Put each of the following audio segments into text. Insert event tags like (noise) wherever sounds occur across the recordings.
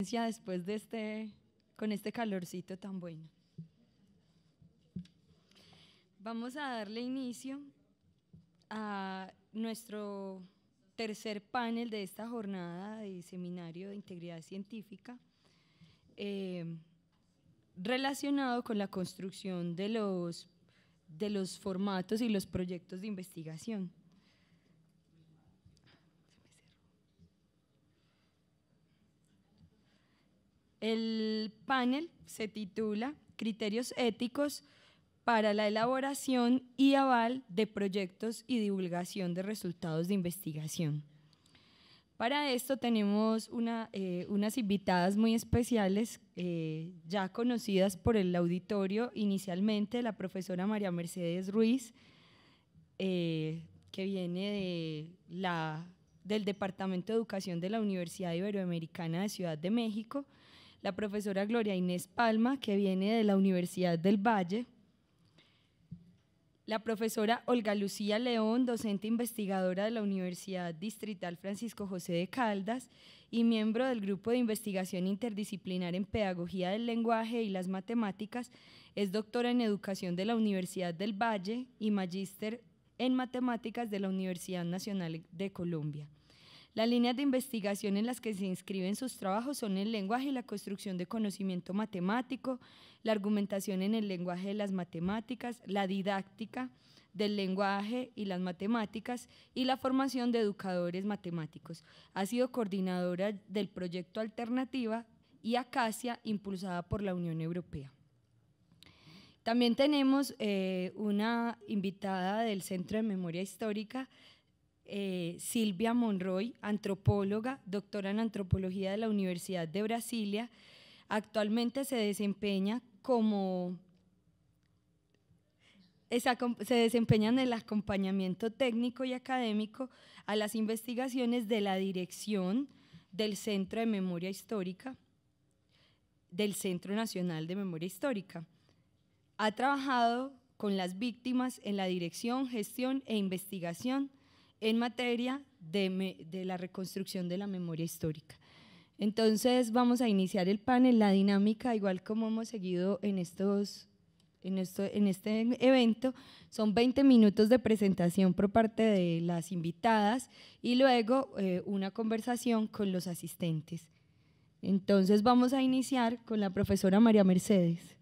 después de este, con este calorcito tan bueno. Vamos a darle inicio a nuestro tercer panel de esta jornada de seminario de integridad científica eh, relacionado con la construcción de los formatos y los proyectos de investigación. El panel se titula Criterios éticos para la elaboración y aval de proyectos y divulgación de resultados de investigación. Para esto tenemos eh, unas invitadas muy especiales, eh, ya conocidas por el auditorio inicialmente, la profesora María Mercedes Ruiz, eh, que viene del Departamento de Educación de la Universidad Iberoamericana de Ciudad de México, la profesora Gloria Inés Palma, que viene de la Universidad del Valle, la profesora Olga Lucía León, docente investigadora de la Universidad Distrital Francisco José de Caldas y miembro del Grupo de Investigación Interdisciplinar en Pedagogía del Lenguaje y las Matemáticas, es doctora en Educación de la Universidad del Valle y magíster en Matemáticas de la Universidad Nacional de Colombia. Las líneas de investigación en las que se inscriben sus trabajos son el lenguaje y la construcción de conocimiento matemático, la argumentación en el lenguaje de las matemáticas, la didáctica del lenguaje y las matemáticas y la formación de educadores matemáticos. Ha sido coordinadora del proyecto Alternativa y Acacia, impulsada por la Unión Europea. También tenemos eh, una invitada del Centro de Memoria Histórica, eh, Silvia Monroy, antropóloga, doctora en antropología de la Universidad de Brasilia. Actualmente se desempeña como se desempeña en el acompañamiento técnico y académico a las investigaciones de la dirección del Centro de Memoria Histórica, del Centro Nacional de Memoria Histórica. Ha trabajado con las víctimas en la dirección, gestión e investigación en materia de, la reconstrucción de la memoria histórica. Entonces vamos a iniciar el panel, la dinámica, igual como hemos seguido en estos en, esto, en este evento son 20 minutos de presentación por parte de las invitadas y luego eh, una conversación con los asistentes. Entonces vamos a iniciar con la profesora María Mercedes.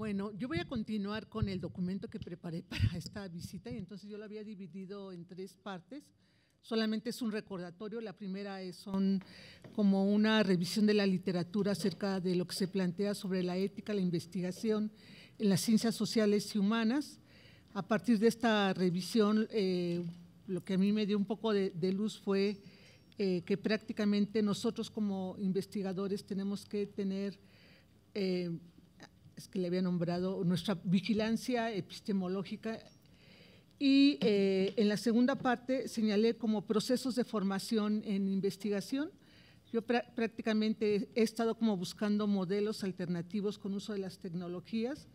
Bueno, yo voy a continuar con el documento que preparé (laughs) para esta visita y entonces yo lo había dividido en tres partes. Solamente es un recordatorio. La primera es, como una revisión de la literatura acerca de lo que se plantea sobre la ética, la investigación en las ciencias sociales y humanas. A partir de esta revisión, eh, lo que a mí me dio un poco de, luz fue eh, que prácticamente nosotros como investigadores tenemos que tener eh, que le había nombrado nuestra vigilancia epistemológica. Y eh, en la segunda parte señalé como procesos de formación en investigación. Yo prácticamente he estado como buscando modelos alternativos con uso de las tecnologías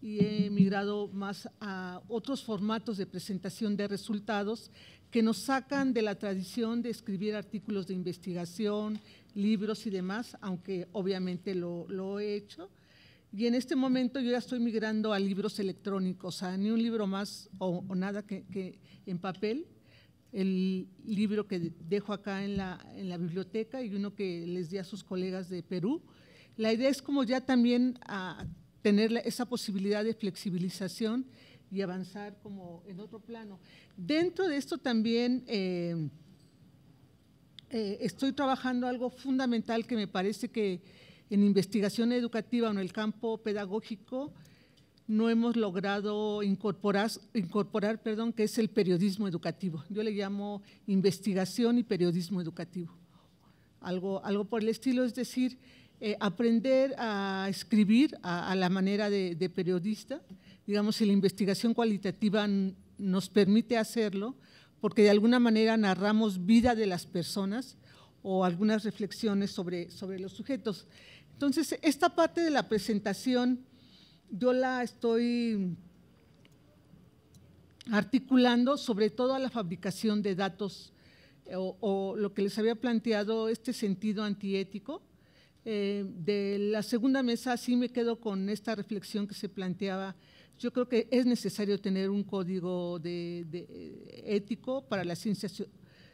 y he migrado más a otros formatos de presentación de resultados que nos sacan de la tradición de escribir artículos de investigación, libros y demás, aunque obviamente lo he hecho y en este momento yo ya estoy migrando a libros electrónicos, ni un libro más o, nada que, en papel. El libro que dejo acá en la, biblioteca y uno que les di a sus colegas de Perú. La idea es como ya también tener esa posibilidad de flexibilización y avanzar como en otro plano. Dentro de esto también eh, eh, estoy trabajando algo fundamental que me parece que en investigación educativa o en el campo pedagógico no hemos logrado incorporar, incorporar perdón, que es el periodismo educativo. Yo le llamo investigación y periodismo educativo. Algo, algo por el estilo, es decir, eh, aprender a escribir a, la manera de, de, periodista. Digamos, si la investigación cualitativa nos permite hacerlo, porque de alguna manera narramos vida de las personas o algunas reflexiones sobre, sobre los sujetos. Entonces, esta parte de la presentación yo la estoy articulando sobre todo a la fabricación de datos eh, o, lo que les había planteado este sentido antiético. Eh, de la segunda mesa sí me quedo con esta reflexión que se planteaba. Yo creo que es necesario tener un código de, ético para las ciencias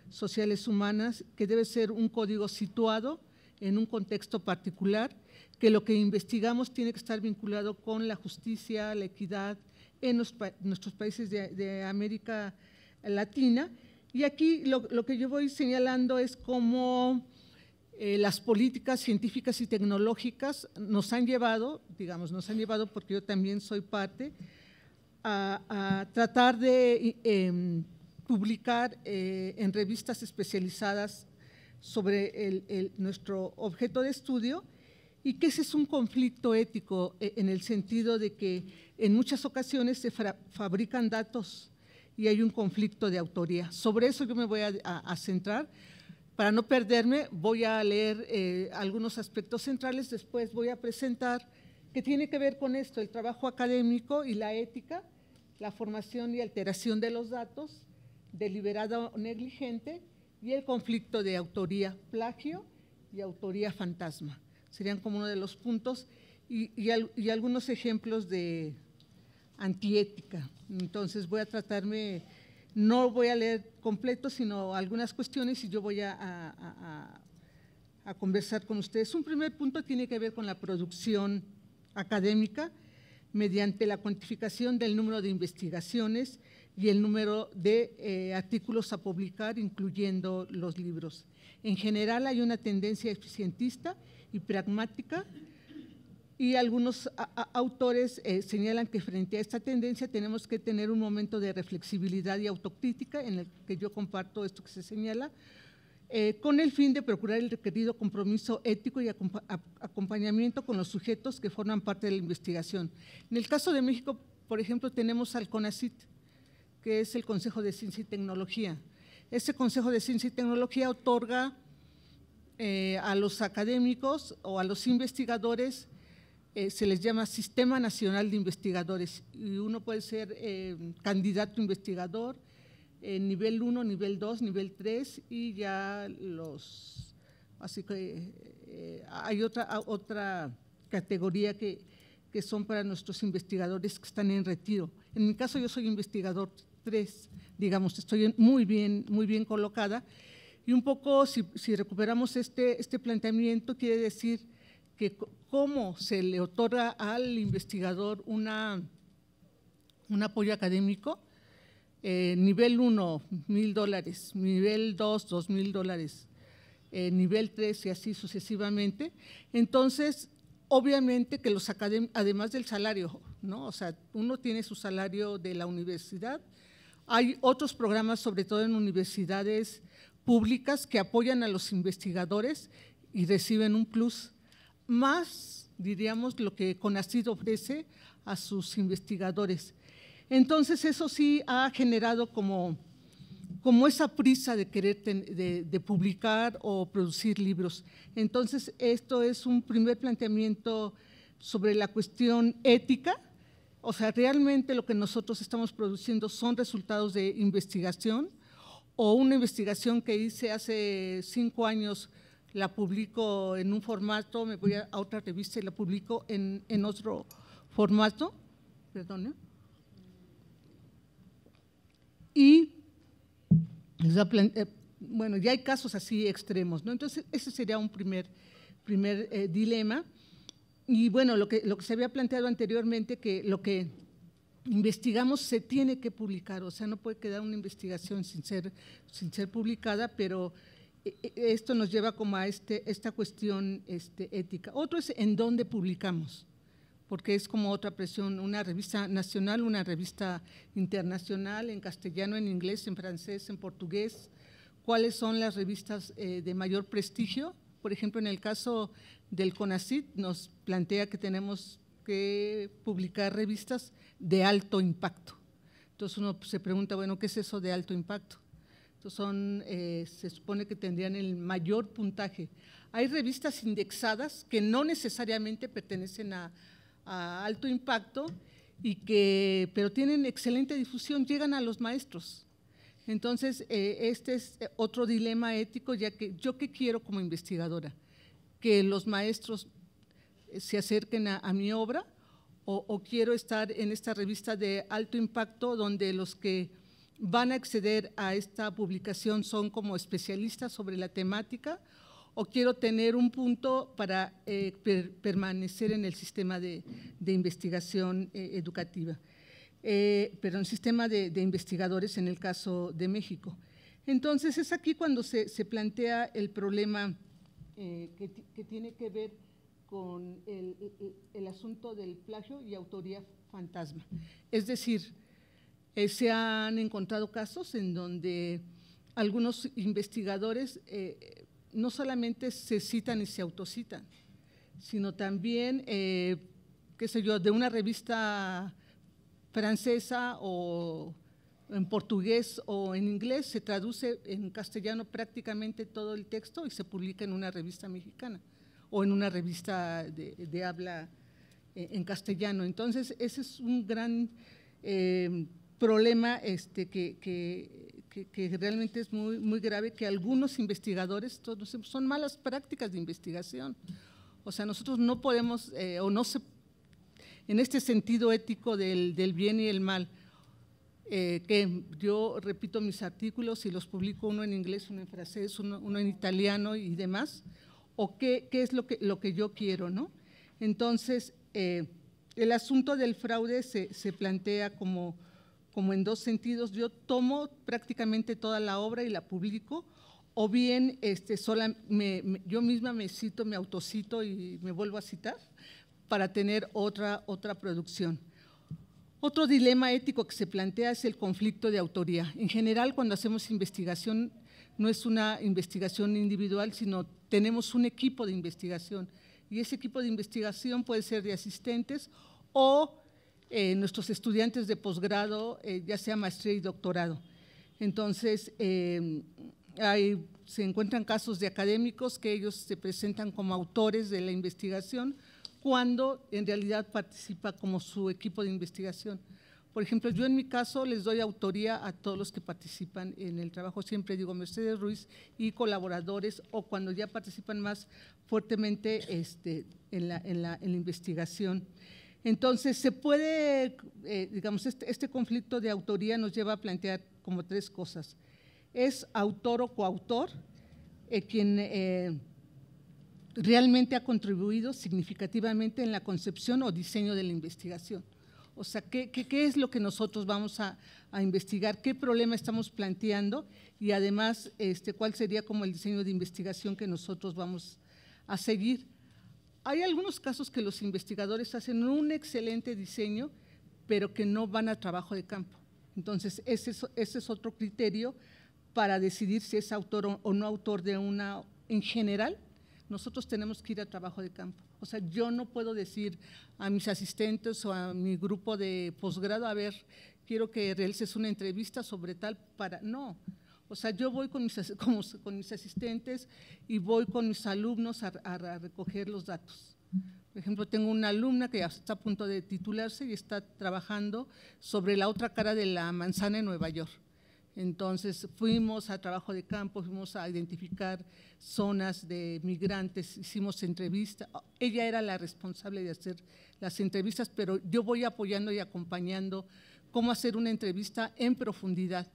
sociales humanas, que debe ser un código situado en un contexto particular, que lo que investigamos tiene que estar vinculado con la justicia, la equidad en nuestros países de, América Latina. Y aquí lo, que yo voy señalando es cómo eh, las políticas científicas y tecnológicas nos han llevado, digamos, nos han llevado porque yo también soy parte, a, tratar de em, publicar eh, en revistas especializadas sobre nuestro objeto de estudio y que ese es un conflicto ético e, en el sentido de que en muchas ocasiones se fabrican datos y hay un conflicto de autoría. Sobre eso yo me voy a, centrar. Para no perderme, voy a leer eh, algunos aspectos centrales, después voy a presentar qué tiene que ver con esto, el trabajo académico y la ética, la formación y alteración de los datos, deliberada o negligente, y el conflicto de autoría plagio y autoría fantasma. Serían como uno de los puntos y, y, algunos ejemplos de antiética. Entonces voy a tratarme, no voy a leer completo, sino algunas cuestiones y yo voy a, a, a, a conversar con ustedes. Un primer punto tiene que ver con la producción académica mediante la cuantificación del número de investigaciones, y el número de eh, artículos a publicar, incluyendo los libros. En general hay una tendencia eficientista y pragmática y algunos autores eh, señalan que frente a esta tendencia tenemos que tener un momento de reflexibilidad y autocrítica, en el que yo comparto esto que se señala, eh, con el fin de procurar el requerido compromiso ético y acompañamiento con los sujetos que forman parte de la investigación. En el caso de México, por ejemplo, tenemos al CONACIT, que es el Consejo de Ciencia y Tecnología. Ese Consejo de Ciencia y Tecnología otorga eh, a los académicos o a los investigadores, eh, se les llama Sistema Nacional de Investigadores, y uno puede ser eh, candidato investigador, nivel 1, nivel 2, nivel 3, y ya los, así que hay otra, otra categoría que, que son para nuestros investigadores que están en retiro. En mi caso yo soy investigador tres, digamos, estoy muy bien, muy bien colocada. Y un poco, si, recuperamos este, este planteamiento, quiere decir que cómo se le otorga al investigador una, un apoyo académico, eh, nivel 1, mil dólares, nivel 2, dos mil dólares, eh, nivel 3 y así sucesivamente. Entonces, obviamente que los académicos, además del salario, ¿no? O sea, uno tiene su salario de la universidad hay otros programas, sobre todo en universidades públicas, que apoyan a los investigadores y reciben un plus, más, diríamos, lo que CONACID ofrece a sus investigadores. Entonces, eso sí ha generado como, como esa prisa de querer de, publicar o producir libros. Entonces, esto es un primer planteamiento sobre la cuestión ética, o sea, realmente lo que nosotros estamos produciendo son resultados de investigación o una investigación que hice hace cinco años, la publico en un formato, me voy a, otra revista y la publico en, otro formato. Perdón. ¿eh? Y eh, bueno, ya hay casos así extremos, ¿no? Entonces, ese sería un primer, primer eh, dilema y bueno, lo que, lo que se había planteado anteriormente, que lo que investigamos se tiene que publicar, o sea, no puede quedar una investigación sin ser, sin ser publicada, pero eh, eh, esto nos lleva como a este, esta cuestión este, ética. Otro es en dónde publicamos, porque es como otra presión, una revista nacional, una revista internacional, en castellano, en inglés, en francés, en portugués, cuáles son las revistas eh, de mayor prestigio. Por ejemplo, en el caso del CONACIT nos plantea que tenemos que publicar revistas de alto impacto. Entonces uno se pregunta, bueno, ¿qué es eso de alto impacto? Entonces son, eh, se supone que tendrían el mayor puntaje. Hay revistas indexadas que no necesariamente pertenecen a, alto impacto, y que, pero tienen excelente difusión, llegan a los maestros. Entonces, eh, este es otro dilema ético, ya que yo qué quiero como investigadora que los maestros eh, se acerquen a, mi obra o, quiero estar en esta revista de alto impacto donde los que van a acceder a esta publicación son como especialistas sobre la temática o quiero tener un punto para eh, permanecer en el sistema de, investigación eh, educativa, eh, pero en sistema de, investigadores en el caso de México. Entonces es aquí cuando se plantea el problema eh, que, tiene que ver con el, asunto del plagio y autoría fantasma. Es decir, eh, se han encontrado casos en donde algunos investigadores eh, no solamente se citan y se autocitan, sino también, qué sé yo, de una revista francesa o en portugués o en inglés, se traduce en castellano prácticamente todo el texto y se publica en una revista mexicana o en una revista de, habla eh, en castellano. Entonces, ese es un gran eh, problema este, que, realmente es muy, muy grave, que algunos investigadores, son malas prácticas de investigación. O sea, nosotros no podemos, eh, o no se, en este sentido ético del, del bien y el mal, eh, que yo repito mis artículos y los publico uno en inglés, uno en francés, uno, en italiano y demás, o qué, qué, es lo que, lo que yo quiero, ¿no? Entonces, eh, el asunto del fraude se, se plantea como, como en dos sentidos. Yo tomo prácticamente toda la obra y la publico, o bien este, sola, yo misma me cito, me autocito y me vuelvo a citar para tener otra, otra producción. Otro dilema ético que se plantea es el conflicto de autoría. En general, cuando hacemos investigación, no es una investigación individual, sino tenemos un equipo de investigación. Y ese equipo de investigación puede ser de asistentes o eh, nuestros estudiantes de posgrado, eh, ya sea maestría y doctorado. Entonces, eh, se encuentran casos de académicos que ellos se presentan como autores de la investigación, cuando en realidad participa como su equipo de investigación. Por ejemplo, yo en mi caso les doy autoría a todos los que participan en el trabajo, siempre digo Mercedes Ruiz y colaboradores, o cuando ya participan más fuertemente este, en, la, en, la, en, la, investigación. Entonces, se puede, eh, digamos, este, este conflicto de autoría nos lleva a plantear como tres cosas. Es autor o coautor, eh, quien eh, realmente ha contribuido significativamente en la concepción o diseño de la investigación. O sea, ¿qué, es lo que nosotros vamos a, investigar? ¿Qué problema estamos planteando? Y además, este, ¿cuál sería como el diseño de investigación que nosotros vamos a seguir? Hay algunos casos que los investigadores hacen un excelente diseño, pero que no van a trabajo de campo. Entonces, ese ese es otro criterio para decidir si es autor o no autor de una, en general, nosotros tenemos que ir a trabajo de campo. O sea, yo no puedo decir a mis asistentes o a mi grupo de posgrado, a ver, quiero que realices una entrevista sobre tal para… No, o sea, yo voy con mis, (laughs) con, mis asistentes y voy con mis alumnos a, a recoger los datos. Por ejemplo, tengo una alumna que ya está a punto de titularse y está trabajando sobre la otra cara de la manzana en Nueva York entonces fuimos a trabajo de campo, fuimos a identificar zonas de migrantes, hicimos entrevistas. Ella era la responsable de hacer las entrevistas, pero yo voy apoyando y acompañando cómo hacer una entrevista en profundidad.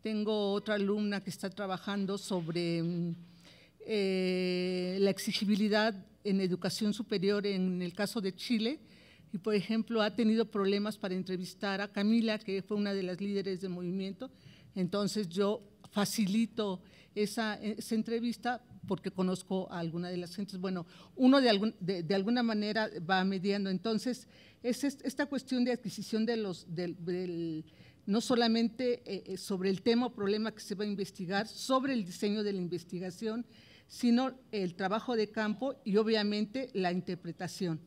Tengo otra alumna que está trabajando sobre eh, la exigibilidad en educación superior en el caso de Chile, y por ejemplo ha tenido problemas para entrevistar a Camila, que fue una de las líderes del movimiento, entonces yo facilito esa, entrevista porque conozco a alguna de las gentes. Bueno, uno de, alguna manera va mediando. Entonces, es esta cuestión de adquisición de los, no solamente eh, eh, sobre el tema o problema que se va a investigar, sobre el diseño de la investigación, sino el trabajo de campo y obviamente la interpretación.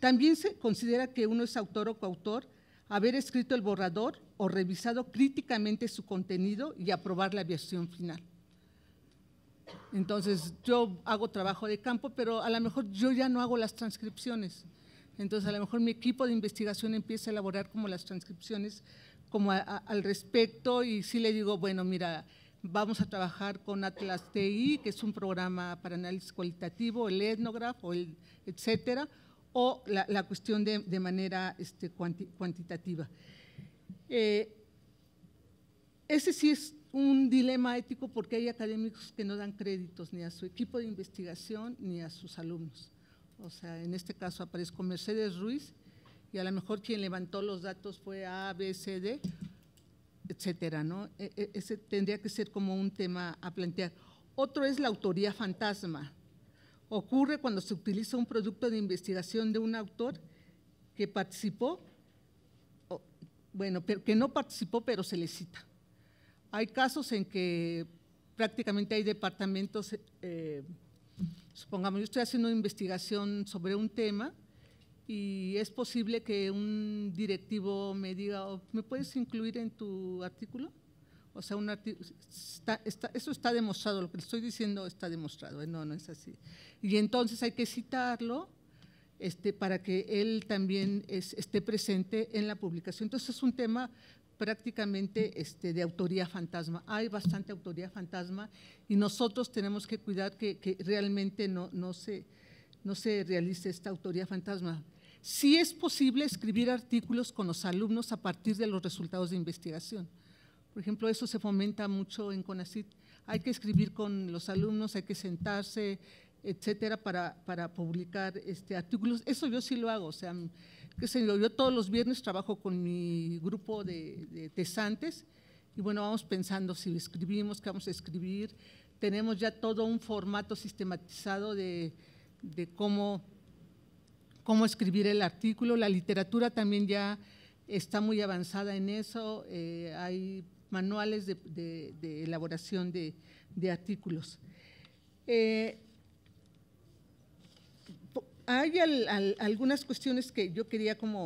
También se considera que uno es autor o coautor haber escrito el borrador o revisado críticamente su contenido y aprobar la versión final. Entonces, yo hago trabajo de campo, pero a lo mejor yo ya no hago las transcripciones. Entonces, a lo mejor mi equipo de investigación empieza a elaborar como las transcripciones como al respecto y sí le digo, bueno, mira, vamos a trabajar con Atlas TI, que es un programa para análisis cualitativo, el etnógrafo, etcétera, o la, cuestión de, manera este, cuantitativa. Eh, ese sí es un dilema ético porque hay académicos que no dan créditos ni a su equipo de investigación ni a sus alumnos. O sea, en este caso aparezco Mercedes Ruiz y a lo mejor quien levantó los datos fue A, B, C, D, etcétera, e, e, ese tendría que ser como un tema a plantear. Otro es la autoría fantasma ocurre cuando se utiliza un producto de investigación de un autor que participó, bueno, que no participó, pero se le cita. Hay casos en que prácticamente hay departamentos, eh, supongamos, yo estoy haciendo una investigación sobre un tema y es posible que un directivo me diga, oh, ¿me puedes incluir en tu artículo? O sea, un eso está demostrado, lo que le estoy diciendo está demostrado, ¿eh? no, no es así. Y entonces hay que citarlo este, para que él también esté presente en la publicación. Entonces es un tema prácticamente este, de autoría fantasma. Hay bastante autoría fantasma y nosotros tenemos que cuidar que, realmente no, se, no se realice esta autoría fantasma. Sí es posible escribir artículos con los alumnos a partir de los resultados de investigación. Por ejemplo, eso se fomenta mucho en CONACIT. Hay que escribir con los alumnos, hay que sentarse, etcétera, para, publicar este, artículos. Eso yo sí lo hago, o sea, que yo todos los viernes trabajo con mi grupo de, tesantes y bueno, vamos pensando si escribimos, qué vamos a escribir. Tenemos ya todo un formato sistematizado de, cómo, cómo escribir el artículo. La literatura también ya está muy avanzada en eso. Eh, hay manuales de, elaboración de, artículos. Eh, hay algunas cuestiones que yo quería como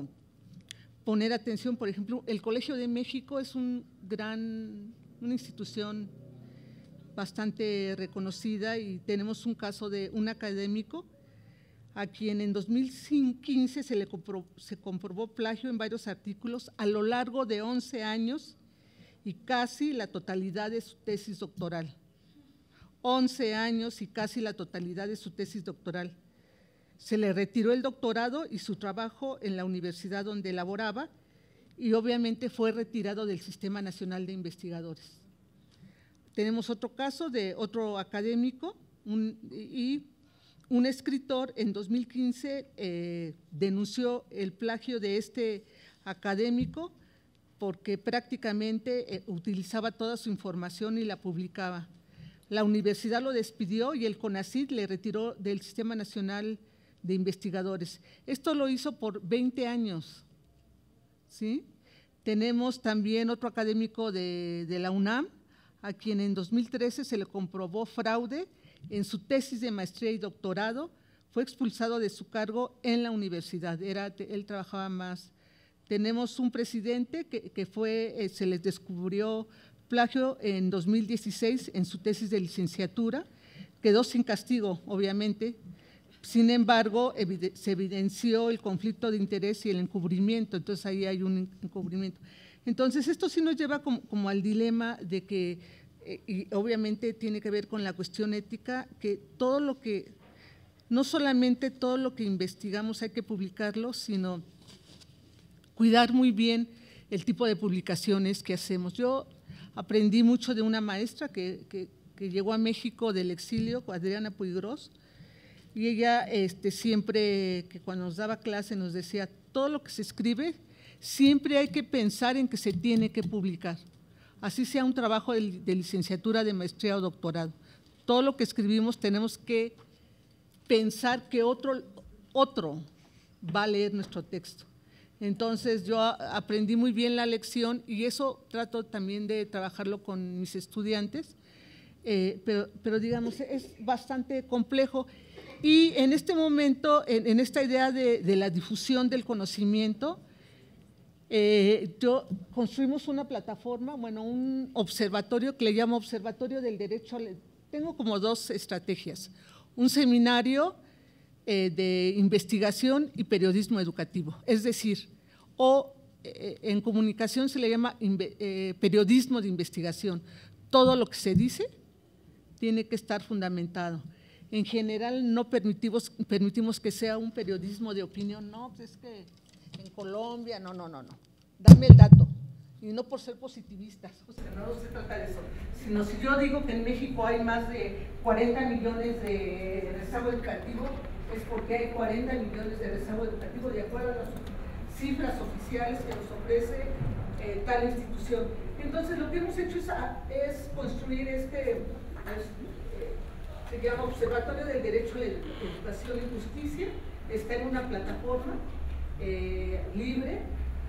poner atención, por ejemplo, el Colegio de México es un gran, una institución bastante reconocida y tenemos un caso de un académico a quien en 2015 se le se comprobó plagio en varios artículos a lo largo de 11 años y casi la totalidad de su tesis doctoral. 11 años y casi la totalidad de su tesis doctoral. Se le retiró el doctorado y su trabajo en la universidad donde elaboraba y obviamente fue retirado del Sistema Nacional de Investigadores. Tenemos otro caso de otro académico y un escritor en 2015 eh, denunció el plagio de este académico porque prácticamente eh, utilizaba toda su información y la publicaba. La universidad lo despidió y el CONACID le retiró del Sistema Nacional de Investigadores. Esto lo hizo por 20 años. ¿sí? Tenemos también otro académico de, la UNAM, a quien en 2013 se le comprobó fraude en su tesis de maestría y doctorado. Fue expulsado de su cargo en la universidad. Era, él trabajaba más tenemos un presidente que, fue, eh, se les descubrió plagio en 2016 en su tesis de licenciatura, quedó sin castigo, obviamente. Sin embargo, se evidenció el conflicto de interés y el encubrimiento, entonces ahí hay un encubrimiento. Entonces, esto sí nos lleva como, al dilema de que, eh, y obviamente tiene que ver con la cuestión ética, que todo lo que, no solamente todo lo que investigamos hay que publicarlo, sino cuidar muy bien el tipo de publicaciones que hacemos. Yo aprendí mucho de una maestra que, llegó a México del exilio, Adriana Puigros, y ella este, siempre, que cuando nos daba clase, nos decía, todo lo que se escribe, siempre hay que pensar en que se tiene que publicar, así sea un trabajo de, de licenciatura, de maestría o doctorado. Todo lo que escribimos tenemos que pensar que otro, otro va a leer nuestro texto. Entonces yo aprendí muy bien la lección y eso trato también de trabajarlo con mis estudiantes, eh, pero, digamos, es bastante complejo. Y en este momento, en, esta idea de, la difusión del conocimiento, eh, yo construimos una plataforma, bueno, un observatorio que le llamo Observatorio del Derecho. Tengo como dos estrategias. Un seminario eh, de investigación y periodismo educativo. Es decir, o eh, en comunicación se le llama eh, periodismo de investigación. Todo lo que se dice tiene que estar fundamentado. En general no permitimos, permitimos que sea un periodismo de opinión, no, pues es que en Colombia, no, no, no, no. Dame el dato y no por ser positivistas. no se trata de eso, sino si yo digo que en México hay más de 40 millones de rezago educativo, es porque hay 40 millones de rezago educativo de acuerdo a las cifras oficiales que nos ofrece eh, tal institución. Entonces lo que hemos hecho es, ah, construir este, pues, eh, se llama Observatorio del Derecho a la Educación y Justicia, está en una plataforma eh, libre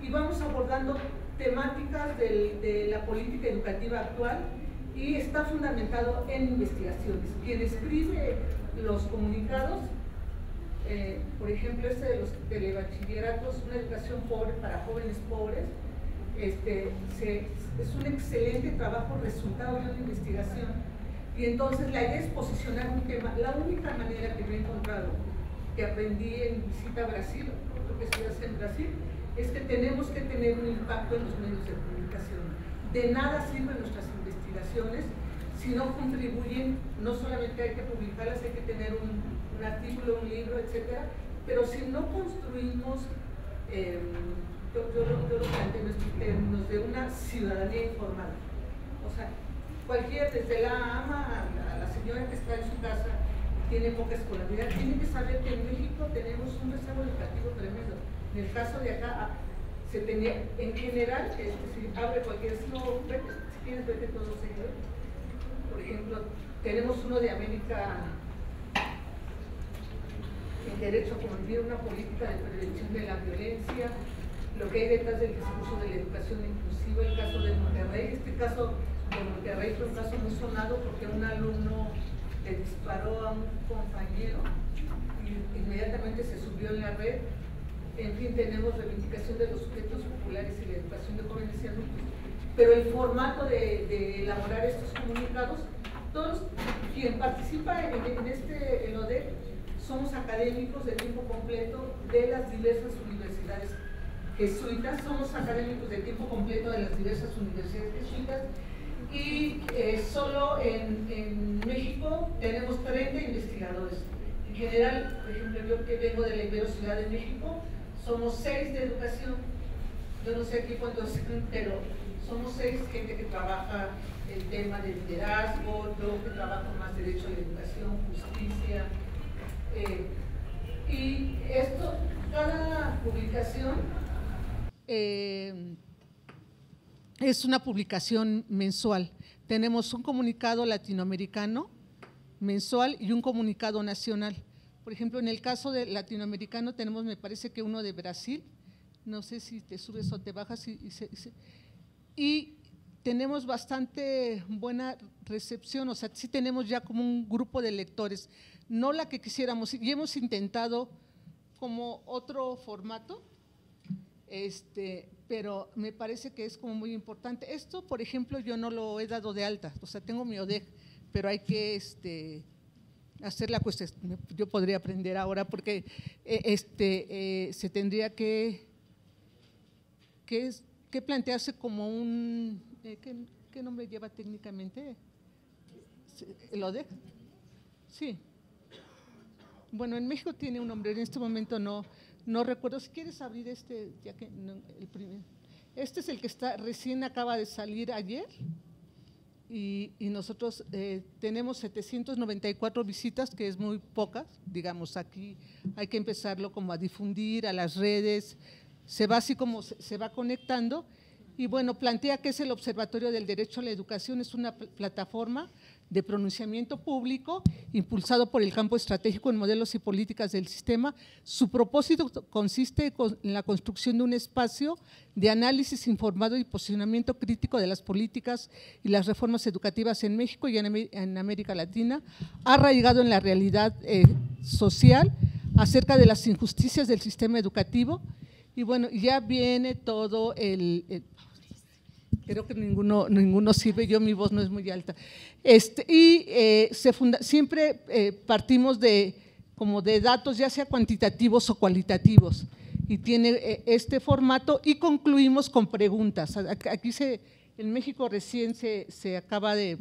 y vamos abordando temáticas de la política educativa actual y está fundamentado en investigaciones. Quien escribe los comunicados eh, por ejemplo, este de los telebachilleratos, una educación pobre para jóvenes pobres, este, es un excelente trabajo, resultado de una investigación. Y entonces la idea es posicionar un tema. La única manera que yo he encontrado, que aprendí en visita a Brasil, lo que en Brasil, es que tenemos que tener un impacto en los medios de comunicación. De nada sirven nuestras investigaciones si no contribuyen, no solamente hay que publicarlas, hay que tener un un artículo, un libro, etcétera, pero si no construimos, em, yo, lo planteo en términos, de una ciudadanía informada. O sea, cualquier, desde la ama a la, señora que está en su casa, tiene poca escolaridad, tiene que saber que en México tenemos un reservo educativo tremendo. En el caso de acá, ah, se tenía, en general, es abre cualquier, si, no, si quieres, vete todos los señores. Por ejemplo, tenemos uno de América el derecho a convivir, una política de prevención de la violencia, lo que hay detrás del discurso de la educación inclusiva, el caso de Monterrey, este caso de Monterrey fue un caso muy sonado porque un alumno le disparó a un compañero y inmediatamente se subió en la red. En fin, tenemos reivindicación de los sujetos populares y la educación de jóvenes y adultos. Pero el formato de, elaborar estos comunicados, todos quien participa en, este en somos académicos de tiempo completo de las diversas universidades jesuitas, somos académicos de tiempo completo de las diversas universidades jesuitas y eh, solo en, México tenemos 30 investigadores. En general, por ejemplo, yo que vengo de la ciudad de México, somos seis de educación. Yo no sé aquí cuántos pero somos seis gente que trabaja el tema del liderazgo, yo que trabajo más derecho a la educación, justicia, eh, y esto, cada publicación eh, es una publicación mensual. Tenemos un comunicado latinoamericano mensual y un comunicado nacional. Por ejemplo, en el caso de latinoamericano tenemos, me parece que uno de Brasil, no sé si te subes o te bajas, y, y tenemos bastante buena recepción, o sea, sí tenemos ya como un grupo de lectores no la que quisiéramos. Y hemos intentado como otro formato, este, pero me parece que es como muy importante. Esto, por ejemplo, yo no lo he dado de alta, o sea, tengo mi ODEG, pero hay que este, hacer la cuestión. Yo podría aprender ahora porque eh, este, eh, se tendría que, plantearse como un… Eh, ¿qué, ¿qué, nombre lleva técnicamente? ¿El ODEG? Sí, bueno, en México tiene un nombre, en este momento no, no recuerdo. Si quieres abrir este, ya que el primer. Este es el que está recién acaba de salir ayer y, y nosotros eh, tenemos 794 visitas, que es muy pocas, digamos aquí hay que empezarlo como a difundir a las redes, se va así como se, va conectando y bueno, plantea que es el Observatorio del Derecho a la Educación, es una plataforma de pronunciamiento público impulsado por el campo estratégico en modelos y políticas del sistema. Su propósito consiste en la construcción de un espacio de análisis informado y posicionamiento crítico de las políticas y las reformas educativas en México y en América Latina, arraigado en la realidad eh, social acerca de las injusticias del sistema educativo. Y bueno, ya viene todo el creo que ninguno, ninguno sirve, yo mi voz no es muy alta. Este, y eh, se siempre eh, partimos de, como de datos ya sea cuantitativos o cualitativos y tiene eh, este formato y concluimos con preguntas. Aquí se, en México recién se, acaba de,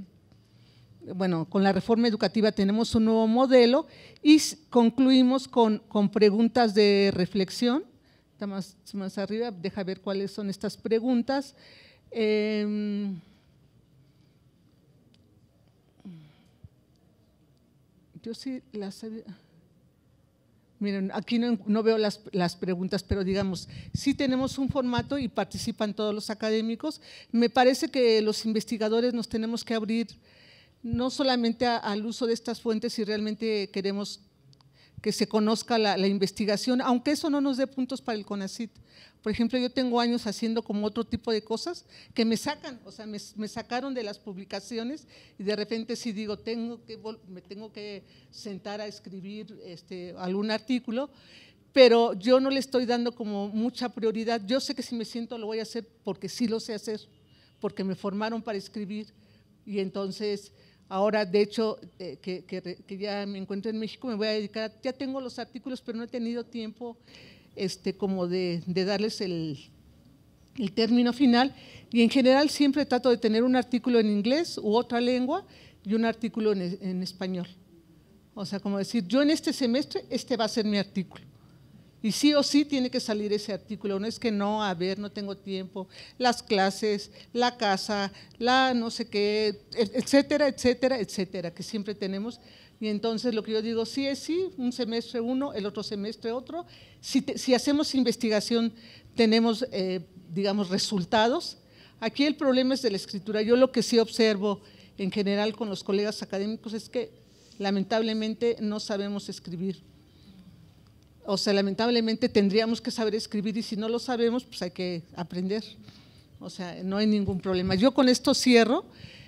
bueno, con la reforma educativa tenemos un nuevo modelo y concluimos con, preguntas de reflexión. Está más, más arriba, deja ver cuáles son estas preguntas. Em, yo sí las Miren, aquí no, veo las, preguntas, pero digamos, sí tenemos un formato y participan todos los académicos. Me parece que los investigadores nos tenemos que abrir no solamente al uso de estas fuentes si realmente queremos que se conozca la, investigación, aunque eso no nos dé puntos para el CONACIT. Por ejemplo, yo tengo años haciendo como otro tipo de cosas que me sacan, o sea, me, sacaron de las publicaciones y de repente si digo, tengo que, me tengo que sentar a escribir este, algún artículo, pero yo no le estoy dando como mucha prioridad. Yo sé que si me siento lo voy a hacer porque sí lo sé hacer, porque me formaron para escribir y entonces Ahora, de hecho, eh, que, ya me encuentro en México, me voy a dedicar, ya tengo los artículos, pero no he tenido tiempo este, como de, darles el, término final. Y en general siempre trato de tener un artículo en inglés u otra lengua y un artículo en español. O sea, como decir, yo en este semestre, este va a ser mi artículo. Y sí o sí tiene que salir ese artículo, no es que no, a ver, no tengo tiempo, las clases, la casa, la no sé qué, e, etcétera, etcétera, etcétera, que siempre tenemos. Y entonces lo que yo digo, sí es sí, un semestre uno, el otro semestre otro. Si, hacemos investigación tenemos, eh, digamos, resultados. Aquí el problema es de la escritura. Yo lo que sí observo en general con los colegas académicos es que lamentablemente no sabemos escribir o sea, lamentablemente tendríamos que saber escribir y si no lo sabemos, pues hay que aprender. O sea, no hay ningún problema. Yo con esto cierro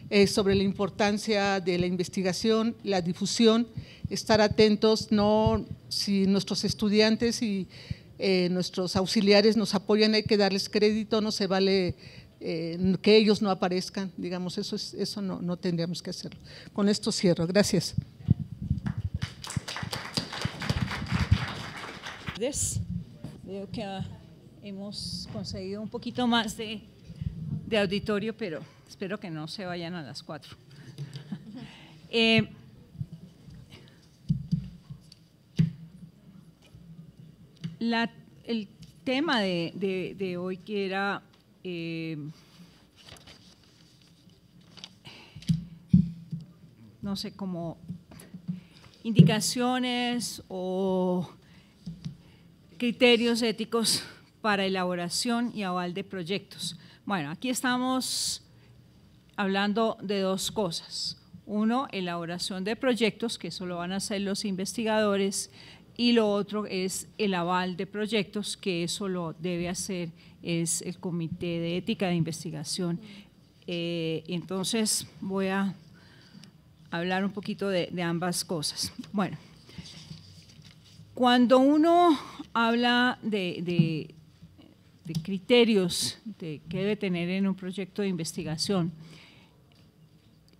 eh, sobre la importancia de la investigación, la difusión, estar atentos, no si nuestros estudiantes y eh, nuestros auxiliares nos apoyan, hay que darles crédito, no se vale eh, que ellos no aparezcan, digamos, eso, eso no, no tendríamos que hacerlo. Con esto cierro, gracias. Veo que ah, hemos conseguido un poquito más de, auditorio, pero espero que no se vayan a las cuatro. (laughs) Eh, el tema de, hoy que era... Eh, no sé, como indicaciones o criterios éticos para elaboración y aval de proyectos. Bueno, aquí estamos hablando de dos cosas. Uno, elaboración de proyectos, que eso lo van a hacer los investigadores, y lo otro es el aval de proyectos, que eso lo debe hacer es el Comité de Ética de Investigación. Eh, entonces voy a hablar un poquito de, de ambas cosas. Bueno. Cuando uno habla de, criterios que debe tener en un proyecto de investigación,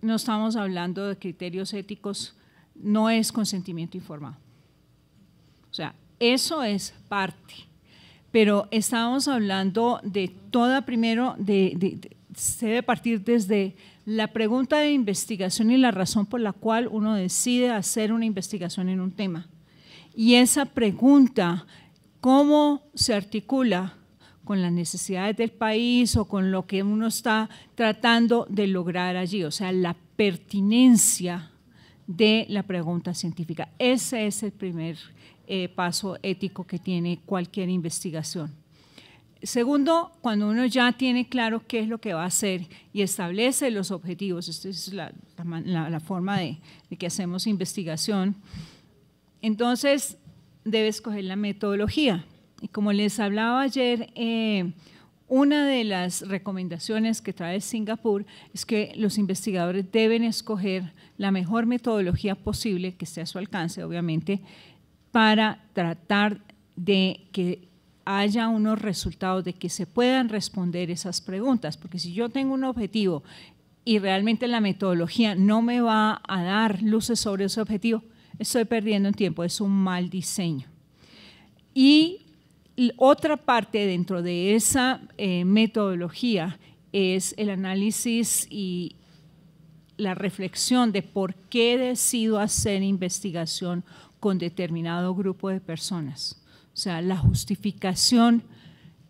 no estamos hablando de criterios éticos, no es consentimiento informado. O sea, eso es parte, pero estamos hablando de toda, primero, de, se debe partir desde la pregunta de investigación y la razón por la cual uno decide hacer una investigación en un tema. Y esa pregunta, ¿cómo se articula con las necesidades del país o con lo que uno está tratando de lograr allí? O sea, la pertinencia de la pregunta científica. Ese es el primer eh, paso ético que tiene cualquier investigación. Segundo, cuando uno ya tiene claro qué es lo que va a hacer y establece los objetivos, esta es la, forma de, de, que hacemos investigación, entonces, debe escoger la metodología. Y como les hablaba ayer, eh, una de las recomendaciones que trae Singapur es que los investigadores deben escoger la mejor metodología posible que esté a su alcance, obviamente, para tratar de que haya unos resultados, de que se puedan responder esas preguntas. Porque si yo tengo un objetivo y realmente la metodología no me va a dar luces sobre ese objetivo, estoy perdiendo un tiempo, es un mal diseño. Y otra parte dentro de esa eh, metodología es el análisis y la reflexión de por qué decido hacer investigación con determinado grupo de personas. O sea, la justificación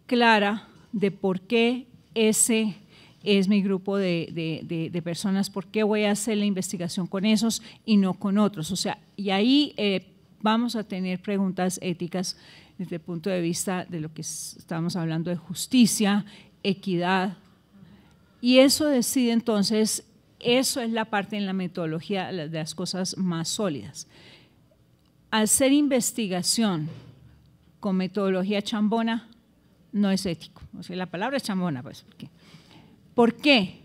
clara de por qué ese es mi grupo de, personas, ¿por qué voy a hacer la investigación con esos y no con otros? O sea, y ahí eh, vamos a tener preguntas éticas desde el punto de vista de lo que estamos hablando de justicia, equidad. Y eso decide entonces, eso es la parte en la metodología de las cosas más sólidas. Hacer investigación con metodología chambona no es ético. O sea, la palabra chambona, pues, qué ¿Por qué?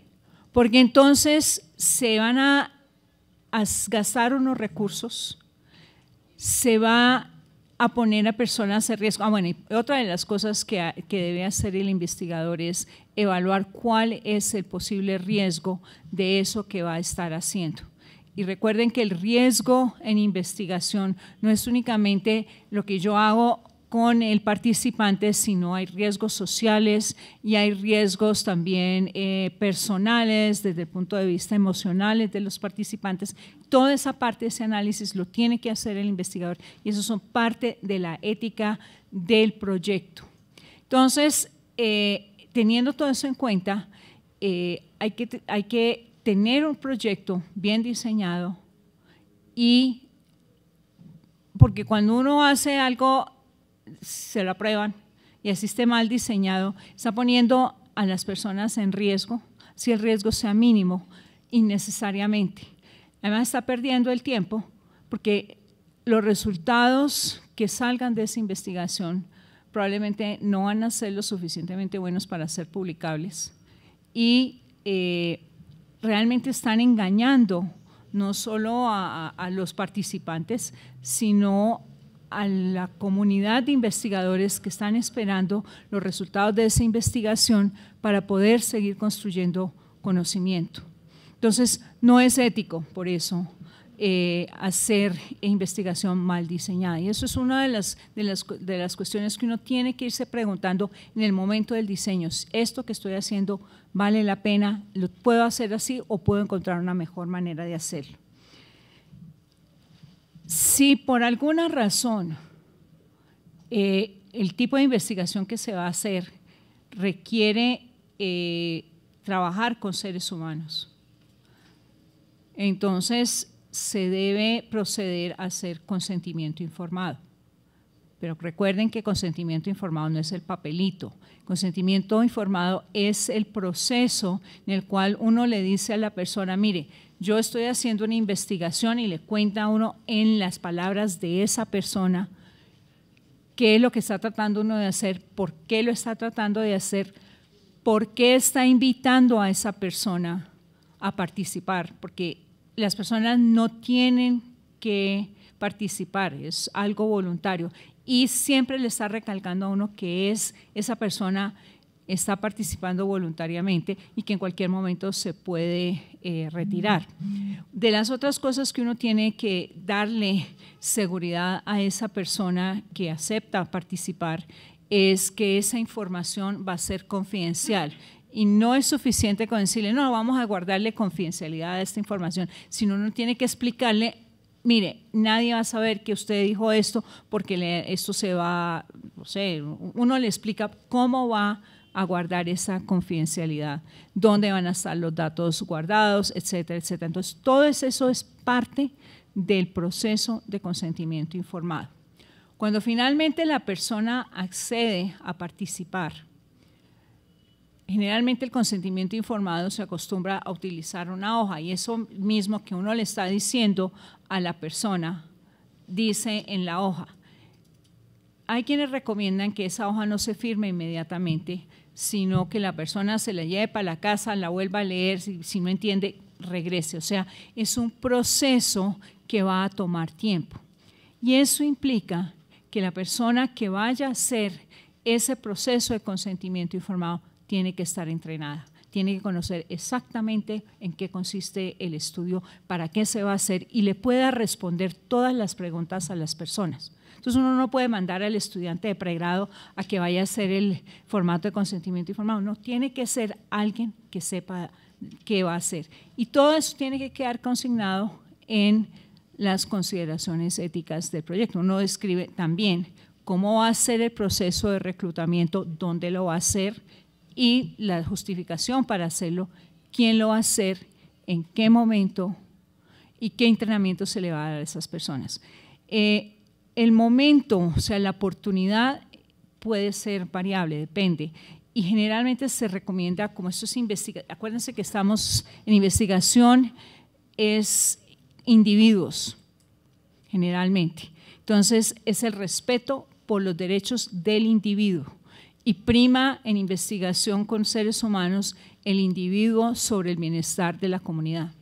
Porque entonces se van a, gastar unos recursos, se va a poner a personas en riesgo. Ah, bueno, otra de las cosas que, que, debe hacer el investigador es evaluar cuál es el posible riesgo de eso que va a estar haciendo. Y recuerden que el riesgo en investigación no es únicamente lo que yo hago con el participante, si no hay riesgos sociales y hay riesgos también eh, personales desde el punto de vista emocional de los participantes. Toda esa parte de ese análisis lo tiene que hacer el investigador y eso son parte de la ética del proyecto. Entonces, eh, teniendo todo eso en cuenta, eh, hay, que, hay que tener un proyecto bien diseñado y porque cuando uno hace algo se lo aprueban y el sistema mal diseñado está poniendo a las personas en riesgo, si el riesgo sea mínimo, innecesariamente. Además está perdiendo el tiempo porque los resultados que salgan de esa investigación probablemente no van a ser lo suficientemente buenos para ser publicables y eh, realmente están engañando no solo a, a los participantes, sino a la comunidad de investigadores que están esperando los resultados de esa investigación para poder seguir construyendo conocimiento. Entonces, no es ético, por eso, eh, hacer investigación mal diseñada. Y eso es una de las, de, las, de las cuestiones que uno tiene que irse preguntando en el momento del diseño. ¿Esto que estoy haciendo vale la pena? ¿Lo puedo hacer así o puedo encontrar una mejor manera de hacerlo? Si por alguna razón eh, el tipo de investigación que se va a hacer requiere eh, trabajar con seres humanos, entonces se debe proceder a hacer consentimiento informado. Pero recuerden que consentimiento informado no es el papelito. Consentimiento informado es el proceso en el cual uno le dice a la persona, mire, yo estoy haciendo una investigación y le cuenta a uno en las palabras de esa persona qué es lo que está tratando uno de hacer, por qué lo está tratando de hacer, por qué está invitando a esa persona a participar, porque las personas no tienen que participar, es algo voluntario. Y siempre le está recalcando a uno que es esa persona está participando voluntariamente y que en cualquier momento se puede eh, retirar. De las otras cosas que uno tiene que darle seguridad a esa persona que acepta participar es que esa información va a ser confidencial. Y no es suficiente con decirle, no, vamos a guardarle confidencialidad a esta información, sino uno tiene que explicarle mire, nadie va a saber que usted dijo esto porque esto se va, no sé, uno le explica cómo va a guardar esa confidencialidad, dónde van a estar los datos guardados, etcétera, etcétera. Entonces, todo eso es parte del proceso de consentimiento informado. Cuando finalmente la persona accede a participar, generalmente el consentimiento informado se acostumbra a utilizar una hoja y eso mismo que uno le está diciendo a la persona, dice en la hoja. Hay quienes recomiendan que esa hoja no se firme inmediatamente, sino que la persona se la lleve para la casa, la vuelva a leer, si, no entiende, regrese. O sea, es un proceso que va a tomar tiempo. Y eso implica que la persona que vaya a hacer ese proceso de consentimiento informado tiene que estar entrenada, tiene que conocer exactamente en qué consiste el estudio, para qué se va a hacer y le pueda responder todas las preguntas a las personas. Entonces uno no puede mandar al estudiante de pregrado a que vaya a hacer el formato de consentimiento informado. No, tiene que ser alguien que sepa qué va a hacer. Y todo eso tiene que quedar consignado en las consideraciones éticas del proyecto. Uno describe también cómo va a ser el proceso de reclutamiento, dónde lo va a hacer y la justificación para hacerlo, quién lo va a hacer, en qué momento y qué entrenamiento se le va a dar a esas personas. Eh, el momento, o sea, la oportunidad puede ser variable, depende. Y generalmente se recomienda, como esto es investigación, acuérdense que estamos en investigación, es individuos, generalmente. Entonces, es el respeto por los derechos del individuo. Y prima en investigación con seres humanos el individuo sobre el bienestar de la comunidad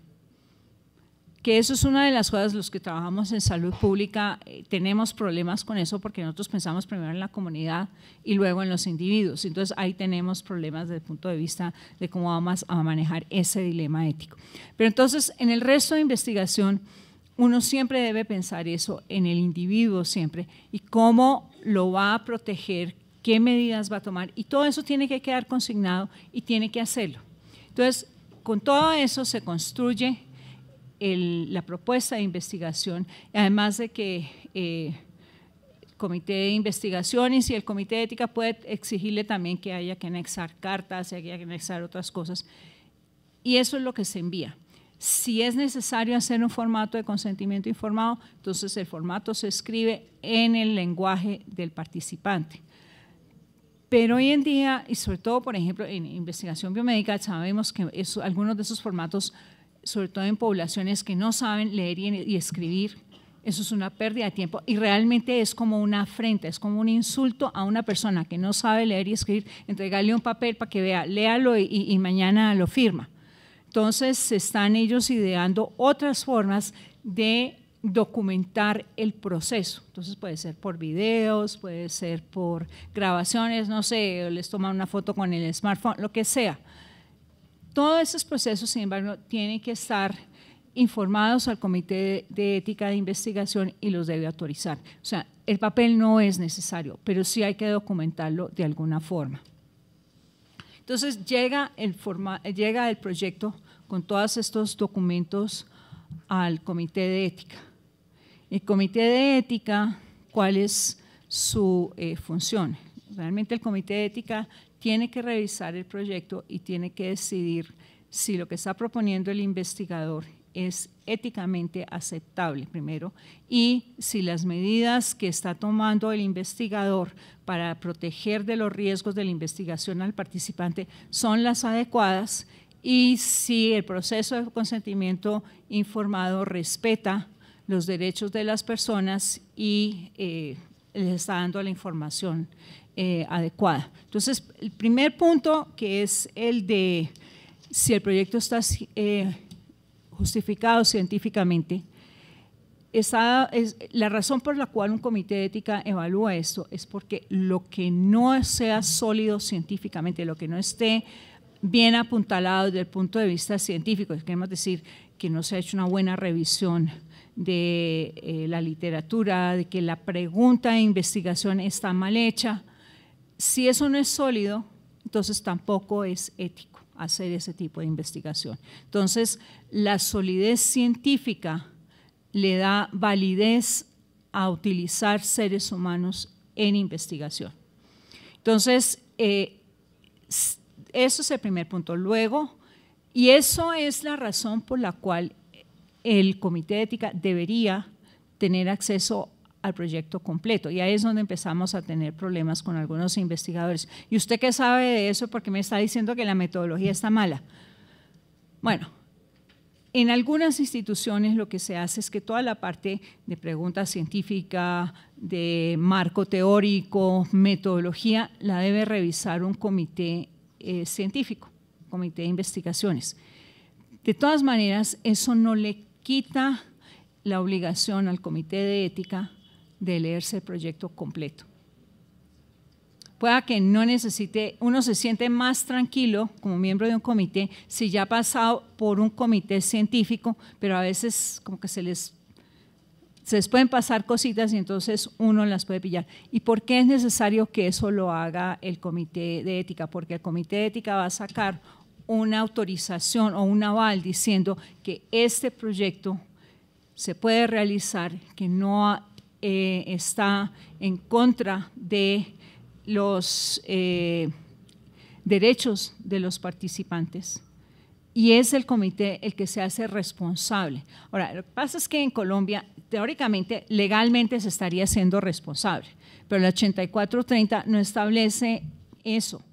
que eso es una de las cosas, los que trabajamos en salud pública eh, tenemos problemas con eso porque nosotros pensamos primero en la comunidad y luego en los individuos. Entonces ahí tenemos problemas desde el punto de vista de cómo vamos a manejar ese dilema ético. Pero entonces en el resto de investigación uno siempre debe pensar eso en el individuo siempre y cómo lo va a proteger, qué medidas va a tomar y todo eso tiene que quedar consignado y tiene que hacerlo. Entonces, con todo eso se construye la propuesta de investigación, además de que el eh, Comité de Investigaciones y el Comité de Ética puede exigirle también que haya que anexar cartas, que haya que anexar otras cosas. Y eso es lo que se envía. Si es necesario hacer un formato de consentimiento informado, entonces el formato se escribe en el lenguaje del participante. Pero hoy en día, y sobre todo, por ejemplo, en investigación biomédica, sabemos que algunos de esos formatos sobre todo en poblaciones que no saben leer y, escribir. Eso es una pérdida de tiempo y realmente es como una afrenta, es como un insulto a una persona que no sabe leer y escribir, entregarle un papel para que vea, léalo y, mañana lo firma. Entonces están ellos ideando otras formas de documentar el proceso. Entonces puede ser por videos, puede ser por grabaciones, no sé, les toman una foto con el smartphone, lo que sea todos esos procesos, sin embargo, tienen que estar informados al Comité de Ética de Investigación y los debe autorizar. O sea, el papel no es necesario, pero sí hay que documentarlo de alguna forma. Entonces llega el, llega el proyecto con todos estos documentos al Comité de Ética. El Comité de Ética, ¿cuál es su eh, función? Realmente el Comité de Ética tiene que revisar el proyecto y tiene que decidir si lo que está proponiendo el investigador es éticamente aceptable primero y si las medidas que está tomando el investigador para proteger de los riesgos de la investigación al participante son las adecuadas y si el proceso de consentimiento informado respeta los derechos de las personas y eh, les está dando la información eh, adecuada. Entonces, el primer punto, que es el de si el proyecto está eh, justificado científicamente, la razón por la cual un comité de ética evalúa esto es porque lo que no sea sólido científicamente, lo que no esté bien apuntalado desde el punto de vista científico, queremos decir que no se ha hecho una buena revisión de eh, la literatura, de que la pregunta de investigación está mal hecha, si eso no es sólido, entonces tampoco es ético hacer ese tipo de investigación. Entonces, la solidez científica le da validez a utilizar seres humanos en investigación. Entonces, eh, eso es el primer punto. Luego, y eso es la razón por la cual el comité de ética debería tener acceso al proyecto completo. Y ahí es donde empezamos a tener problemas con algunos investigadores. ¿Y usted qué sabe de eso? Porque me está diciendo que la metodología está mala. Bueno, en algunas instituciones lo que se hace es que toda la parte de pregunta científica, de marco teórico, metodología, la debe revisar un comité eh, científico, comité de investigaciones. De todas maneras, eso no le quita la obligación al comité de ética de leerse el proyecto completo. Pueda que no necesite, uno se siente más tranquilo como miembro de un comité si ya ha pasado por un comité científico, pero a veces como que se les, se les pueden pasar cositas y entonces uno las puede pillar. ¿Y por qué es necesario que eso lo haga el comité de ética? Porque el comité de ética va a sacar una autorización o un aval diciendo que este proyecto se puede realizar, que no eh, está en contra de los eh, derechos de los participantes. Y es el comité el que se hace responsable. Ahora, lo que pasa es que en Colombia, teóricamente, legalmente se estaría siendo responsable, pero el 8430 no establece eso.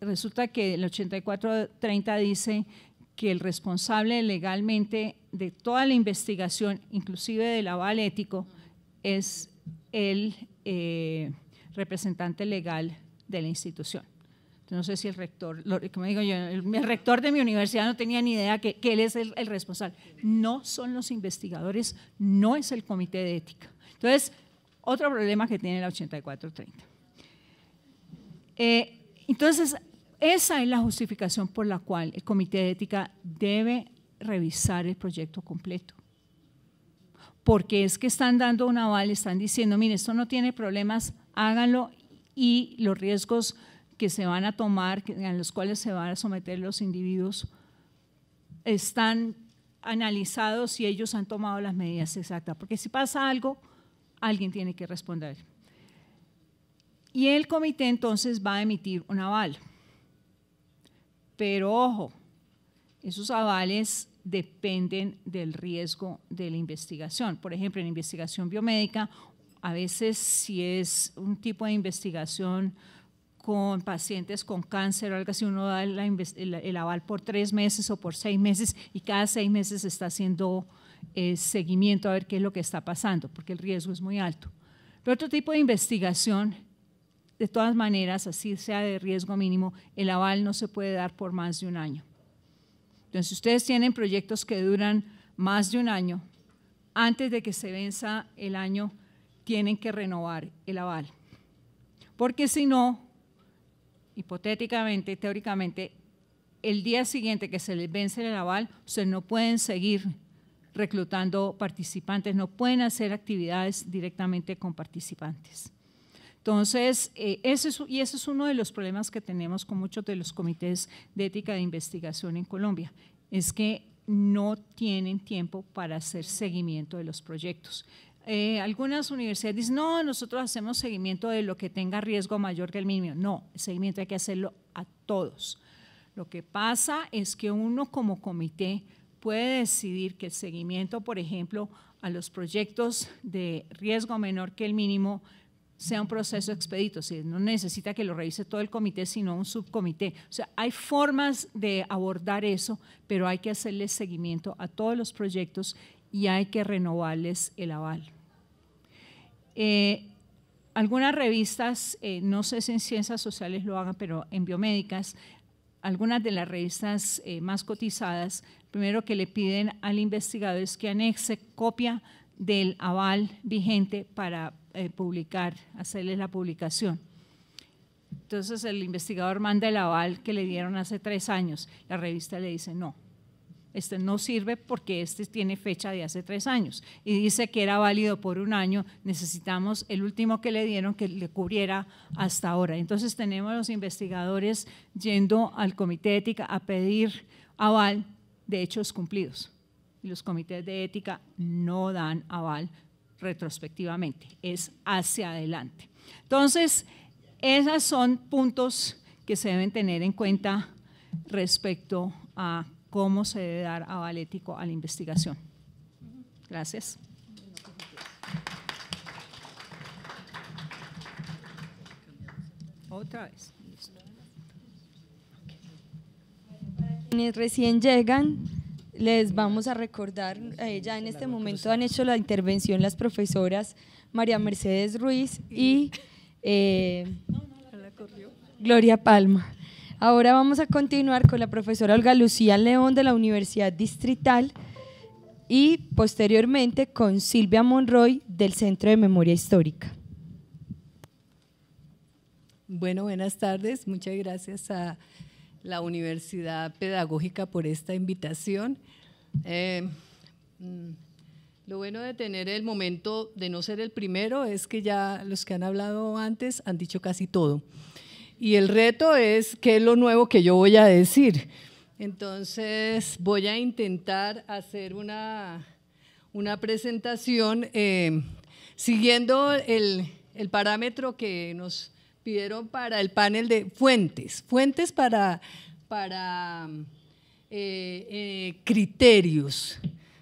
Resulta que el 8430 dice que el responsable legalmente de toda la investigación, inclusive del aval ético, es el eh, representante legal de la institución. no sé si el rector, como digo yo, el, rector de mi universidad no tenía ni idea que, él es el, responsable. No son los investigadores, no es el comité de ética. Entonces, otro problema que tiene la 8430. Eh, entonces, esa es la justificación por la cual el Comité de Ética debe revisar el proyecto completo porque es que están dando un aval, están diciendo, mire, esto no tiene problemas, háganlo y los riesgos que se van a tomar, en los cuales se van a someter los individuos, están analizados y ellos han tomado las medidas exactas, porque si pasa algo, alguien tiene que responder. Y el comité entonces va a emitir un aval. Pero ojo, esos avales dependen del riesgo de la investigación. Por ejemplo, en investigación biomédica, a veces si es un tipo de investigación con pacientes con cáncer o algo así, uno da el, aval por tres meses o por seis meses y cada seis meses está haciendo eh, seguimiento a ver qué es lo que está pasando, porque el riesgo es muy alto. Pero otro tipo de investigación, de todas maneras, así sea de riesgo mínimo, el aval no se puede dar por más de un año. Entonces, ustedes tienen proyectos que duran más de un año. Antes de que se venza el año, tienen que renovar el aval. Porque si no, hipotéticamente, teóricamente, el día siguiente que se les vence el aval, ustedes no pueden seguir reclutando participantes, no pueden hacer actividades directamente con participantes. Entonces, eh, y ese es uno de los problemas que tenemos con muchos de los comités de ética de investigación en Colombia, es que no tienen tiempo para hacer seguimiento de los proyectos. Eh, algunas universidades dicen, no, nosotros hacemos seguimiento de lo que tenga riesgo mayor que el mínimo. No, el seguimiento hay que hacerlo a todos. Lo que pasa es que uno como comité puede decidir que el seguimiento, por ejemplo, a los proyectos de riesgo menor que el mínimo, sea un proceso expedito, si no necesita que lo revise todo el comité, sino un subcomité. O sea, hay formas de abordar eso, pero hay que hacerle seguimiento a todos los proyectos y hay que renovarles el aval. Eh, algunas revistas, eh, no sé si en ciencias sociales lo hagan, pero en biomédicas, algunas de las revistas eh, más cotizadas, primero que le piden al investigador es que anexe copia del aval vigente para eh, publicar, hacerles la publicación. Entonces el investigador manda el aval que le dieron hace tres años. La revista le dice, no, este no sirve porque este tiene fecha de hace tres años. Y dice que era válido por un año, necesitamos el último que le dieron que le cubriera hasta ahora. Entonces tenemos los investigadores yendo al comité de ética a pedir aval de hechos cumplidos. Y los comités de ética no dan aval retrospectivamente, es hacia adelante. Entonces, esos son puntos que se deben tener en cuenta respecto a cómo se debe dar aval ético a la investigación. Gracias. Otra vez. Quienes recién llegan, les vamos a recordar, eh, ya en este momento han hecho la intervención las profesoras María Mercedes Ruiz y (laughs) eh, Gloria Palma. Ahora vamos a continuar con la profesora Olga Lucía León de la Universidad Distrital y posteriormente con Silvia Monroy del Centro de Memoria Histórica. Bueno, buenas tardes. Muchas gracias a la Universidad Pedagógica por esta invitación. Eh, mm, lo bueno de tener el momento de no ser el primero es que ya los que han hablado antes han dicho casi todo. Y el reto es qué es lo nuevo que yo voy a decir. Entonces voy a intentar hacer una, una presentación eh, siguiendo el parámetro que nos pidieron para el panel de fuentes, fuentes para, para eh, eh, criterios.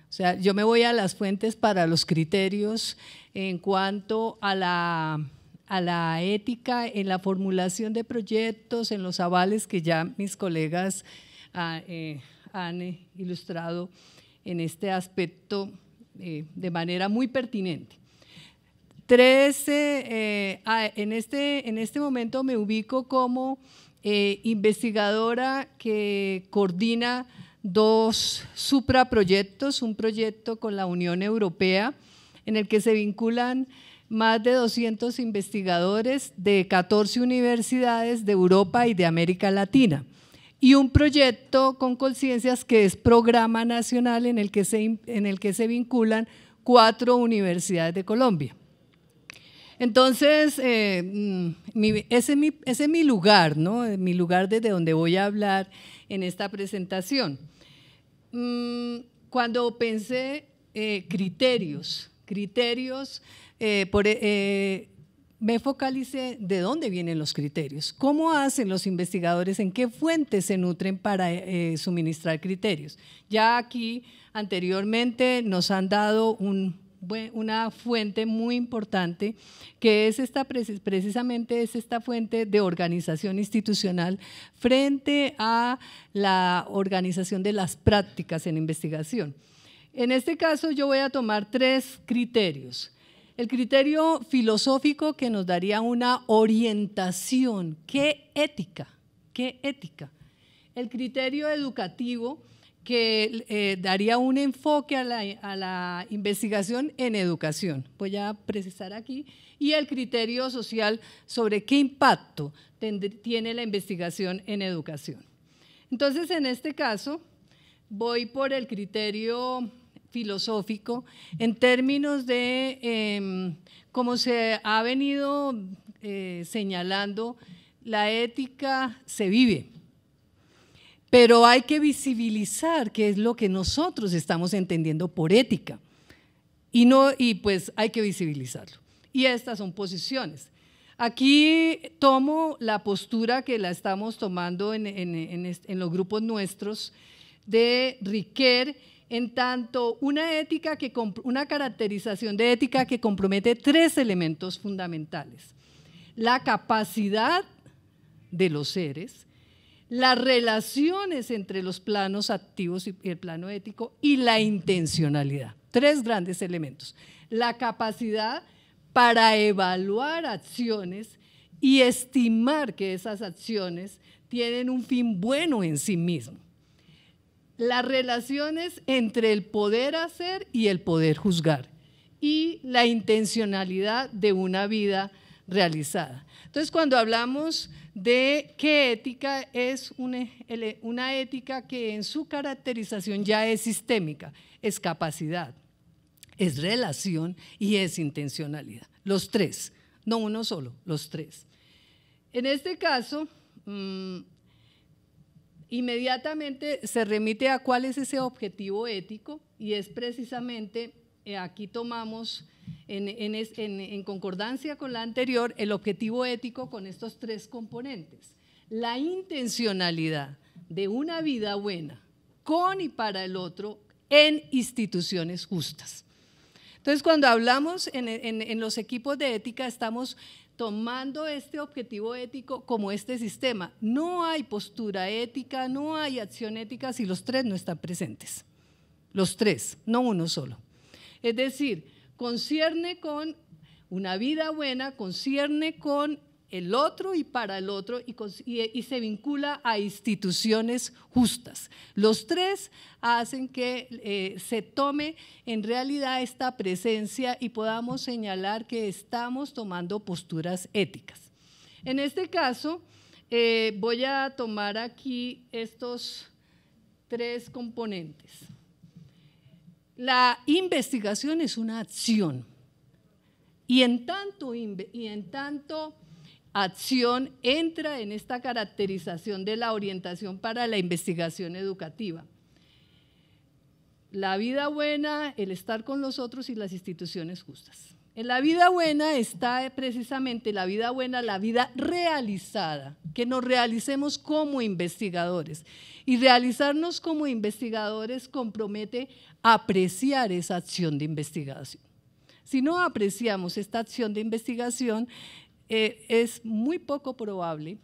O sea, yo me voy a las fuentes para los criterios en cuanto a la, a la ética en la formulación de proyectos, en los avales que ya mis colegas ah, eh, han ilustrado en este aspecto de manera muy pertinente. 13, eh, ah, en, este, en este momento me ubico como eh, investigadora que coordina dos supraproyectos, un proyecto con la Unión Europea en el que se vinculan más de 200 investigadores de 14 universidades de Europa y de América Latina y un proyecto con Conciencias que es programa nacional en el que en el que se vinculan cuatro universidades de Colombia. Entonces, eh, mm, ese, es mi, lugar, ¿no? Mi lugar desde donde voy a hablar en esta presentación. Mm, cuando pensé eh, criterios, criterios, eh, me focalicé de dónde vienen los criterios, cómo hacen los investigadores, en qué fuentes se nutren para suministrar criterios. Ya aquí anteriormente nos han dado un, una fuente muy importante, que es esta, precisamente es esta fuente de organización institucional frente a la organización de las prácticas en investigación. En este caso yo voy a tomar tres criterios. El criterio filosófico que nos daría una orientación, ¿qué ética? ¿Qué ética? El criterio educativo que eh, daría un enfoque a la, investigación en educación. Voy a precisar aquí. Y el criterio social sobre qué impacto tiene la investigación en educación. Entonces, en este caso, voy por el criterio filosófico en términos de em, cómo se ha venido eh, señalando, la ética se vive pero hay que visibilizar qué es lo que nosotros estamos entendiendo por ética. Y, no, y pues hay que visibilizarlo. Y estas son posiciones. Aquí tomo la postura que la estamos tomando en, los grupos nuestros de Riquer en tanto una, ética que, una caracterización de ética que compromete tres elementos fundamentales. La capacidad de los seres, las relaciones entre los planos activos y el plano ético y la intencionalidad. Tres grandes elementos. La capacidad para evaluar acciones y estimar que esas acciones tienen un fin bueno en sí mismo. Las relaciones entre el poder hacer y el poder juzgar y la intencionalidad de una vida realizada. Entonces, cuando hablamos de qué ética es e-, una, ética que en su caracterización ya es sistémica, es capacidad, es relación y es intencionalidad. Los tres, no uno solo, los tres. En este caso, mm, inmediatamente se remite a cuál es ese objetivo ético y es precisamente, eh, aquí tomamos en, concordancia con la anterior, el objetivo ético con estos tres componentes. La intencionalidad de una vida buena con y para el otro en instituciones justas. Entonces, cuando hablamos en, los equipos de ética, estamos tomando este objetivo ético como este sistema. No hay postura ética, no hay acción ética si los tres no están presentes. Los tres, no uno solo. Es decir, concierne con una vida buena, concierne con el otro y para el otro y, se vincula a instituciones justas. Los tres hacen que eh, se tome en realidad esta presencia y podamos señalar que estamos tomando posturas éticas. En este caso, eh, voy a tomar aquí estos tres componentes. La investigación es una acción. Y en tanto, y en tanto acción entra en esta caracterización de la orientación para la investigación educativa. La vida buena, el estar con los otros y las instituciones justas. En la vida buena está precisamente la vida buena, la vida realizada, que nos realicemos como investigadores. Y realizarnos como investigadores compromete apreciar esa acción de investigación. Si no apreciamos esta acción de investigación, eh, es muy poco probable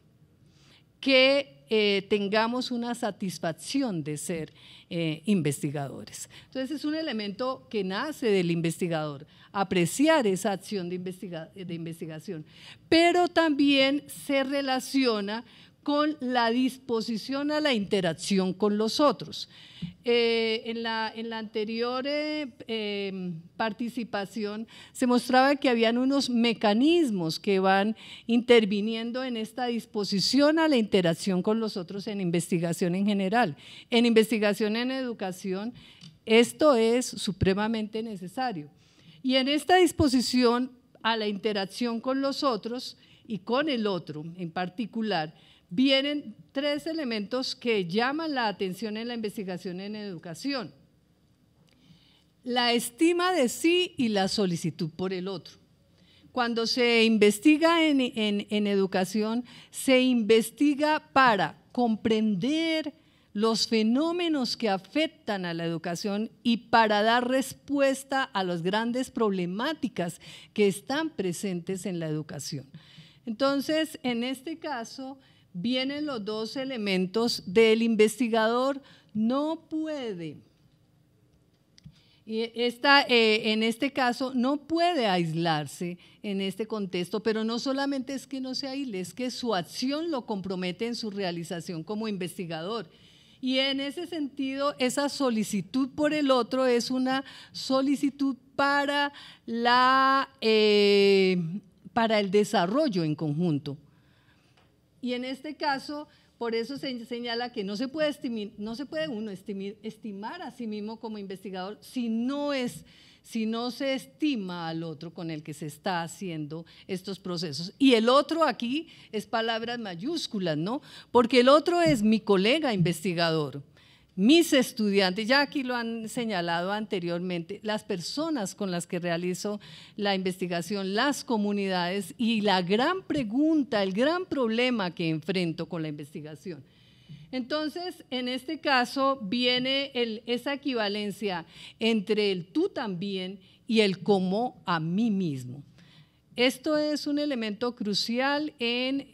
que eh, tengamos una satisfacción de ser eh, investigadores. Entonces es un elemento que nace del investigador, apreciar esa acción de, de investigación, pero también se relaciona con la disposición a la interacción con los otros. Eh, en, la, anterior eh, em, participación se mostraba que habían unos mecanismos que van interviniendo en esta disposición a la interacción con los otros en investigación en general. En investigación en educación esto es supremamente necesario. Y en esta disposición a la interacción con los otros y con el otro en particular, vienen tres elementos que llaman la atención en la investigación en educación. La estima de sí y la solicitud por el otro. Cuando se investiga en, en, educación, se investiga para comprender los fenómenos que afectan a la educación y para dar respuesta a las grandes problemáticas que están presentes en la educación. Entonces, en este caso, vienen los dos elementos del investigador. No puede, eh, en este caso, no puede aislarse en este contexto, pero no solamente es que no se aísle, es que su acción lo compromete en su realización como investigador. Y en ese sentido, esa solicitud por el otro es una solicitud para, la, eh, para el desarrollo en conjunto. Y en este caso, por eso se señala que no se puede, no se puede uno estimar a sí mismo como investigador si no es si no se estima al otro con el que se está haciendo estos procesos. Y el otro aquí es palabras mayúsculas, ¿no? Porque el otro es mi colega investigador mis estudiantes, ya aquí lo han señalado anteriormente, las personas con las que realizo la investigación, las comunidades y la gran pregunta, el gran problema que enfrento con la investigación. Entonces, en este caso viene esa equivalencia entre el tú también y el cómo a mí mismo. Esto es un elemento crucial en,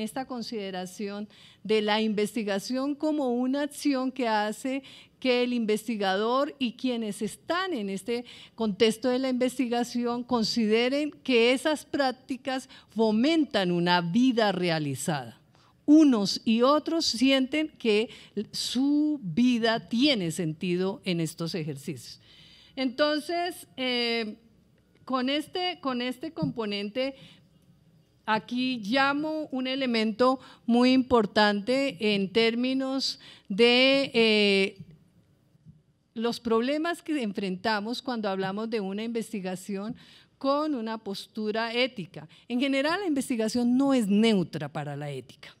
esta consideración de la investigación como una acción que hace que el investigador y quienes están en este contexto de la investigación consideren que esas prácticas fomentan una vida realizada unos y otros sienten que su vida tiene sentido en estos ejercicios. Entonces, eh, este, con este, componente aquí llamo un elemento muy importante en términos de eh, los problemas que enfrentamos cuando hablamos de una investigación con una postura ética. En general, la investigación no es neutra para la ética.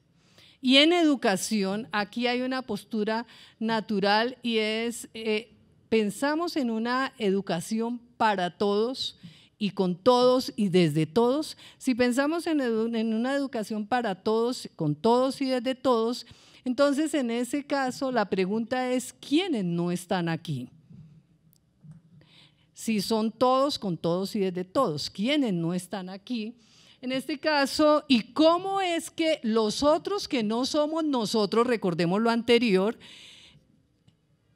Y en educación, aquí hay una postura natural y es, eh, pensamos en una educación para todos, y con todos y desde todos, si pensamos en, una educación para todos, con todos y desde todos, entonces en ese caso la pregunta es, ¿quiénes no están aquí? Si son todos, con todos y desde todos, ¿quiénes no están aquí? en este caso, y cómo es que los otros que no somos nosotros, recordemos lo anterior,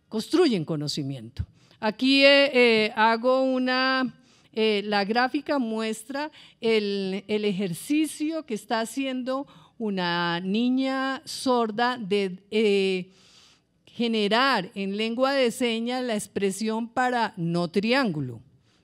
construyen conocimiento. Aquí eh, eh, hago una eh, la gráfica muestra el, ejercicio que está haciendo una niña sorda de eh, generar en lengua de señas la expresión para no triángulo.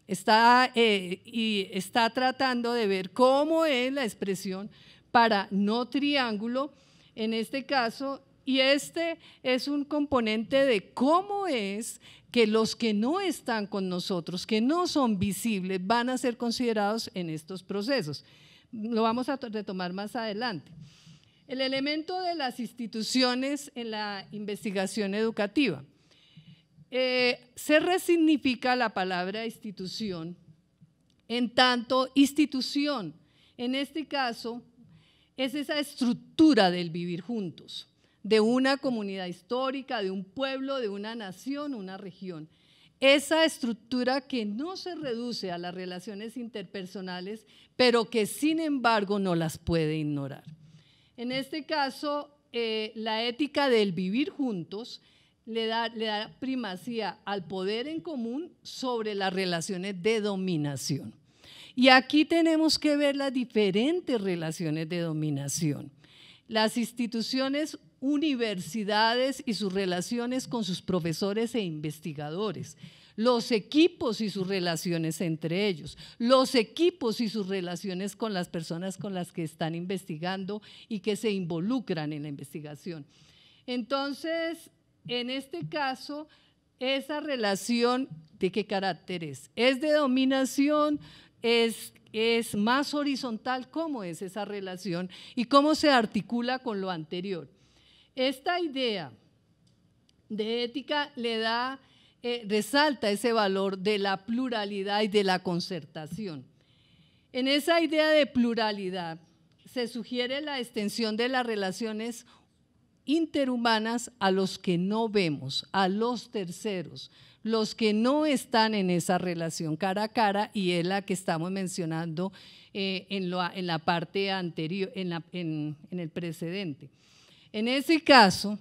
Está, eh, y está tratando de ver cómo es la expresión para no triángulo. En este caso, y este es un componente de cómo es que los que no están con nosotros, que no son visibles, van a ser considerados en estos procesos. Lo vamos a retomar más adelante. El elemento de las instituciones en la investigación educativa. Eh, se resignifica la palabra institución en tanto institución. En este caso, es esa estructura del vivir juntos de una comunidad histórica, de un pueblo, de una nación, una región. Esa estructura que no se reduce a las relaciones interpersonales, pero que sin embargo no las puede ignorar. En este caso, eh, la ética del vivir juntos le da, le da primacía al poder en común sobre las relaciones de dominación. Y aquí tenemos que ver las diferentes relaciones de dominación. Las instituciones universidades y sus relaciones con sus profesores e investigadores, los equipos y sus relaciones entre ellos, los equipos y sus relaciones con las personas con las que están investigando y que se involucran en la investigación. Entonces, en este caso, esa relación de qué carácter es? ¿Es de dominación? ¿Es, es más horizontal? ¿Cómo es esa relación? ¿Y cómo se articula con lo anterior? Esta idea de ética le da, eh, resalta ese valor de la pluralidad y de la concertación. En esa idea de pluralidad se sugiere la extensión de las relaciones interhumanas a los que no vemos, a los terceros, los que no están en esa relación cara a cara y es la que estamos mencionando eh, en, la parte anterior, en el precedente. En ese caso,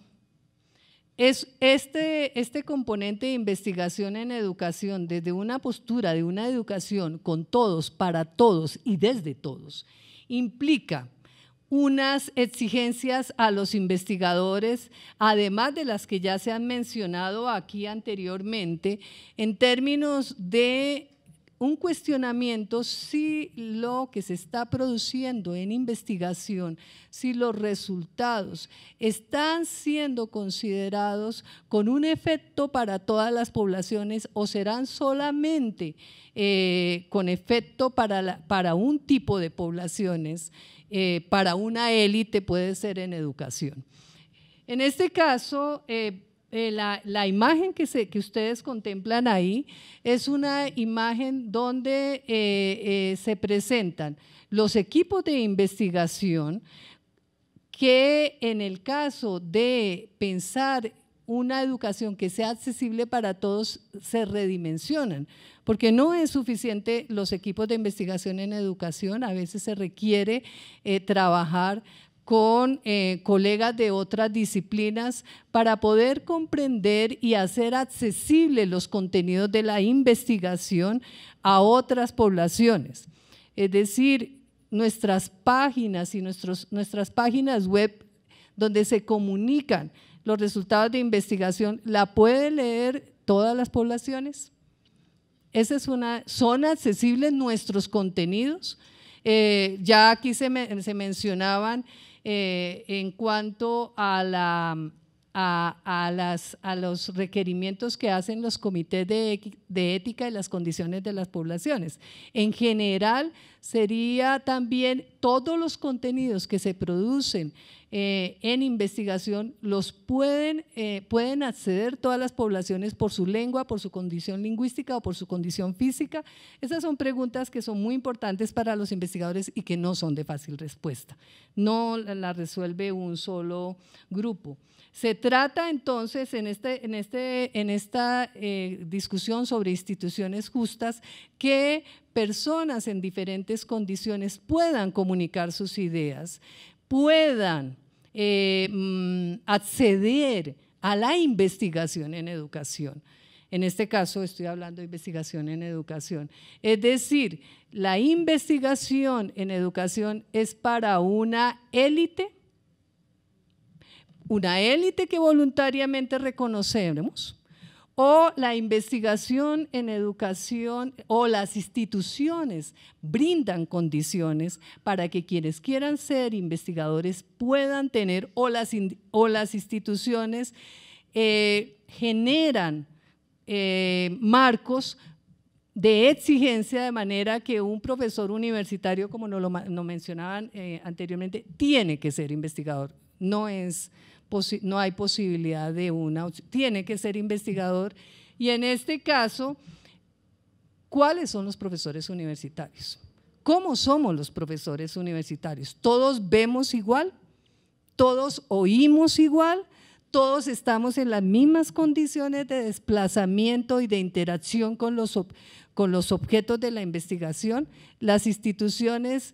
es este, este componente de investigación en educación, desde una postura de una educación con todos, para todos y desde todos, implica unas exigencias a los investigadores, además de las que ya se han mencionado aquí anteriormente, en términos de un cuestionamiento si lo que se está produciendo en investigación, si los resultados están siendo considerados con un efecto para todas las poblaciones o serán solamente eh, con efecto para, para un tipo de poblaciones, eh, para una élite puede ser en educación. En este caso, eh, eh, la, imagen que, ustedes contemplan ahí es una imagen donde eh, eh, se presentan los equipos de investigación que en el caso de pensar una educación que sea accesible para todos se redimensionan, porque no es suficiente los equipos de investigación en educación, a veces se requiere trabajar con eh, colegas de otras disciplinas para poder comprender y hacer accesibles los contenidos de la investigación a otras poblaciones. Es decir, nuestras páginas y nuestros, nuestras páginas web donde se comunican los resultados de investigación, ¿la pueden leer todas las poblaciones? Esa son accesibles nuestros contenidos. Eh, ya aquí se mencionaban eh, en cuanto a la a, los requerimientos que hacen los comités de, ética y las condiciones de las poblaciones. En general, sería también todos los contenidos que se producen eh, en investigación, los pueden, eh, pueden acceder todas las poblaciones por su lengua, por su condición lingüística o por su condición física. Esas son preguntas que son muy importantes para los investigadores y que no son de fácil respuesta. No las resuelve un solo grupo. Se trata entonces en, este, este, esta eh, discusión sobre instituciones justas que personas en diferentes condiciones puedan comunicar sus ideas, puedan eh, mm, acceder a la investigación en educación. En este caso estoy hablando de investigación en educación. Es decir, la investigación en educación es para una élite una élite que voluntariamente reconocemos, o la investigación en educación o las instituciones brindan condiciones para que quienes quieran ser investigadores puedan tener o las, o las instituciones eh, generan eh, marcos de exigencia de manera que un profesor universitario, como nos lo, mencionaban eh, anteriormente, tiene que ser investigador. No es, no hay posibilidad de una, tiene que ser investigador. Y en este caso, ¿cuáles son los profesores universitarios? ¿Cómo somos los profesores universitarios? ¿Todos vemos igual? ¿Todos oímos igual? todos estamos en las mismas condiciones de desplazamiento y de interacción con los, con los objetos de la investigación. Las instituciones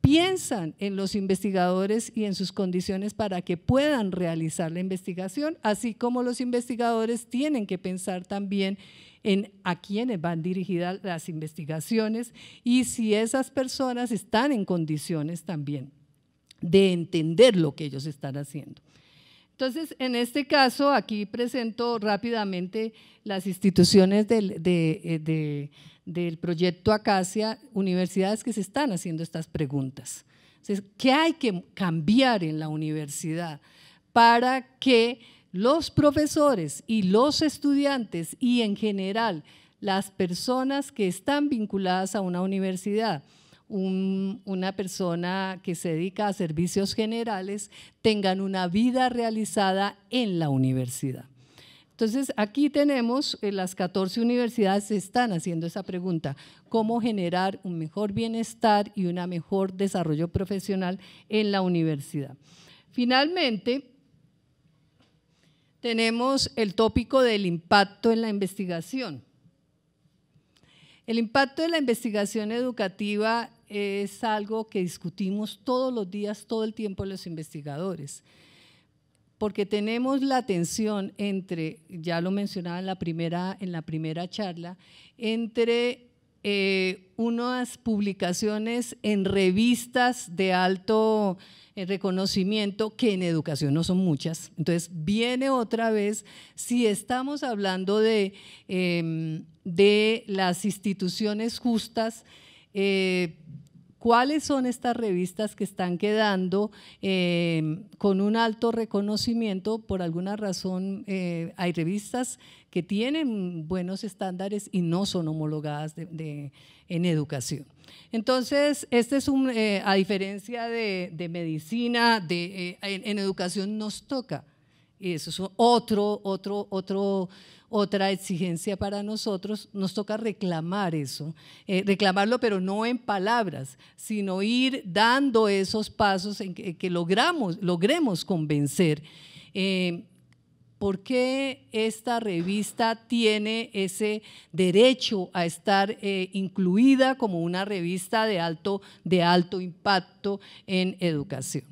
piensan en los investigadores y en sus condiciones para que puedan realizar la investigación, así como los investigadores tienen que pensar también en a quiénes van dirigidas las investigaciones y si esas personas están en condiciones también de entender lo que ellos están haciendo. Entonces, en este caso, aquí presento rápidamente las instituciones eh, del, proyecto Acacia, universidades que se están haciendo estas preguntas. Entonces, ¿Qué hay que cambiar en la universidad para que los profesores y los estudiantes y en general las personas que están vinculadas a una universidad una persona que se dedica a servicios generales tengan una vida realizada en la universidad. Entonces, aquí tenemos, eh, las 14 universidades están haciendo esa pregunta, ¿cómo generar un mejor bienestar y un mejor desarrollo profesional en la universidad? Finalmente, tenemos el tópico del impacto en la investigación. El impacto de la investigación educativa es algo que discutimos todos los días, todo el tiempo los investigadores, porque tenemos la tensión entre, ya lo mencionaba en la primera, en la primera charla, entre eh, unas publicaciones en revistas de alto eh, reconocimiento, que en educación no son muchas. Entonces, viene otra vez, si estamos hablando de, em, de las instituciones justas, eh, cuáles son estas revistas que están quedando eh, con un alto reconocimiento. Por alguna razón eh, hay revistas que tienen buenos estándares y no son homologadas en educación. Entonces, este es un, eh, a diferencia de, medicina, en, en, educación nos toca. y Eso es otro, otro, otro otra exigencia para nosotros, nos toca reclamar eso, eh, reclamarlo pero no en palabras, sino ir dando esos pasos en que, logramos, logremos convencer. Eh, ¿Por qué esta revista tiene ese derecho a estar eh, incluida como una revista de alto, de alto impacto en educación?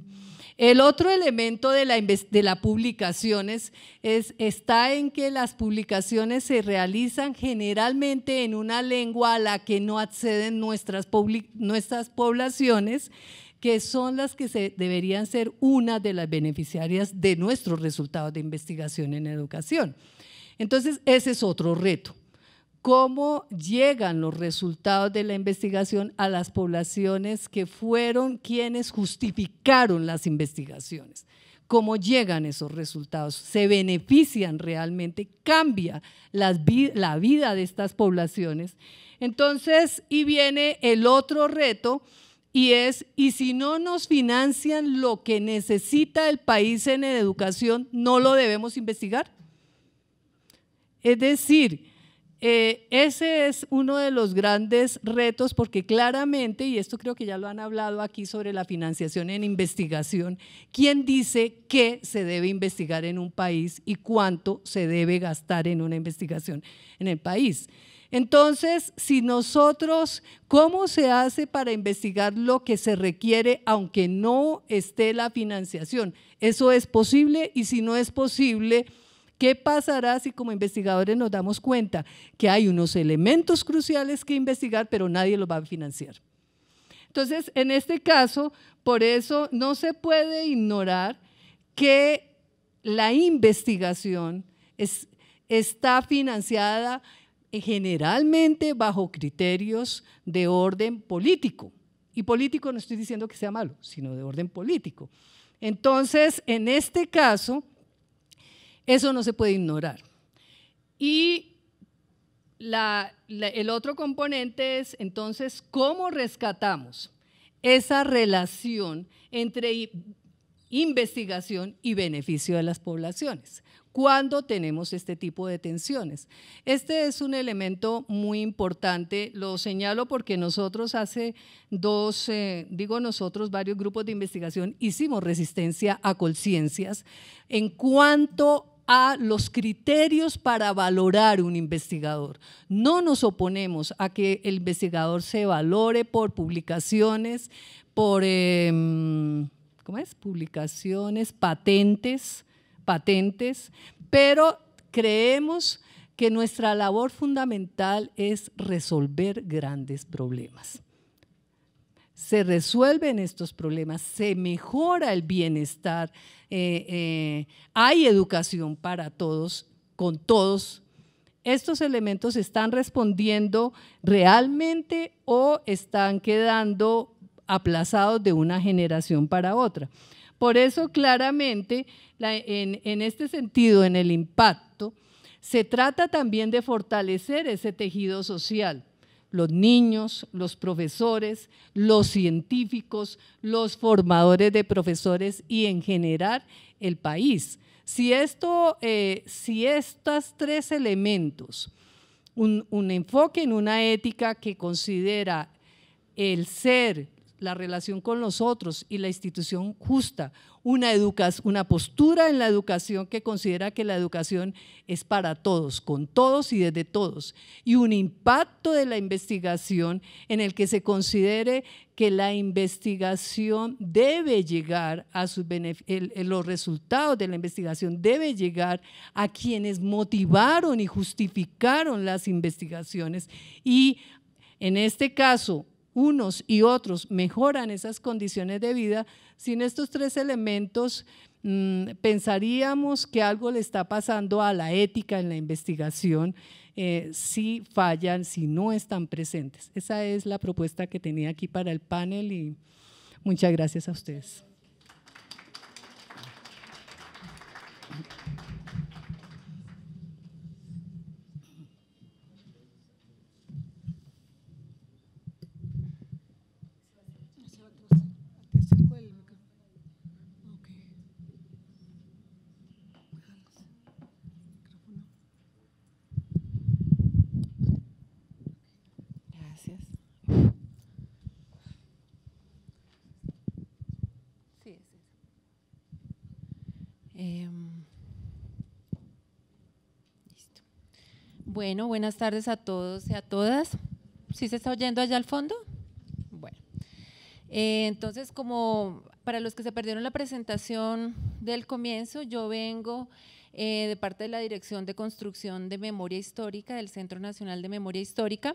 El otro elemento de las la publicaciones es, está en que las publicaciones se realizan generalmente en una lengua a la que no acceden nuestras, poblaciones, que son las que deberían ser una de las beneficiarias de nuestros resultados de investigación en educación. Entonces, ese es otro reto cómo llegan los resultados de la investigación a las poblaciones que fueron quienes justificaron las investigaciones. Cómo llegan esos resultados, se benefician realmente, cambia la vida de estas poblaciones. Entonces, y viene el otro reto, y es, y si no nos financian lo que necesita el país en educación, ¿no lo debemos investigar? Es decir, eh, ese es uno de los grandes retos porque claramente, y esto creo que ya lo han hablado aquí sobre la financiación en investigación, ¿quién dice qué se debe investigar en un país y cuánto se debe gastar en una investigación en el país? Entonces, si nosotros, ¿cómo se hace para investigar lo que se requiere aunque no esté la financiación? Eso es posible y si no es posible ¿Qué pasará si como investigadores nos damos cuenta que hay unos elementos cruciales que investigar, pero nadie los va a financiar? Entonces, en este caso, por eso no se puede ignorar que la investigación es, está financiada generalmente bajo criterios de orden político. Y político no estoy diciendo que sea malo, sino de orden político. Entonces, en este caso, eso no se puede ignorar. Y el otro componente es entonces cómo rescatamos esa relación entre investigación y beneficio de las poblaciones cuando tenemos este tipo de tensiones. Este es un elemento muy importante, lo señalo porque nosotros hace dos, eh, digo nosotros, varios grupos de investigación hicimos resistencia a conciencias en cuanto a los criterios para valorar un investigador. No nos oponemos a que el investigador se valore por publicaciones, por, em, es? Publicaciones, patentes, patentes, pero creemos que nuestra labor fundamental es resolver grandes problemas se resuelven estos problemas, se mejora el bienestar, eh, eh, hay educación para todos, con todos. ¿Estos elementos están respondiendo realmente o están quedando aplazados de una generación para otra? Por eso claramente, en este sentido, en el impacto, se trata también de fortalecer ese tejido social los niños, los profesores, los científicos, los formadores de profesores y en general el país. Si, esto, eh, si estos tres elementos, un, un enfoque en una ética que considera el ser, la relación con los otros y la institución justa, una, una postura en la educación que considera que la educación es para todos, con todos y desde todos, y un impacto de la investigación en el que se considere que la investigación debe llegar a sus beneficios. los resultados de la investigación debe llegar a quienes motivaron y justificaron las investigaciones y en este caso unos y otros mejoran esas condiciones de vida, sin estos tres elementos mm, pensaríamos que algo le está pasando a la ética en la investigación eh, si fallan, si no están presentes. Esa es la propuesta que tenía aquí para el panel y muchas gracias a ustedes. Bueno, buenas tardes a todos y a todas. ¿Sí se está oyendo allá al fondo? Bueno. Eh, entonces, como para los que se perdieron la presentación del comienzo, yo vengo eh, de parte de la Dirección de Construcción de Memoria Histórica del Centro Nacional de Memoria Histórica.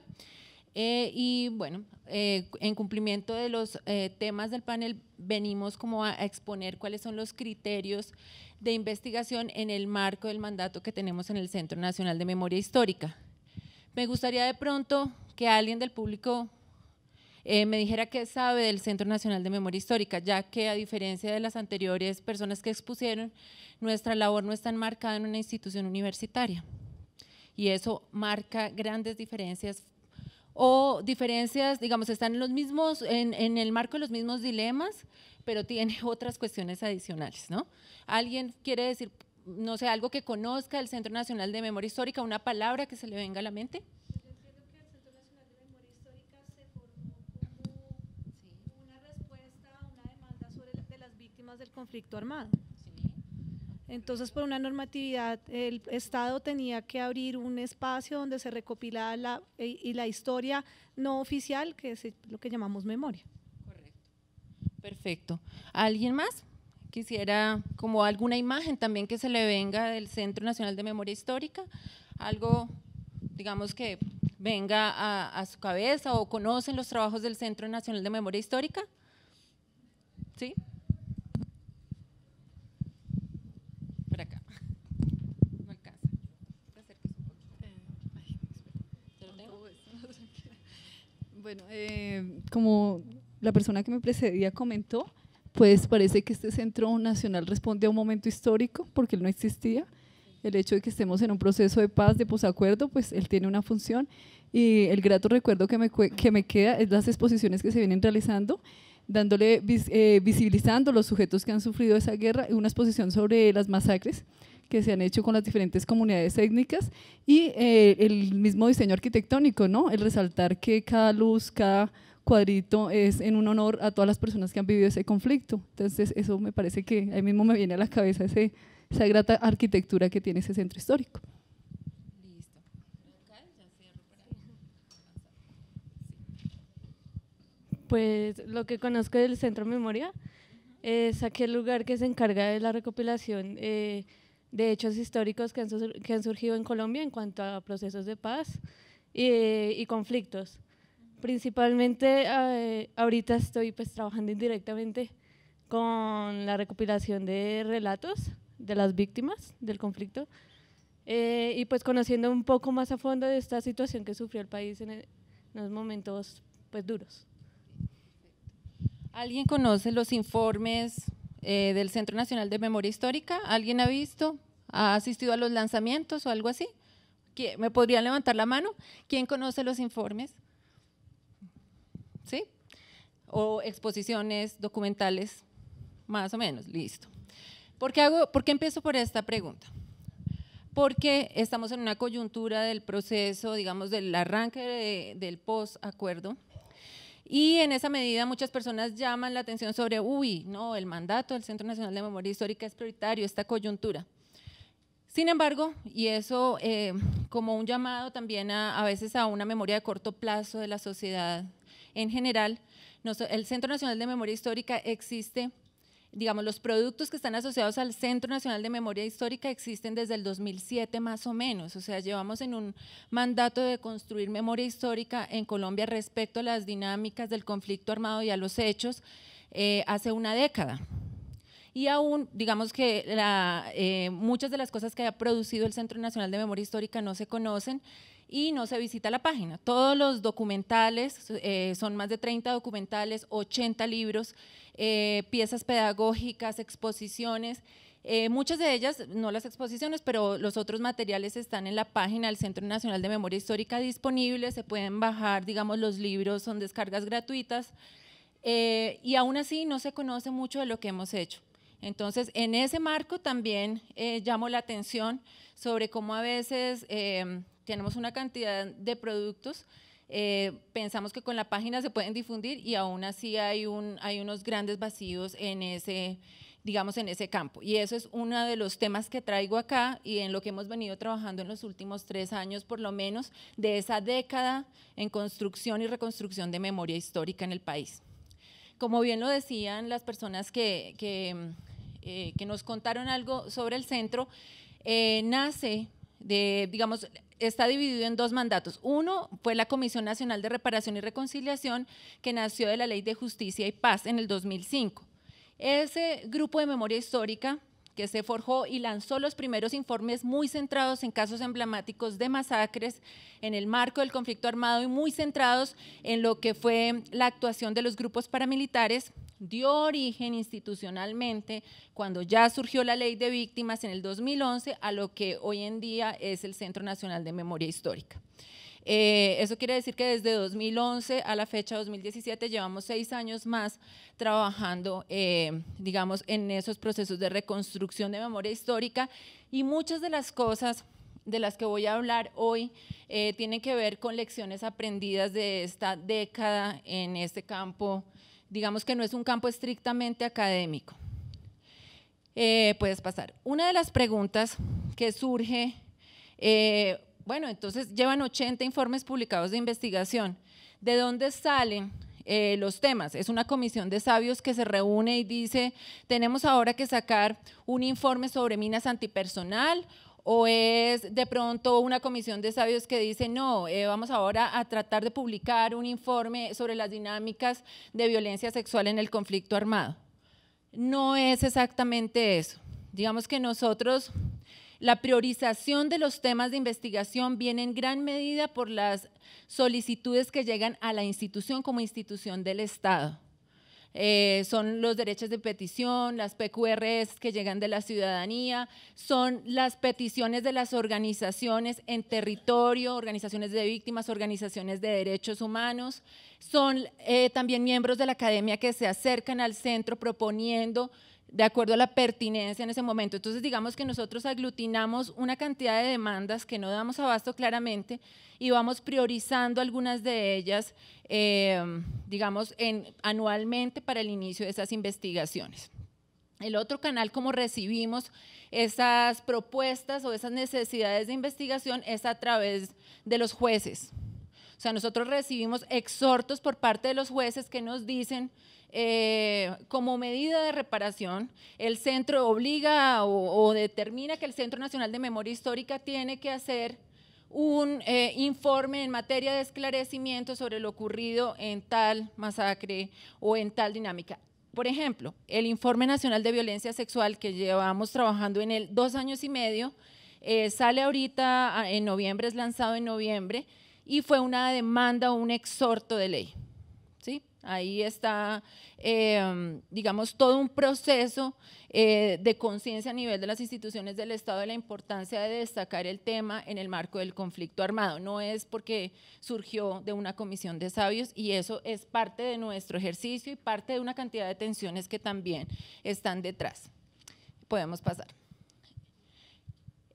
Eh, y bueno, eh, en cumplimiento de los eh, temas del panel, venimos como a, exponer cuáles son los criterios de investigación en el marco del mandato que tenemos en el Centro Nacional de Memoria Histórica. Me gustaría de pronto que alguien del público me dijera qué sabe del Centro Nacional de Memoria Histórica, ya que a diferencia de las anteriores personas que expusieron, nuestra labor no está enmarcada en una institución universitaria. Y eso marca grandes diferencias o diferencias, digamos, están en los mismos, en, el marco de los mismos dilemas, pero tiene (laughs) otras cuestiones adicionales, ¿no? Alguien quiere decir, no sé, algo que conozca el Centro Nacional de Memoria Histórica, una palabra que se le venga a la mente. que el Centro Nacional de Memoria Histórica se formó una una respuesta a demanda sobre las víctimas del conflicto armado. Entonces, por una normatividad, el Estado tenía que abrir un espacio donde se recopilaba la, eh, y la historia no oficial, que es lo que llamamos memoria. Correcto. Perfecto. ¿Alguien más? Quisiera como alguna imagen también que se le venga del Centro Nacional de Memoria Histórica, algo, digamos que venga a, a su cabeza o conocen los trabajos del Centro Nacional de Memoria Histórica. ¿Sí? Bueno, eh, como la persona que me precedía comentó, pues parece que este Centro Nacional responde a un momento histórico porque él no existía. El hecho de que estemos en un proceso de paz, de posacuerdo, pues él tiene una función y el grato recuerdo que me, que me queda es las exposiciones que se vienen realizando dándole, eh, visibilizando los sujetos que han sufrido esa guerra, una exposición sobre las masacres que se han hecho con las diferentes comunidades étnicas y eh, el mismo diseño arquitectónico, ¿no? El resaltar que cada luz, cada cuadrito es en un honor a todas las personas que han vivido ese conflicto. Entonces, eso me parece que ahí mismo me viene a la cabeza ese, esa grata arquitectura que tiene ese centro histórico. Pues lo que conozco del Centro Memoria es aquel lugar que se encarga de la recopilación eh, de hechos históricos que han, surgido en Colombia en cuanto a procesos de paz y, conflictos. Principalmente eh, ahorita estoy pues trabajando indirectamente con la recopilación de relatos de las víctimas del conflicto eh, y pues conociendo un poco más a fondo de esta situación que sufrió el país en, los momentos pues duros. ¿Alguien conoce los informes eh, del Centro Nacional de Memoria Histórica. ¿Alguien ha visto? ¿Ha asistido a los lanzamientos o algo así? ¿Me podrían levantar la mano? ¿Quién conoce los informes? ¿Sí? O exposiciones, documentales, más o menos, listo. ¿Por qué, hago, por qué empiezo por esta pregunta? Porque estamos en una coyuntura del proceso, digamos, del arranque del post-acuerdo y en esa medida muchas personas llaman la atención sobre, uy, no, el mandato del Centro Nacional de Memoria Histórica es prioritario, esta coyuntura. Sin embargo, y eso eh, como un llamado también a, veces a una memoria de corto plazo de la sociedad en general, el Centro Nacional de Memoria Histórica existe digamos, los productos que están asociados al Centro Nacional de Memoria Histórica existen desde el 2007 más o menos, o sea, llevamos en un mandato de construir memoria histórica en Colombia respecto a las dinámicas del conflicto armado y a los hechos eh, hace una década. Y aún, digamos que eh, muchas de las cosas que ha producido el Centro Nacional de Memoria Histórica no se conocen, y no se visita la página. Todos los documentales, eh, son más de 30 documentales, 80 libros, eh, piezas pedagógicas, exposiciones. Eh, muchas de ellas, no las exposiciones, pero los otros materiales están en la página del Centro Nacional de Memoria Histórica disponibles, se pueden bajar, digamos, los libros son descargas gratuitas y aún así no se conoce mucho de lo que hemos hecho. Entonces, en ese marco también llamo la atención sobre cómo a veces em, tenemos una cantidad de productos. Eh, pensamos que con la página se pueden difundir y aún así hay, un, hay unos grandes vacíos en ese, digamos, en ese campo. Y eso es uno de los temas que traigo acá y en lo que hemos venido trabajando en los últimos tres años, por lo menos, de esa década en construcción y reconstrucción de memoria histórica en el país. Como bien lo decían las personas que, que, eh, nos contaron algo sobre el centro, eh, nace de, digamos, está dividido en dos mandatos. Uno fue la Comisión Nacional de Reparación y Reconciliación, que nació de la Ley de Justicia y Paz en el 2005. Ese grupo de memoria histórica que se forjó y lanzó los primeros informes muy centrados en casos emblemáticos de masacres en el marco del conflicto armado y muy centrados en lo que fue la actuación de los grupos paramilitares dio origen institucionalmente cuando ya surgió la ley de víctimas en el 2011 a lo que hoy en día es el Centro Nacional de Memoria Histórica. Eh, eso quiere decir que desde 2011 a la fecha 2017 llevamos seis años más trabajando, eh, digamos, en esos procesos de reconstrucción de memoria histórica y muchas de las cosas de las que voy a hablar hoy eh, tienen que ver con lecciones aprendidas de esta década en este campo digamos que no es un campo estrictamente académico. Eh, puedes pasar. Una de las preguntas que surge, eh, bueno, entonces llevan 80 informes publicados de investigación. ¿De dónde salen eh, los temas? Es una comisión de sabios que se reúne y dice, tenemos ahora que sacar un informe sobre minas antipersonal o es de pronto una comisión de sabios que dice, no, eh, vamos ahora a tratar de publicar un informe sobre las dinámicas de violencia sexual en el conflicto armado. No es exactamente eso. Digamos que nosotros, la priorización de los temas de investigación viene en gran medida por las solicitudes que llegan a la institución como institución del Estado. Eh, son los derechos de petición, las PQRs que llegan de la ciudadanía, son las peticiones de las organizaciones en territorio, organizaciones de víctimas, organizaciones de derechos humanos, son eh, también miembros de la academia que se acercan al centro proponiendo de acuerdo a la pertinencia en ese momento. Entonces, digamos que nosotros aglutinamos una cantidad de demandas que no damos abasto claramente y vamos priorizando algunas de ellas, eh, digamos, anualmente para el inicio de esas investigaciones. El otro canal, como recibimos esas propuestas o esas necesidades de investigación, es a través de los jueces. O sea, nosotros recibimos exhortos por parte de los jueces que nos dicen eh, como medida de reparación, el centro obliga o, determina que el Centro Nacional de Memoria Histórica tiene que hacer un eh, informe en materia de esclarecimiento sobre lo ocurrido en tal masacre o en tal dinámica. Por ejemplo, el Informe Nacional de Violencia Sexual que llevamos trabajando en él dos años y medio, eh, sale ahorita ah, en noviembre, es lanzado en noviembre, y fue una demanda, o un exhorto de ley. Ahí está, em, digamos, todo un proceso eh, de conciencia a nivel de las instituciones del Estado de la importancia de destacar el tema en el marco del conflicto armado. No es porque surgió de una comisión de sabios y eso es parte de nuestro ejercicio y parte de una cantidad de tensiones que también están detrás. Podemos pasar.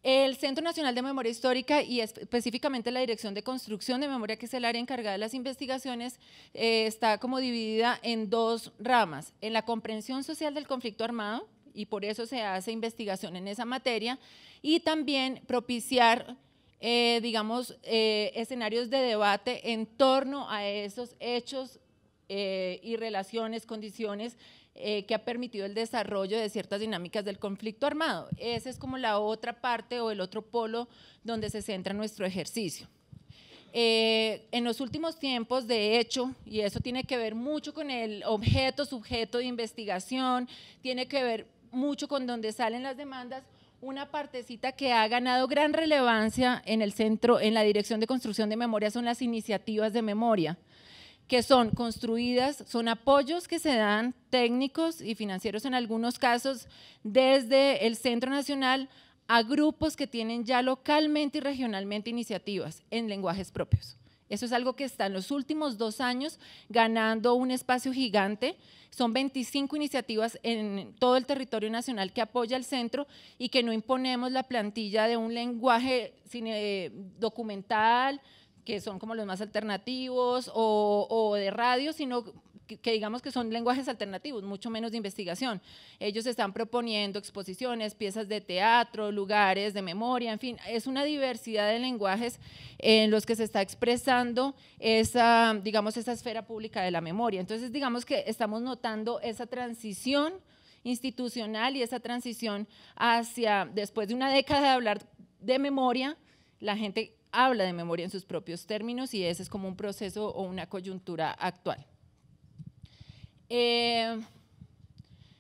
El Centro Nacional de Memoria Histórica y específicamente la Dirección de Construcción de Memoria, que es el área encargada de las investigaciones, eh, está como dividida en dos ramas, en la comprensión social del conflicto armado, y por eso se hace investigación en esa materia, y también propiciar eh, digamos, eh, escenarios de debate en torno a esos hechos y relaciones, condiciones eh, que ha permitido el desarrollo de ciertas dinámicas del conflicto armado. Esa es como la otra parte o el otro polo donde se centra nuestro ejercicio. Eh, en los últimos tiempos, de hecho, y eso tiene que ver mucho con el objeto, sujeto de investigación, tiene que ver mucho con donde salen las demandas, una partecita que ha ganado gran relevancia en el centro, en la Dirección de Construcción de Memoria, son las iniciativas de memoria que son construidas, son apoyos que se dan técnicos y financieros en algunos casos desde el Centro Nacional a grupos que tienen ya localmente y regionalmente iniciativas en lenguajes propios. Eso es algo que está en los últimos dos años ganando un espacio gigante. Son 25 iniciativas en todo el territorio nacional que apoya el centro y que no imponemos la plantilla de un lenguaje eh, documental, que son como los más alternativos o, de radio, sino que, que, digamos que son lenguajes alternativos, mucho menos de investigación. Ellos están proponiendo exposiciones, piezas de teatro, lugares de memoria, en fin, es una diversidad de lenguajes en los que se está expresando esa, digamos, esa esfera pública de la memoria. Entonces, digamos que estamos notando esa transición institucional y esa transición hacia, después de una década de hablar de memoria, la gente habla de memoria en sus propios términos y ese es como un proceso o una coyuntura actual. Eh,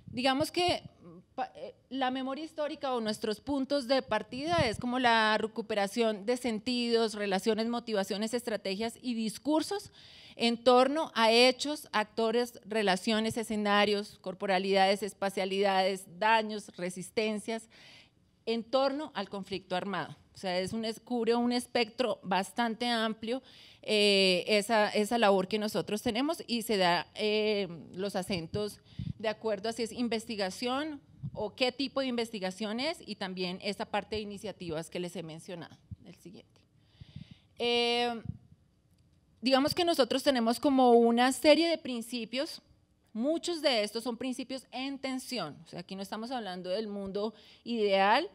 digamos que eh, la memoria histórica o nuestros puntos de partida es como la recuperación de sentidos, relaciones, motivaciones, estrategias y discursos en torno a hechos, actores, relaciones, escenarios, corporalidades, espacialidades, daños, resistencias, en torno al conflicto armado. O sea, es un, cubre un espectro bastante amplio eh, esa, esa, labor que nosotros tenemos y se da eh, los acentos de acuerdo a si es investigación o qué tipo de investigación es y también esa parte de iniciativas que les he mencionado. El siguiente. Eh, digamos que nosotros tenemos como una serie de principios Muchos de estos son principios en tensión, o sea, aquí no estamos hablando del mundo ideal,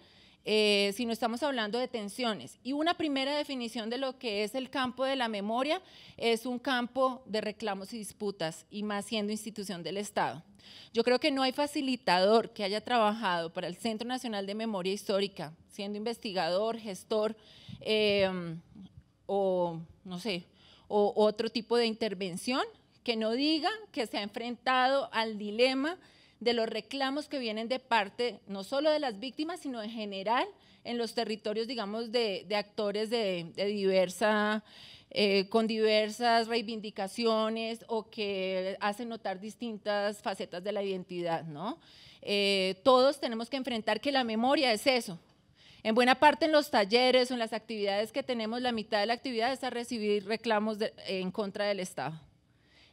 eh, si no estamos hablando de tensiones. Y una primera definición de lo que es el campo de la memoria es un campo de reclamos y disputas, y más siendo institución del Estado. Yo creo que no hay facilitador que haya trabajado para el Centro Nacional de Memoria Histórica, siendo investigador, gestor em, o, no sé, o otro tipo de intervención, que no diga que se ha enfrentado al dilema de los reclamos que vienen de parte no solo de las víctimas, sino en general en los territorios, digamos, de, actores de, diversa, eh, con diversas reivindicaciones o que hacen notar distintas facetas de la identidad, ¿no? Eh, todos tenemos que enfrentar que la memoria es eso, en buena parte en los talleres o en las actividades que tenemos, la mitad de la actividad es a recibir reclamos en contra del Estado.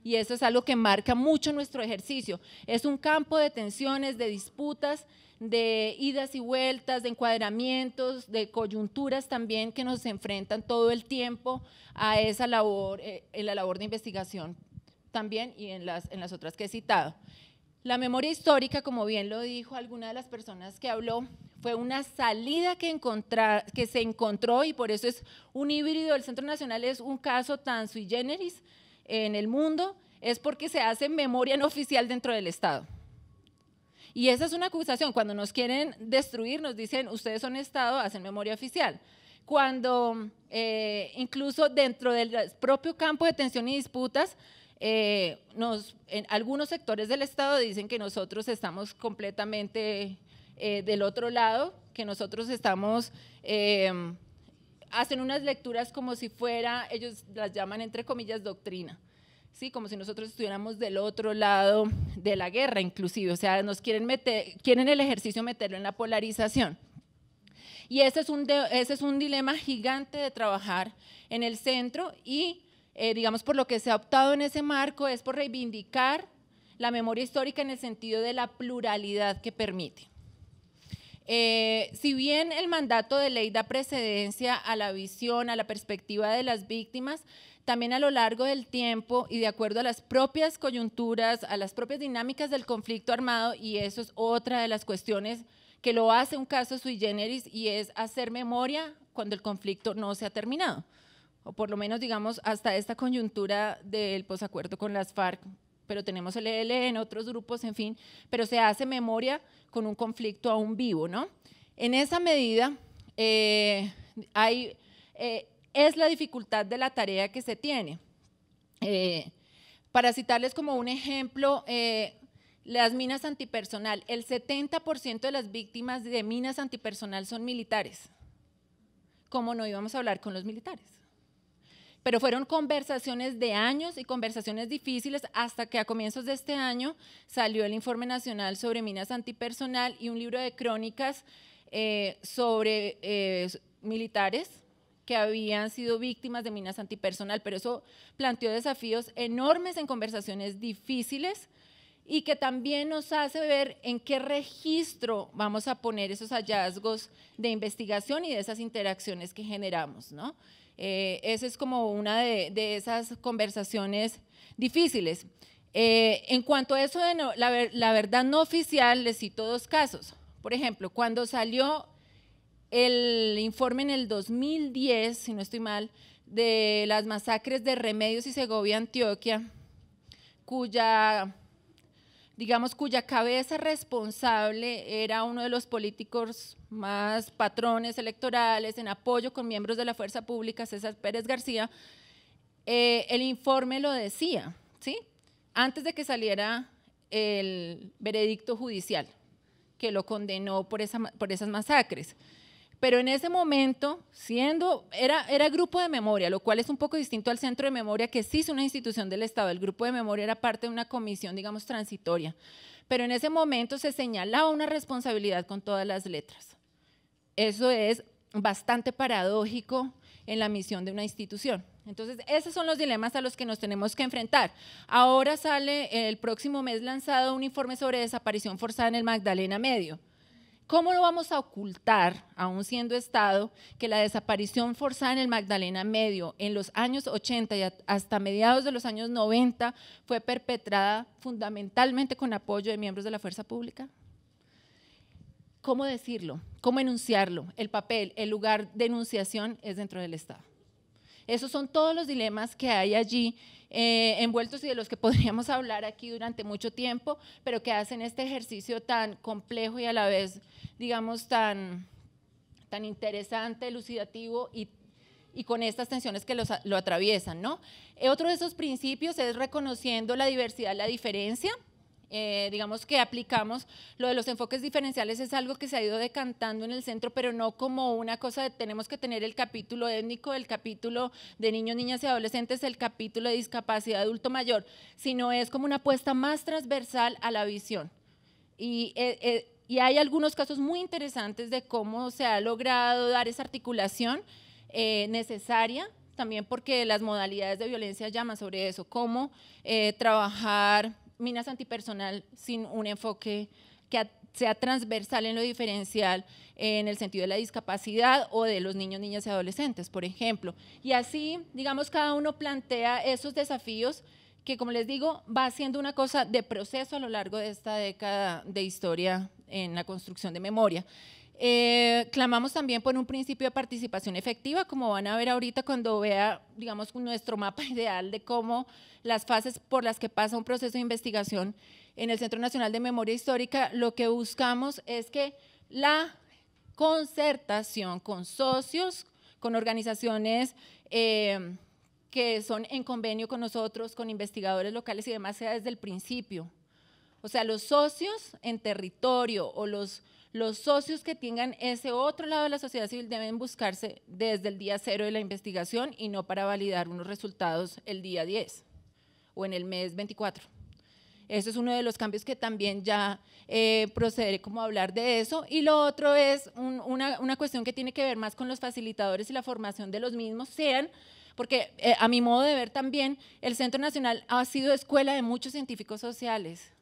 Y eso es algo que marca mucho nuestro ejercicio. Es un campo de tensiones, de disputas, de idas y vueltas, de encuadramientos, de coyunturas también que nos enfrentan todo el tiempo a esa labor, eh, en la labor de investigación también y en las, en las otras que he citado. La memoria histórica, como bien lo dijo alguna de las personas que habló, fue una salida que, que se encontró y por eso es un híbrido. El Centro Nacional es un caso tan sui generis en el mundo es porque se hace memoria no oficial dentro del Estado. Y esa es una acusación. Cuando nos quieren destruir, nos dicen, ustedes son Estado, hacen memoria oficial. Cuando eh, incluso dentro del propio campo de tensión y disputas, eh, nos, en algunos sectores del Estado dicen que nosotros estamos completamente eh, del otro lado, que nosotros estamos hacen unas lecturas como si fuera, ellos las llaman entre comillas doctrina. Sí, como si nosotros estuviéramos del otro lado de la guerra, inclusive. O sea, nos quieren meter, quieren el ejercicio meterlo en la polarización. Y ese es un, ese es un dilema gigante de trabajar en el centro y, eh, digamos, por lo que se ha optado en ese marco es por reivindicar la memoria histórica en el sentido de la pluralidad que permite. Eh, si bien el mandato de ley da precedencia a la visión, a la perspectiva de las víctimas, también a lo largo del tiempo y de acuerdo a las propias coyunturas, a las propias dinámicas del conflicto armado, y eso es otra de las cuestiones que lo hace un caso sui generis y es hacer memoria cuando el conflicto no se ha terminado, o por lo menos digamos hasta esta coyuntura del posacuerdo con las FARC pero tenemos el ELN, e otros grupos, en fin, pero se hace memoria con un conflicto aún vivo, ¿no? En esa medida, eh, hay, eh, es la dificultad de la tarea que se tiene. Eh, para citarles como un ejemplo, las minas antipersonal, el 70% de las víctimas de minas antipersonal son militares. ¿Cómo no íbamos a hablar con los militares? pero fueron conversaciones de años y conversaciones difíciles hasta que a comienzos de este año salió el Informe Nacional sobre Minas Antipersonal y un libro de crónicas eh, sobre eh, militares que habían sido víctimas de minas antipersonal, pero eso planteó desafíos enormes en conversaciones difíciles y que también nos hace ver en qué registro vamos a poner esos hallazgos de investigación y de esas interacciones que generamos, ¿no? Eh, esa es como una de, esas conversaciones difíciles. Eh, en cuanto a eso de la, la, verdad no oficial, les cito dos casos. Por ejemplo, cuando salió el informe en el 2010, si no estoy mal, de las masacres de Remedios y Segovia, Antioquia, cuya digamos, cuya cabeza responsable era uno de los políticos más patrones electorales en apoyo con miembros de la fuerza pública, César Pérez García, eh, el informe lo decía, ¿sí? Antes de que saliera el veredicto judicial que lo condenó esa, por esas masacres. Pero en ese momento, siendo, era, era grupo de memoria, lo cual es un poco distinto al centro de memoria, que sí es una institución del Estado. El grupo de memoria era parte de una comisión, digamos, transitoria. Pero en ese momento se señalaba una responsabilidad con todas las letras. Eso es bastante paradójico en la misión de una institución. Entonces, esos son los dilemas a los que nos tenemos que enfrentar. Ahora sale el próximo mes lanzado un informe sobre desaparición forzada en el Magdalena Medio. ¿Cómo lo vamos a ocultar, aún siendo Estado, que la desaparición forzada en el Magdalena Medio en los años 80 y hasta mediados de los años 90 fue perpetrada fundamentalmente con apoyo de miembros de la fuerza pública? ¿Cómo decirlo? ¿Cómo enunciarlo? El papel, el lugar de enunciación es dentro del Estado. Esos son todos los dilemas que hay allí eh, envueltos y de los que (laughs) podríamos hablar aquí durante mucho tiempo, pero que hacen este ejercicio tan complejo y a la vez, digamos, tan, interesante, elucidativo y con estas tensiones que lo atraviesan, ¿no? Eh, otro de esos principios es reconociendo la diversidad, la diferencia. Eh, digamos que aplicamos. Lo de los enfoques diferenciales es algo que se ha ido decantando en el centro, pero no como una cosa de tenemos que tener el capítulo étnico, el capítulo de niños, niñas y adolescentes, el capítulo de discapacidad adulto mayor, sino es como una apuesta más transversal a la visión. Y, eh, eh, y hay algunos casos muy interesantes de cómo se ha logrado dar esa articulación necesaria también porque las modalidades de violencia llaman sobre eso, cómo trabajar minas antipersonal sin un enfoque que sea transversal en lo diferencial en el sentido de la discapacidad o de los niños, niñas y adolescentes, por ejemplo. Y así, digamos, cada uno plantea esos desafíos que, como les digo, va siendo una cosa de proceso a lo largo de esta década de historia en la construcción de memoria. Eh, clamamos también por un principio de participación efectiva, como van a ver ahorita cuando vea, digamos, nuestro mapa (laughs) ideal de cómo las fases por las que pasa un proceso de investigación en el Centro Nacional de Memoria Histórica, lo que buscamos es que la concertación con socios, con organizaciones eh, que son en convenio con nosotros, con investigadores locales y demás, sea desde el principio. O sea, los socios en territorio o los los socios que tengan ese otro lado de la sociedad civil deben buscarse desde el día cero de la investigación y no para validar unos resultados el día 10 o en el mes 24. Ese es uno de los cambios que también ya eh, procederé como a hablar de eso. Y lo otro es una, cuestión que tiene que ver más con los facilitadores y la formación de los mismos, sean, porque eh, a mi modo de ver también, el Centro Nacional ha sido escuela de muchos científicos sociales.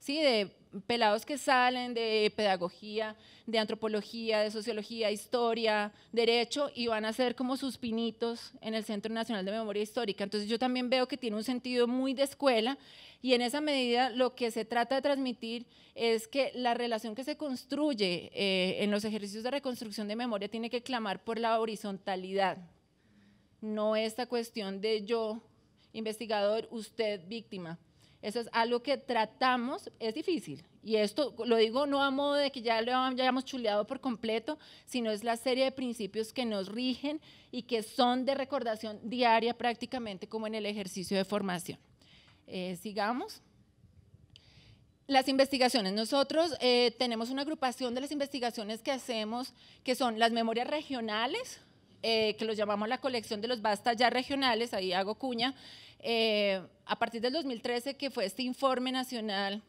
¿sí? de pelados que salen de pedagogía, de antropología, de sociología, historia, derecho, y van a ser como sus pinitos en el Centro Nacional de Memoria Histórica. Entonces yo también veo que tiene un sentido muy de escuela y en esa medida lo que se trata de transmitir es que la relación que se construye eh, en los ejercicios de reconstrucción de memoria tiene que clamar por la horizontalidad, no esta cuestión de yo, investigador, usted, víctima eso es algo que tratamos, es difícil. Y esto lo digo no a modo de que ya lo hayamos chuleado por completo, sino es la serie de principios que nos rigen y que son de recordación diaria prácticamente como en el ejercicio de formación. Eh, sigamos las investigaciones. Nosotros eh, tenemos una agrupación de las investigaciones que hacemos, que son las memorias regionales, eh, que los llamamos la colección de los bastas ya regionales, ahí hago cuña, eh, a partir del 2013, que fue este informe nacional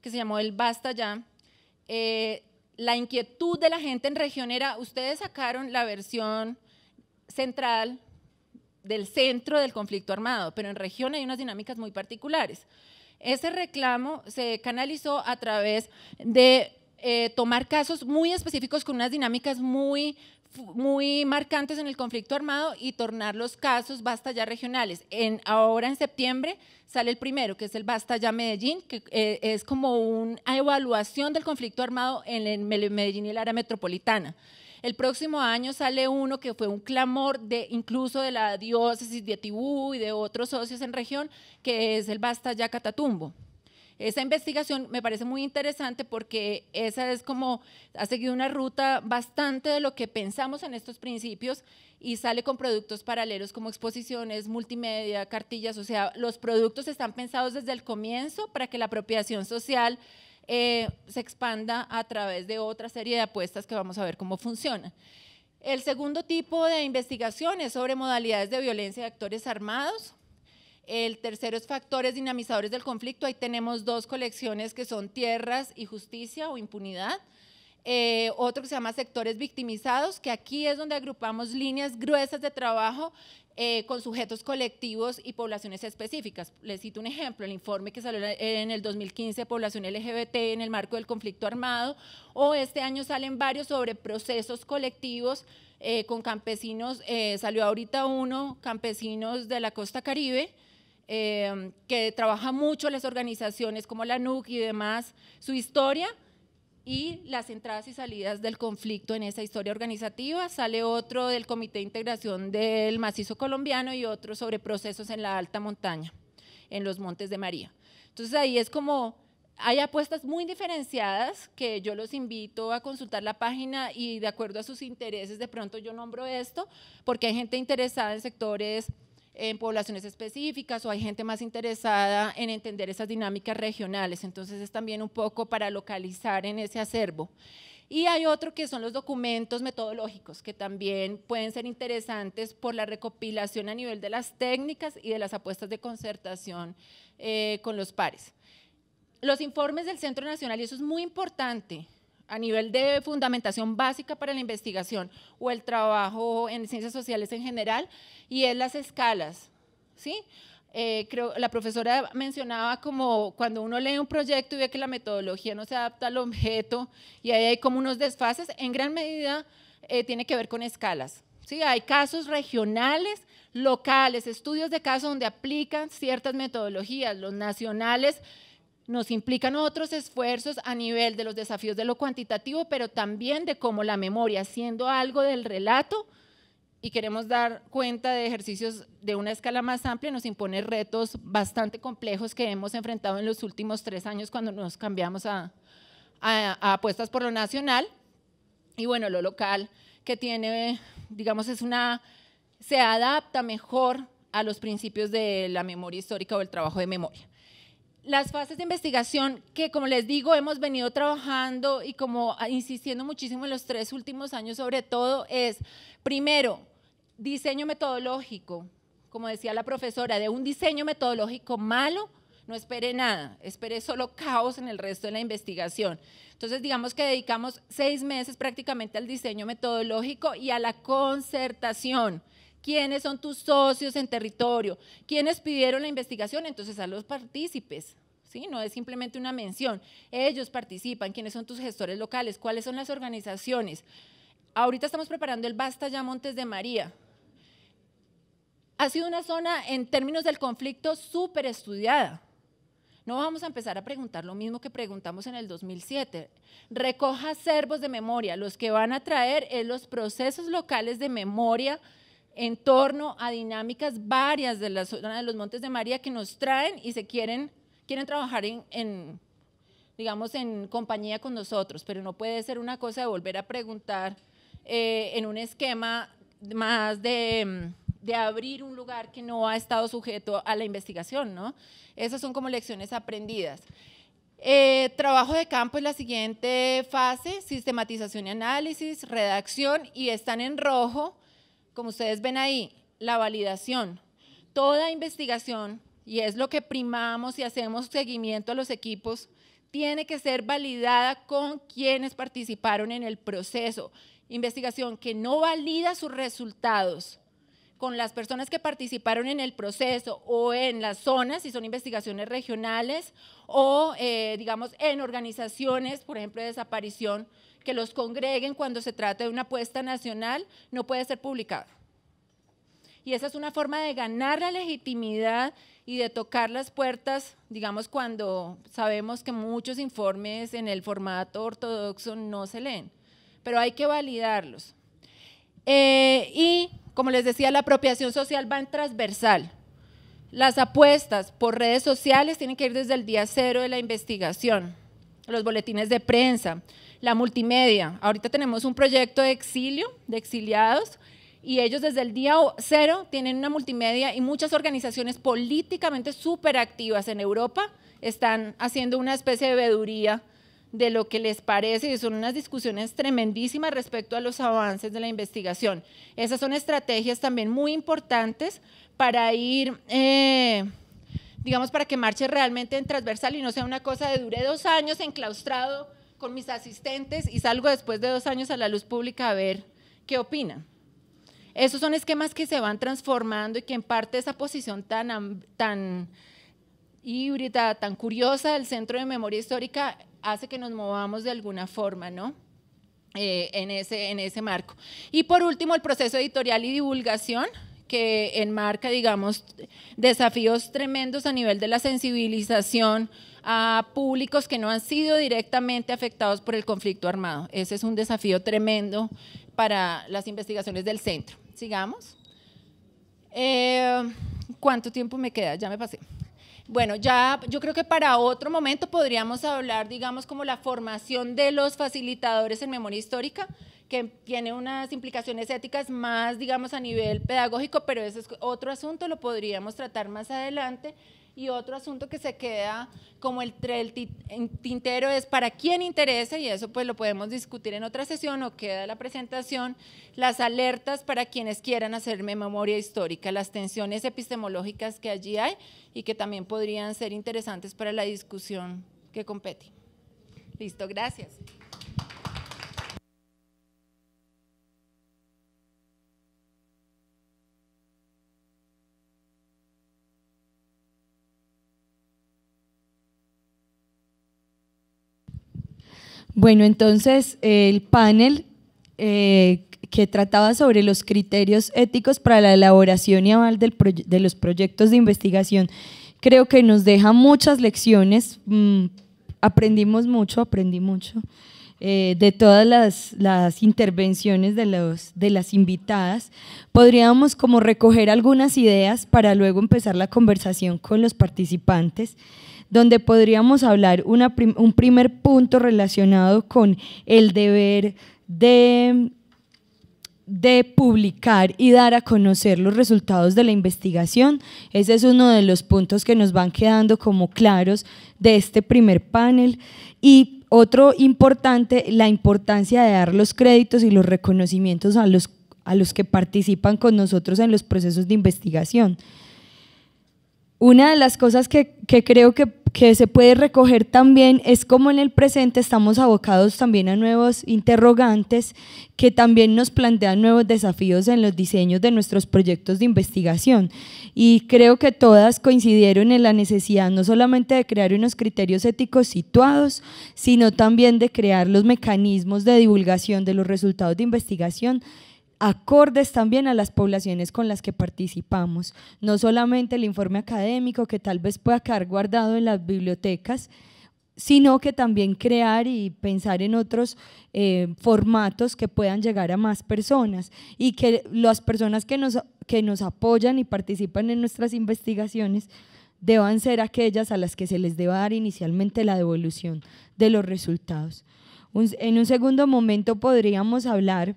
que se llamó El Basta Ya, eh, la inquietud de la gente en región era, ustedes sacaron la versión central del centro del conflicto armado, pero en región hay unas dinámicas muy particulares. Ese reclamo se canalizó a través de eh, tomar casos muy específicos con unas dinámicas muy muy marcantes en el conflicto armado y tornar los casos basta ya regionales. En, ahora en septiembre sale el primero, que es el basta ya Medellín, que eh, es como una evaluación del conflicto armado en Medellín y el área metropolitana. El próximo año sale uno que fue un clamor de incluso de la diócesis de Tibú y de otros socios en región, que es el basta ya Catatumbo. Esa investigación me parece muy interesante porque esa es como, ha seguido una ruta bastante de lo que pensamos en estos principios y sale con productos paralelos como exposiciones, multimedia, cartillas, o sea, los productos están pensados desde el comienzo para que la apropiación social eh, se expanda a través de otra serie de apuestas que vamos a ver cómo funciona. El segundo tipo de investigación es sobre modalidades de violencia de actores armados. El tercero es factores dinamizadores del conflicto. Ahí tenemos dos colecciones que son tierras y justicia o impunidad. Eh, otro que se llama sectores victimizados, que aquí es donde agrupamos líneas gruesas de trabajo eh, con sujetos colectivos y poblaciones específicas. Les cito un ejemplo, el informe que salió en el 2015, población LGBT en el marco del conflicto armado, o este año salen varios sobre procesos colectivos eh, con campesinos, salió ahorita uno, campesinos de la costa caribe, Em, que trabaja mucho las organizaciones como la NUC y demás, su historia y las entradas y salidas del conflicto en esa historia organizativa. Sale otro del Comité de Integración del Macizo Colombiano y otro sobre procesos en la alta montaña, en los Montes de María. Entonces ahí es como, hay apuestas muy diferenciadas que yo los invito a consultar la página y de acuerdo a sus intereses, de pronto yo nombro esto, porque hay gente interesada en sectores en poblaciones específicas o hay gente más interesada en entender esas dinámicas regionales, entonces es también un poco para localizar en ese acervo. Y hay otro que son los documentos metodológicos, que también pueden ser interesantes por la recopilación a nivel de las técnicas y de las apuestas de concertación eh, con los pares. Los informes del Centro Nacional, y eso es muy importante, a nivel de fundamentación básica para la investigación o el trabajo en ciencias sociales en general, y es las escalas, ¿sí? Eh, creo, la profesora mencionaba como cuando uno lee un proyecto y ve que la metodología no se adapta al objeto y ahí hay como unos desfases, en gran medida eh, tiene que ver con escalas. ¿sí? Hay casos regionales, locales, estudios de caso donde aplican ciertas metodologías, los nacionales nos implican otros esfuerzos a nivel de los desafíos de lo cuantitativo, pero también de cómo la memoria, siendo algo del relato, y queremos dar cuenta de ejercicios de una escala más amplia, nos impone retos bastante complejos que hemos enfrentado en los últimos tres años cuando nos cambiamos a, a apuestas por lo nacional. Y bueno, lo local que tiene, digamos, es una, se adapta mejor a los principios de la memoria histórica o el trabajo de memoria las fases de investigación que, como les digo, hemos venido trabajando y como insistiendo muchísimo en los tres últimos años, sobre todo, es, primero, diseño metodológico, como decía la profesora, de un diseño metodológico malo, no espere nada, espere solo caos en el resto de la investigación. Entonces, digamos que dedicamos seis meses prácticamente al diseño metodológico y a la concertación quiénes son tus socios en territorio, quiénes pidieron la investigación, entonces a los partícipes. ¿Sí? No es simplemente una mención. Ellos participan, quiénes son tus gestores locales, cuáles son las organizaciones. Ahorita estamos preparando el Basta ya Montes de María. Ha sido una zona en términos del conflicto súper estudiada. No vamos a empezar a preguntar lo mismo que preguntamos en el 2007. Recoja servos de memoria. Los que van a traer es los procesos locales de memoria en torno a dinámicas varias de la zona de los Montes de María que nos traen y se quieren, quieren trabajar en, digamos, en compañía con nosotros, pero no puede ser una cosa de volver a preguntar eh, en un esquema más de, abrir un lugar que no ha estado sujeto a la investigación, ¿no? Esas son como lecciones aprendidas. Eh, trabajo de campo es la siguiente fase, sistematización y análisis, redacción, y están en rojo como ustedes ven ahí, la validación. Toda investigación, y es lo que primamos y hacemos seguimiento a los equipos, tiene que ser validada con quienes participaron en el proceso. Investigación que no valida sus resultados con las personas que participaron en el proceso o en las zonas, si son investigaciones regionales o, eh, digamos, en organizaciones, por ejemplo, de desaparición, que los congreguen cuando se trata de una apuesta nacional no puede ser publicado. Y esa es una forma de ganar la legitimidad y de tocar las puertas, digamos, cuando sabemos que muchos informes en el formato ortodoxo no se leen, pero hay que validarlos. Eh, y, como les decía, la apropiación social va en transversal. Las apuestas por redes sociales tienen que ir desde el día cero de la investigación, los boletines de prensa, la multimedia. Ahorita tenemos un proyecto de exilio, de exiliados, y ellos desde el día cero tienen una multimedia y muchas organizaciones políticamente súper activas en Europa están haciendo una especie de veeduría de lo que les parece y son unas discusiones tremendísimas respecto a los avances de la investigación. Esas son estrategias también muy importantes para ir, eh, digamos, para que marche realmente en transversal y no sea una cosa de dure dos años enclaustrado con mis asistentes y salgo después de dos años a la luz pública a ver qué opinan. Esos son esquemas que se van transformando y que en parte esa posición tan, tan híbrida, tan curiosa del Centro de Memoria Histórica hace que nos movamos de alguna forma, ¿no? Eh, en, ese, en ese marco. Y por último, el proceso editorial y divulgación que enmarca, digamos, desafíos tremendos a nivel de la sensibilización a públicos que no han sido directamente afectados por el conflicto armado. Ese es un desafío tremendo para las investigaciones del centro. Sigamos. Eh, ¿Cuánto tiempo me queda? Ya me pasé. Bueno, ya yo creo que para otro momento podríamos hablar, digamos, como la formación de los facilitadores en memoria histórica, que tiene unas implicaciones éticas más, digamos, a nivel pedagógico, pero ese es otro asunto, lo podríamos tratar más adelante. Y otro asunto que se queda como el, el tintero es para quién interesa, y eso pues lo podemos discutir en otra sesión o queda la presentación, las alertas para quienes quieran hacerme memoria histórica, las tensiones epistemológicas que allí hay y que también podrían ser interesantes para la discusión que compete. Listo, gracias. Bueno, entonces el panel eh, que trataba sobre los criterios éticos para la elaboración y aval de los proyectos de investigación creo que nos deja muchas lecciones. Mm, aprendimos mucho, aprendí mucho eh, de todas las, intervenciones de, de las invitadas. Podríamos como recoger algunas ideas para luego empezar la conversación con los participantes donde podríamos hablar un primer punto relacionado con el deber de de publicar y dar a conocer los resultados de la investigación. Ese es uno de los puntos que nos van quedando como claros de este primer panel. Y otro importante, la importancia de dar los créditos y los reconocimientos a los, a los que participan con nosotros en los procesos de investigación. Una de las cosas que creo que que se puede recoger también es como en el presente estamos abocados también a nuevos interrogantes que también nos plantean nuevos desafíos en los diseños de nuestros proyectos de investigación. Y creo que todas coincidieron en la necesidad no solamente de crear unos criterios éticos situados, sino también de crear los mecanismos de divulgación de los resultados de investigación acordes también a las poblaciones con las que participamos, no solamente el informe académico que tal vez pueda quedar guardado en las bibliotecas, sino que también crear y pensar en otros eh, formatos que puedan llegar a más personas y que las personas que nos, que nos apoyan y participan en nuestras investigaciones deban ser aquellas a las que se les deba dar inicialmente la devolución de los resultados. en un segundo momento podríamos hablar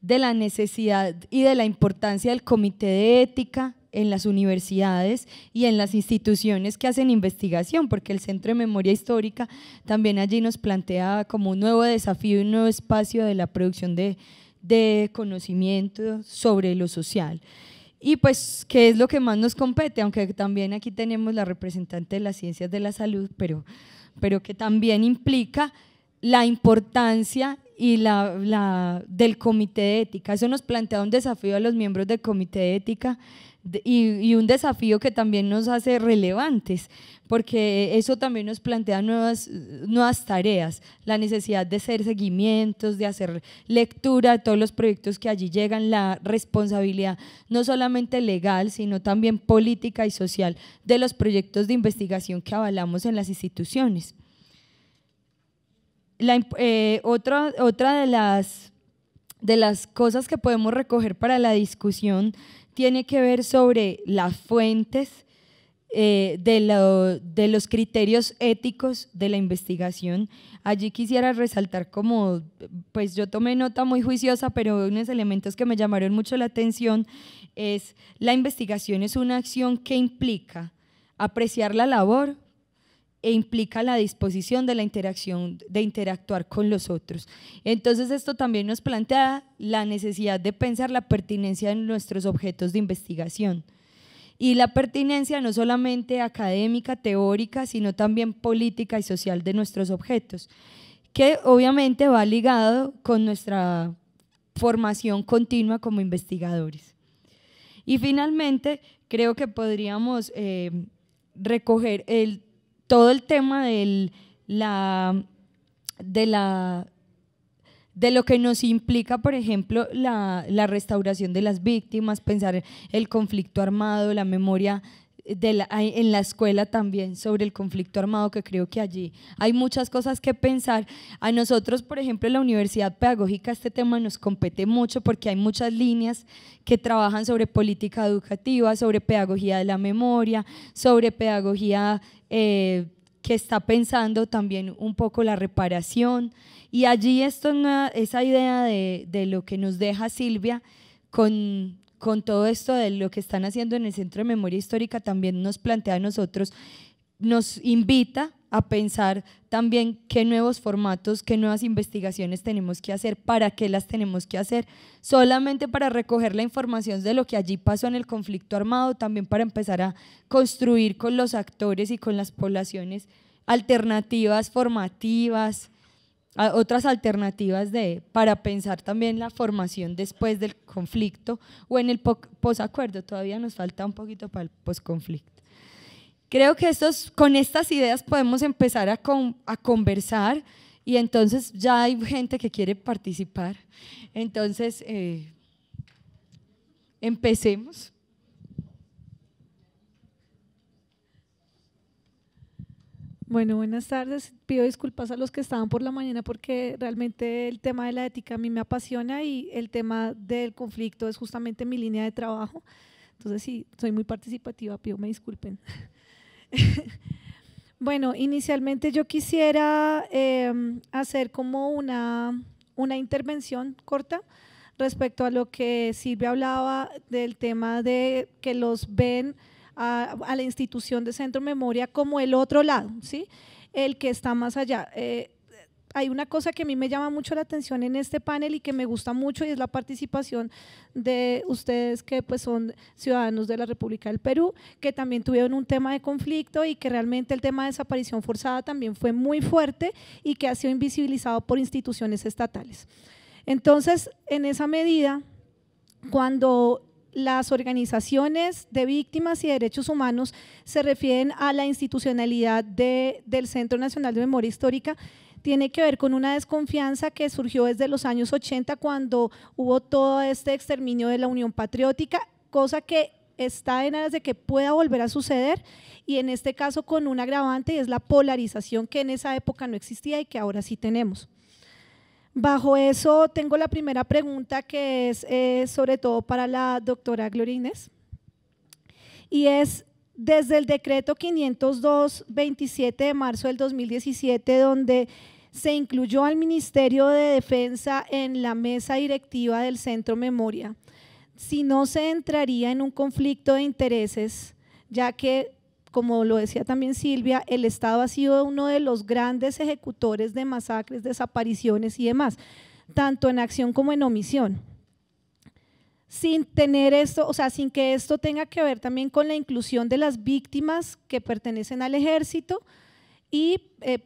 de la necesidad y de la importancia del comité de ética en las universidades y en las instituciones que hacen investigación, porque el Centro de Memoria Histórica también allí nos plantea como un nuevo desafío, un nuevo espacio de la producción de, de conocimiento sobre lo social. Y pues, ¿qué es lo que más nos compete? Aunque también aquí tenemos la representante de las ciencias de la salud, pero, pero que también implica la importancia y la, la, del comité de ética. Eso nos plantea un desafío a los miembros del comité de ética y, un desafío que también nos hace relevantes, porque eso también nos plantea nuevas, nuevas tareas, la necesidad de hacer seguimientos, de hacer lectura de todos los proyectos que allí llegan, la responsabilidad no solamente legal, sino también política y social de los proyectos de investigación que avalamos en las instituciones. Eh, otra, otra de, las, de las cosas que podemos recoger para la discusión tiene que ver sobre las fuentes eh, de, de los criterios éticos de la investigación. Allí quisiera resaltar como, pues yo tomé nota muy juiciosa, pero unos elementos que me llamaron mucho la atención es la investigación es una acción que implica apreciar la labor, e implica la disposición de la interacción, de interactuar con los otros. Entonces esto también nos plantea la necesidad de pensar la pertinencia en nuestros objetos de investigación y la pertinencia no solamente académica, teórica, sino también política y social de nuestros objetos, que obviamente va ligado con nuestra formación continua como investigadores. Y finalmente, creo que podríamos eh, recoger el todo el tema del, la, de la de lo que nos implica, por ejemplo, la, la, restauración de las víctimas, pensar el conflicto armado, la memoria en la escuela también sobre el conflicto armado, que creo que allí hay muchas cosas que pensar. A nosotros, por ejemplo, en la Universidad Pedagógica este tema nos compete mucho porque hay muchas líneas que trabajan sobre política educativa, sobre pedagogía de la memoria, sobre pedagogía eh, que está pensando también un poco la reparación. Y allí esto, esa idea de, de lo que nos deja Silvia con con todo esto de lo que están haciendo en el Centro de Memoria Histórica también nos plantea a nosotros, nos invita a pensar también qué nuevos formatos, qué nuevas investigaciones tenemos que hacer, para qué las tenemos que hacer, solamente para recoger la información de lo que allí pasó en el conflicto armado, también para empezar a construir con los actores y con las poblaciones alternativas formativas, otras alternativas de, para pensar también la formación después del conflicto o en el posacuerdo. Todavía nos falta un poquito para el posconflicto. Creo que estos, con estas ideas podemos empezar a, a conversar y entonces ya hay gente que quiere participar. Entonces, eh, empecemos. Bueno, buenas tardes. Pido disculpas a los que estaban por la mañana porque realmente el tema de la ética a mí me apasiona y el tema del conflicto es justamente mi línea de trabajo. Entonces, sí, soy muy participativa, pido me disculpen. (laughs) bueno, inicialmente yo quisiera em, hacer como una, una intervención corta respecto a lo que Silvia hablaba del tema de que los ven a, la institución de Centro Memoria como el otro lado, ¿sí? el que está más allá. Eh, hay una cosa que a mí me llama mucho la atención en este panel y que me gusta mucho y es la participación de ustedes que pues son ciudadanos de la República del Perú, que también tuvieron un tema de conflicto y que realmente el tema de desaparición forzada también fue muy fuerte y que ha sido invisibilizado por instituciones estatales. Entonces, en esa medida, cuando las organizaciones de víctimas y derechos humanos se refieren a la institucionalidad del Centro Nacional de Memoria Histórica tiene que ver con una desconfianza que surgió desde los años 80 cuando hubo todo este exterminio de la Unión Patriótica, cosa que está en aras de que pueda volver a suceder y en este caso con un agravante y es la polarización que en esa época no existía y que ahora sí tenemos. Bajo eso tengo la primera pregunta que es eh, sobre todo para la doctora Glorines y es desde el decreto 502 27 de marzo del 2017 donde se incluyó al Ministerio de Defensa en la mesa directiva del Centro Memoria. Si no se entraría en un conflicto de intereses, ya que como lo decía también Silvia, el Estado ha sido uno de los grandes ejecutores de masacres, desapariciones y demás, tanto en acción como en omisión. Sin tener esto, o sea, sin que esto tenga que ver también con la inclusión de las víctimas que pertenecen al ejército, eh,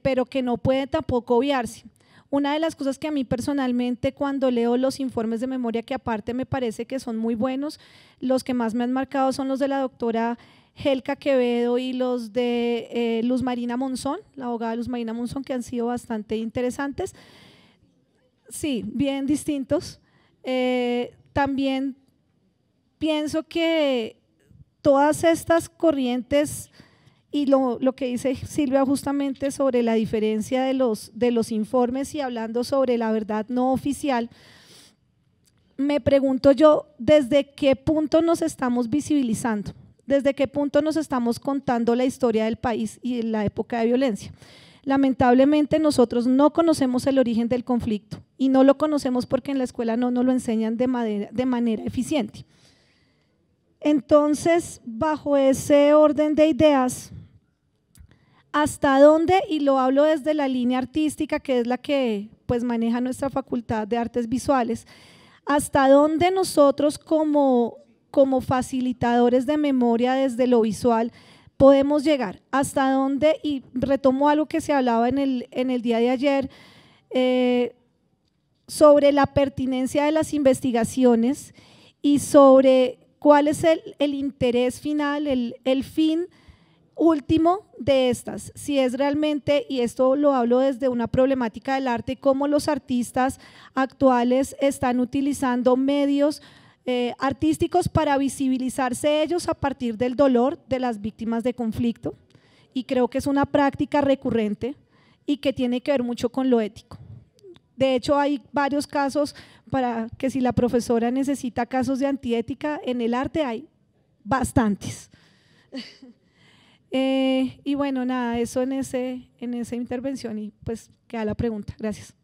pero que no puede tampoco obviarse. Una de las cosas que a mí personalmente cuando leo los informes de memoria, que aparte me parece que son muy buenos, los que más me han marcado son los de la doctora Helca Quevedo y los de eh, Luz Marina Monzón, la abogada Luz Marina Monzón, que han sido bastante interesantes. Sí, bien distintos. Eh, también pienso que todas estas corrientes y lo, que dice Silvia justamente sobre la diferencia de los informes y hablando sobre la verdad no oficial, me pregunto yo desde qué punto nos estamos visibilizando desde qué punto nos estamos contando la historia del país y la época de violencia. Lamentablemente nosotros no conocemos el origen del conflicto y no lo conocemos porque en la escuela no nos lo enseñan de, manera eficiente. Entonces, bajo ese orden de ideas, ¿hasta dónde? Y lo hablo desde la línea artística, que es la que pues, maneja nuestra Facultad de Artes Visuales, ¿hasta dónde nosotros como como facilitadores de memoria desde lo visual, podemos llegar hasta dónde, y retomo algo que se hablaba en el, en el día de ayer, eh, sobre la pertinencia de las investigaciones y sobre cuál es el, interés final, el, el, fin último de estas, si es realmente, y esto lo hablo desde una problemática del arte, cómo los artistas actuales están utilizando medios eh, artísticos para visibilizarse ellos a partir del dolor de las víctimas de conflicto. Y creo que es una práctica recurrente y que tiene que ver mucho con lo ético. De hecho, hay varios casos para que si la profesora necesita casos de antiética, en el arte hay bastantes. (laughs) Eh, y bueno, nada, eso en, ese, en esa intervención y pues queda la pregunta. Gracias.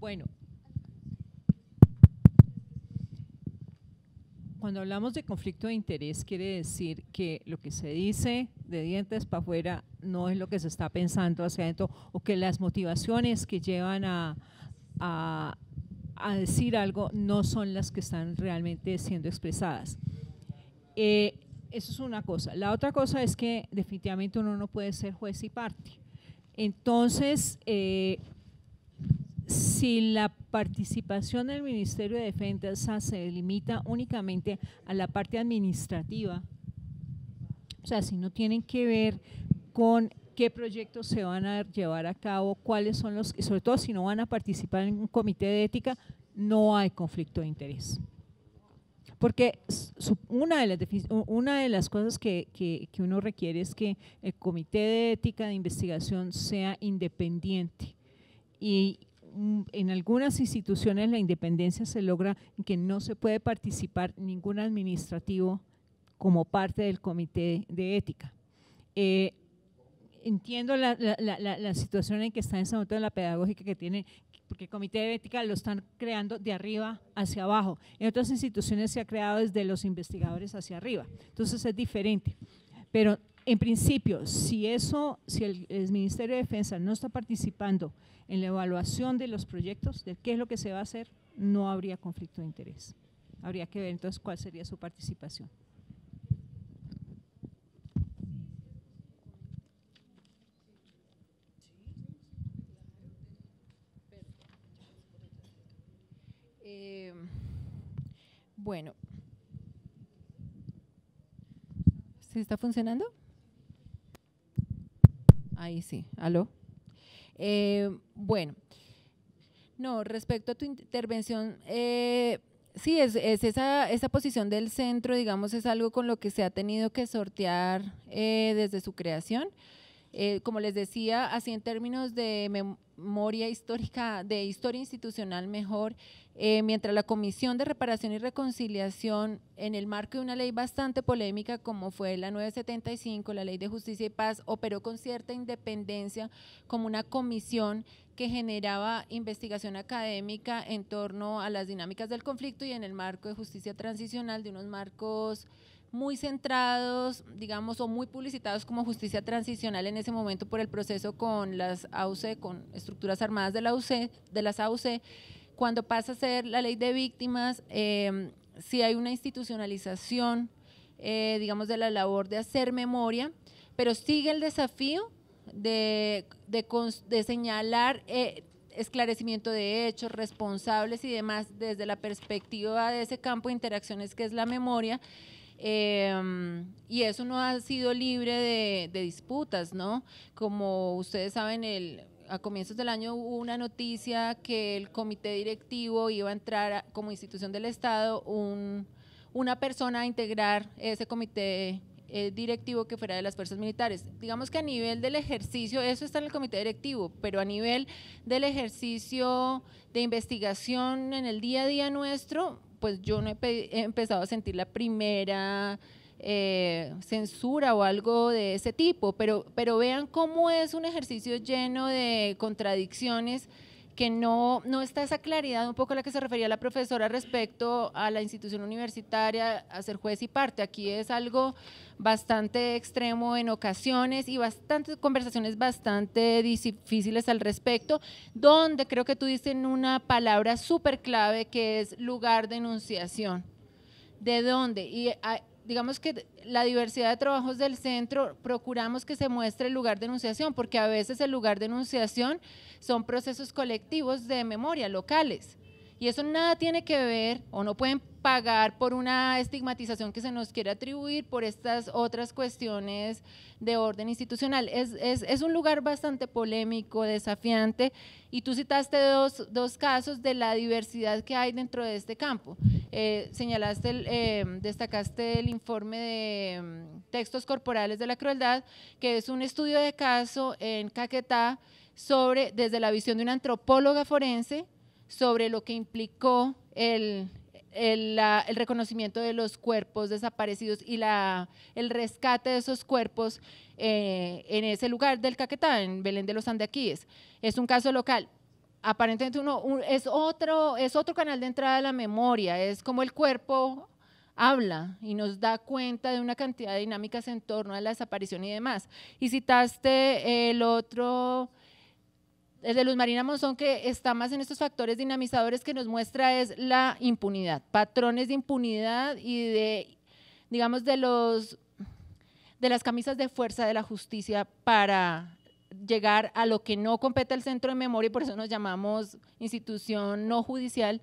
Bueno, cuando hablamos de conflicto de interés quiere decir que lo que se dice de dientes para afuera no es lo que se está pensando hacia adentro o que las motivaciones que llevan a, a, decir algo no son las que están realmente siendo expresadas. Eh, eso es una cosa. La otra cosa es que definitivamente uno no puede ser juez y parte. Entonces, eh, si la participación del Ministerio de Defensa se limita únicamente a la parte administrativa, o sea, si no tienen que ver con qué proyectos se van a llevar a cabo, cuáles son los, y sobre todo si no van a participar en un comité de ética, no hay conflicto de interés. Porque una de las, una de las cosas que, que uno requiere es que el comité de ética de investigación sea independiente y Mm, en algunas instituciones la independencia se logra en que no se puede participar ningún administrativo como parte del comité de ética. Eh, entiendo la, situación en que está en ese momento de la pedagógica que tiene, porque el comité de ética lo están creando de arriba hacia abajo. En otras instituciones se ha creado desde los investigadores hacia arriba, entonces es diferente. Pero en principio, si eso, si el, Ministerio de Defensa no está participando en la evaluación de los proyectos, de qué es lo que se va a hacer, no habría conflicto de interés. Habría que ver entonces cuál sería su participación. Eh, bueno. ¿Se está funcionando? Ahí sí, aló. Eh, bueno, no, respecto a tu intervención, eh, sí, es, esa, posición del centro, digamos, es algo con lo que se ha tenido que sortear eh, desde su creación. como les decía, así en términos de memoria histórica, de historia institucional mejor, eh, mientras la Comisión de Reparación y Reconciliación, en el marco de una ley bastante polémica como fue la 975, la Ley de Justicia y Paz, operó con cierta independencia como una comisión que generaba investigación académica en torno a las dinámicas del conflicto y en el marco de justicia transicional de unos marcos muy centrados, digamos, o muy publicitados como justicia transicional en ese momento por el proceso con las AUC, con estructuras armadas de, de las AUC. Cuando pasa a ser la ley de víctimas, eh, sí hay una institucionalización, eh, digamos, de la labor de hacer memoria, pero sigue el desafío de, de, señalar eh, esclarecimiento de hechos, responsables y demás desde la perspectiva de ese campo de interacciones que es la memoria Em, y eso no ha sido libre de, disputas, ¿no? Como ustedes saben, el, a comienzos del año hubo una noticia que el comité directivo iba a entrar como institución del Estado una persona a integrar ese comité eh, directivo que fuera de las fuerzas militares. Digamos que a nivel del ejercicio, eso está en el comité directivo, pero a nivel del ejercicio de investigación en el día a día nuestro, pues yo no he, empezado a sentir la primera eh, censura o algo de ese tipo, pero, pero vean cómo es un ejercicio lleno de contradicciones que no, no está esa claridad un poco a la que se refería la profesora respecto a la institución universitaria, a ser juez y parte. Aquí es algo bastante extremo en ocasiones y bastantes conversaciones bastante difíciles al respecto, donde creo que tú dices una palabra súper clave que es lugar de enunciación. ¿De dónde? Y ah, digamos que la diversidad de trabajos del centro, procuramos que se muestre el lugar de denunciación, porque a veces el lugar de denunciación son procesos colectivos de memoria locales. Y eso nada tiene que ver o no pueden pagar por una estigmatización que se nos quiere atribuir por estas otras cuestiones de orden institucional. Es, un lugar bastante polémico, desafiante, y tú citaste dos, casos de la diversidad que hay dentro de este campo. Eh, señalaste, el, eh, destacaste el informe de mm, textos corporales de la crueldad, que es un estudio de caso en Caquetá sobre, desde la visión de una antropóloga forense, sobre lo que implicó el, el, reconocimiento de los cuerpos desaparecidos y la, el rescate de esos cuerpos eh, en ese lugar del Caquetá, en Belén de los Andaquíes, Es un caso local, aparentemente uno es otro es otro canal de entrada de la memoria, es como el cuerpo habla y nos da cuenta de una cantidad de dinámicas en torno a la desaparición y demás. Y citaste el otro el de Luz Marina Monzón que está más en estos factores dinamizadores que nos muestra es la impunidad, patrones de impunidad y de digamos de los de las camisas de fuerza de la justicia para llegar a lo que no compete al centro de memoria y por eso nos llamamos institución no judicial,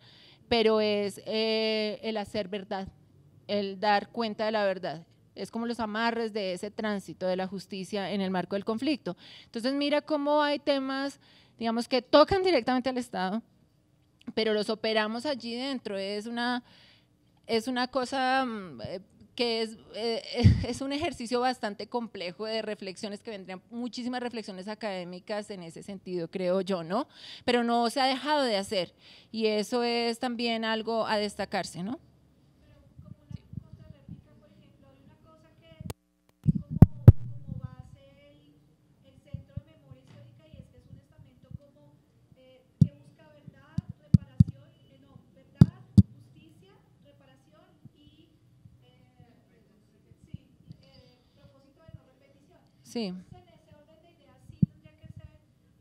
pero es eh, el hacer verdad, el dar cuenta de la verdad. Es como los amarres de ese tránsito de la justicia en el marco del conflicto. Entonces mira cómo hay temas, digamos, que tocan directamente al Estado, pero los operamos allí dentro. Es una, es una cosa... Mm, eh, que es, eh, (laughs) es un ejercicio bastante complejo de reflexiones que vendrían muchísimas reflexiones académicas en ese sentido, creo yo, ¿no? Pero no se ha dejado de hacer y eso es también algo a destacarse, ¿no? En ese orden de ideas, sí tendría que ser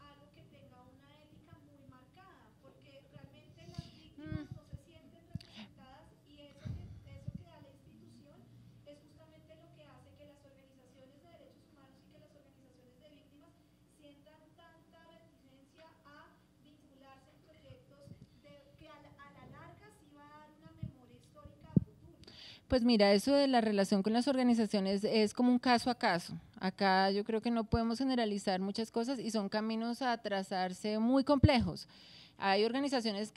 algo que tenga una ética muy marcada, porque realmente las víctimas mm. no se sienten representadas y eso que da la institución es justamente lo que hace que las organizaciones de derechos humanos y que las organizaciones de víctimas sientan tanta reticencia a vincularse en proyectos que a la larga sí va a dar una memoria histórica a futuro. Pues mira, eso de la relación con las organizaciones es como un caso a caso. Acá yo creo que no podemos generalizar muchas cosas y son caminos a trazarse muy complejos. Hay organizaciones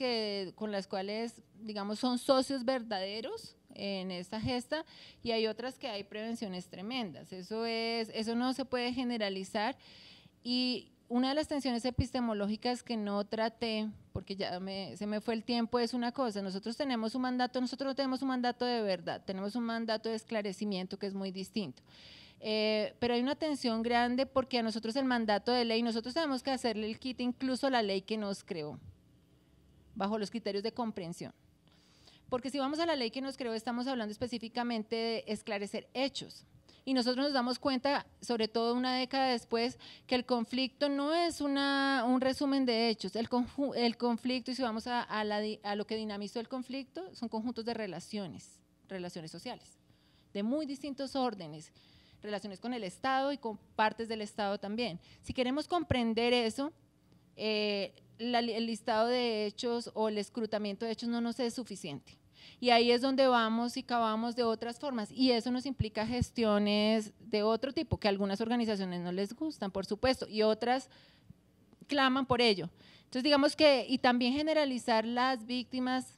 con las cuales, digamos, son socios verdaderos en esta gesta y hay otras que hay prevenciones tremendas. Eso, no se puede generalizar y una de las tensiones epistemológicas que no traté, porque ya se me fue el tiempo, es una cosa, nosotros tenemos un mandato, nosotros no tenemos un mandato de verdad, tenemos un mandato de esclarecimiento que es muy distinto. Eh, pero hay una tensión grande porque a nosotros el mandato de ley, nosotros tenemos que hacerle el kit incluso a la ley que nos creó, bajo los criterios de comprensión. Porque si vamos a la ley que nos creó, estamos hablando específicamente de esclarecer hechos. Y nosotros nos damos cuenta, sobre todo una década después, que el conflicto no es una, un resumen de hechos. El, el conflicto, y si vamos a, a lo que dinamizó el conflicto, son conjuntos de relaciones, relaciones sociales, de muy distintos órdenes relaciones con el Estado y con partes del Estado también. Si queremos comprender eso, eh, el listado de hechos o el escrutamiento de hechos no nos es suficiente. Y ahí es donde vamos y cavamos de otras formas. Y eso nos implica gestiones de otro tipo, que algunas organizaciones no les gustan, por supuesto, y otras claman por ello. Entonces, digamos que, y también generalizar las víctimas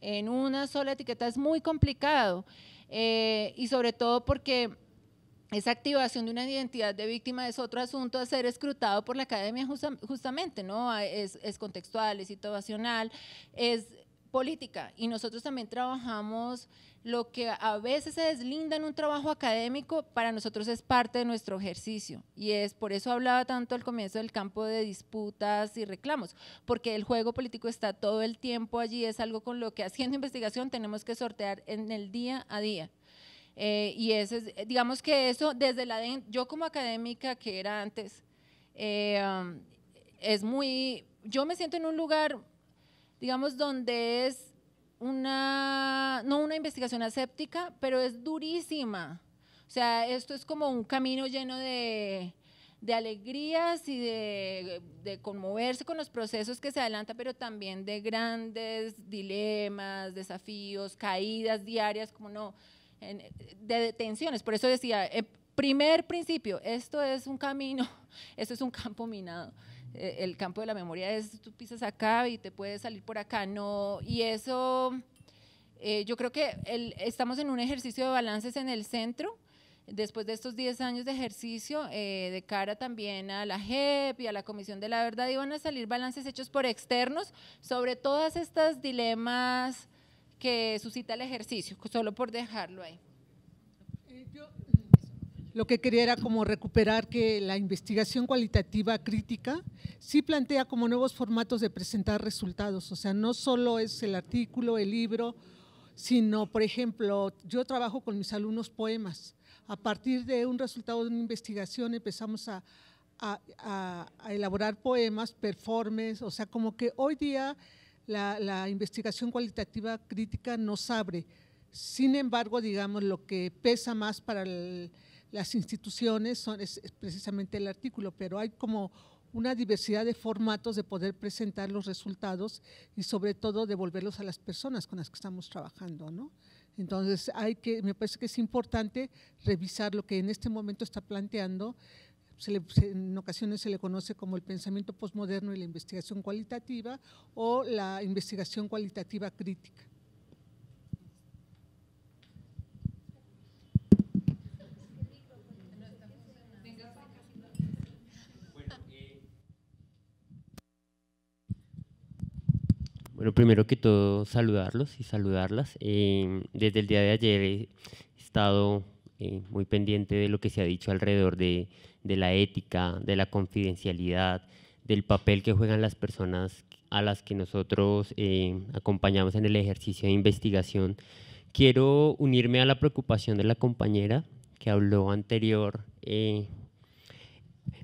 en una sola etiqueta es muy complicado. Eh, y sobre todo porque esa activación de una identidad de víctima es otro asunto a ser escrutado por la academia justamente, ¿no? Ah, es, es, contextual, es situacional, es política y nosotros también trabajamos lo que a veces se deslinda en un trabajo académico, para nosotros es parte de nuestro ejercicio y es por eso hablaba tanto al comienzo del campo de disputas y reclamos, porque el juego político está todo el tiempo allí, es algo con lo que haciendo (laughs) investigación tenemos que sortear en el día a día. Eh, y ese, eh, digamos que eso, desde la yo como académica que era antes, eh, um, es muy, yo me siento en un lugar, digamos, donde es una, no una investigación aséptica, pero es durísima. O sea, esto es como un camino lleno de, de alegrías y de, de, conmoverse con los procesos que se adelanta, pero también de grandes dilemas, desafíos, caídas diarias, como no de detenciones. Por eso decía, eh, primer principio, esto es un camino, (laughs) esto es un campo minado. Eh, el campo de la memoria es, tú pisas acá y te puedes salir por acá, no, y eso, eh, yo creo que estamos en un ejercicio de balances en el centro, después de estos 10 años de ejercicio, de cara también a la JEP y a la Comisión de la Verdad, iban a salir balances hechos por externos sobre todas estas dilemas que suscita el ejercicio, solo por dejarlo ahí. Eh, yo lo que quería era como recuperar que la investigación cualitativa crítica sí plantea como nuevos formatos de presentar resultados, o sea, no solo es el artículo, el libro, sino, por ejemplo, yo trabajo con mis alumnos poemas. A partir de un resultado de una investigación empezamos a, a elaborar poemas, performances, o sea, como que hoy día la, investigación cualitativa crítica nos abre. Sin embargo, digamos, lo que pesa más para las instituciones son, es, es, precisamente el artículo, pero hay como una diversidad de formatos de poder presentar los resultados y sobre todo devolverlos a las personas con las que estamos trabajando, ¿no? Entonces, hay que, me parece que es importante revisar lo que en este momento está planteando en ocasiones se le conoce como el pensamiento posmoderno y la investigación cualitativa o la investigación cualitativa crítica. Bueno, primero que todo, saludarlos y saludarlas. Eh, desde el día de ayer he estado eh, muy pendiente de lo que se ha dicho alrededor de, de, la ética, de la confidencialidad, del papel que juegan las personas a las que nosotros eh, acompañamos en el ejercicio de investigación. Quiero unirme a la preocupación de la compañera que habló anterior eh,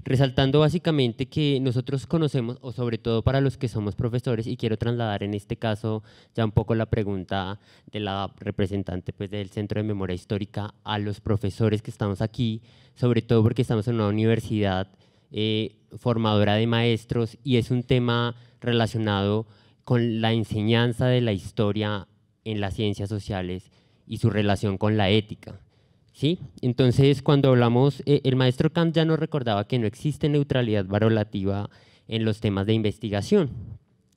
resaltando básicamente que nosotros conocemos, o sobre todo para los que somos profesores, y quiero trasladar en este caso ya un poco la pregunta de la representante pues, del Centro de Memoria Histórica a los profesores que estamos aquí, sobre todo porque estamos en una universidad eh, formadora de maestros y es un tema relacionado con la enseñanza de la historia en las ciencias sociales y su relación con la ética. Entonces, cuando hablamos, eh, el maestro Kant ya nos recordaba que no existe neutralidad varolativa en los temas de investigación.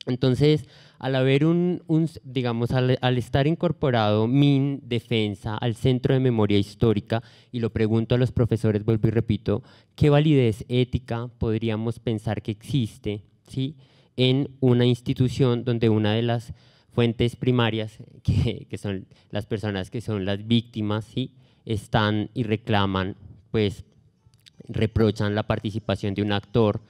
Entonces, al haber un, digamos, al, estar incorporado MIN Defensa al Centro de Memoria Histórica, y lo pregunto a los profesores, vuelvo y repito, ¿qué validez ética podríamos pensar que existe ¿sí? en una institución donde una de las fuentes primarias, (laughs) que, que son las personas que son las víctimas, ¿sí? están y reclaman, pues reprochan la participación de un actor,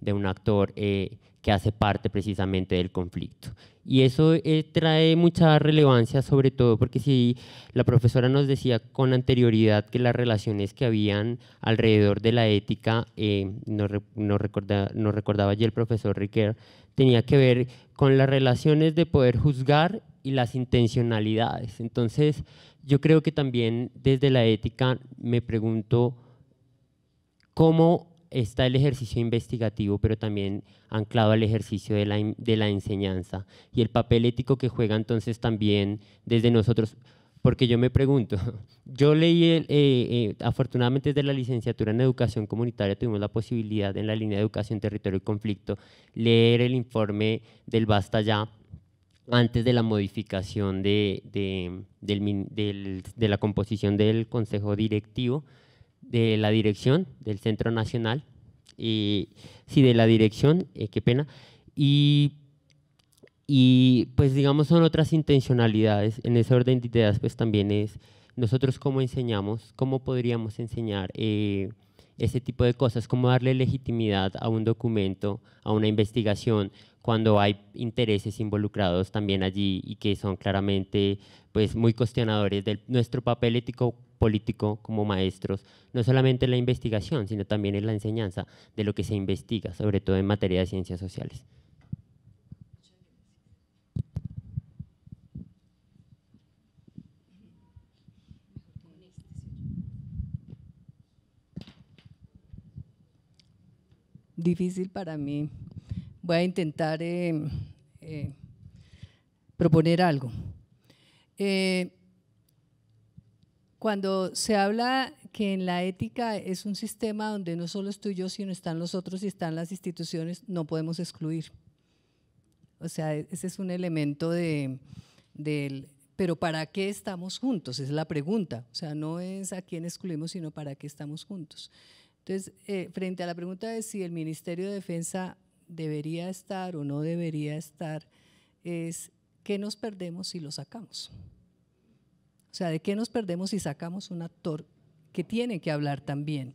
de un actor eh, que hace parte precisamente del conflicto. Y eso eh, trae mucha relevancia, sobre todo porque si la profesora nos decía con anterioridad que las relaciones que habían alrededor de la ética, nos, nos, nos, recordaba ya el profesor Riquer, tenía que ver con las relaciones de poder juzgar y las intencionalidades. Entonces, yo creo que también desde la ética me pregunto cómo está el ejercicio investigativo, pero también anclado al ejercicio de la, enseñanza y el papel ético que juega entonces también desde nosotros. Porque yo me pregunto, (laughs) yo leí, eh, eh, afortunadamente desde la licenciatura en educación comunitaria tuvimos la posibilidad en la línea de educación, territorio y conflicto, leer el informe del Basta Ya, antes de la modificación de, de, la composición del Consejo Directivo, de la dirección del Centro Nacional, y eh, sí, de la dirección, eh, qué pena, y, y pues digamos son otras intencionalidades, en ese orden de ideas pues también es nosotros cómo enseñamos, cómo podríamos enseñar eh, ese tipo de cosas, cómo darle legitimidad a un documento, a una investigación, cuando hay intereses involucrados también allí y que son claramente pues, muy cuestionadores de nuestro papel ético político como maestros, no solamente en la investigación, sino también en la enseñanza de lo que se investiga, sobre todo en materia de ciencias sociales. difícil para mí. Voy a intentar eh, eh, proponer algo. Eh, cuando se habla que en la ética es un sistema donde no solo estoy yo, sino están los otros y están las instituciones, no podemos excluir. O sea, e-, ese es un elemento de, del... Pero ¿para qué estamos juntos? Es la pregunta. O sea, no es a quién excluimos, sino para qué estamos juntos. Entonces, eh, frente a la pregunta de si el Ministerio de Defensa debería estar o no debería estar, es qué nos perdemos si lo sacamos. O sea, de qué nos perdemos si sacamos un actor que tiene que hablar también.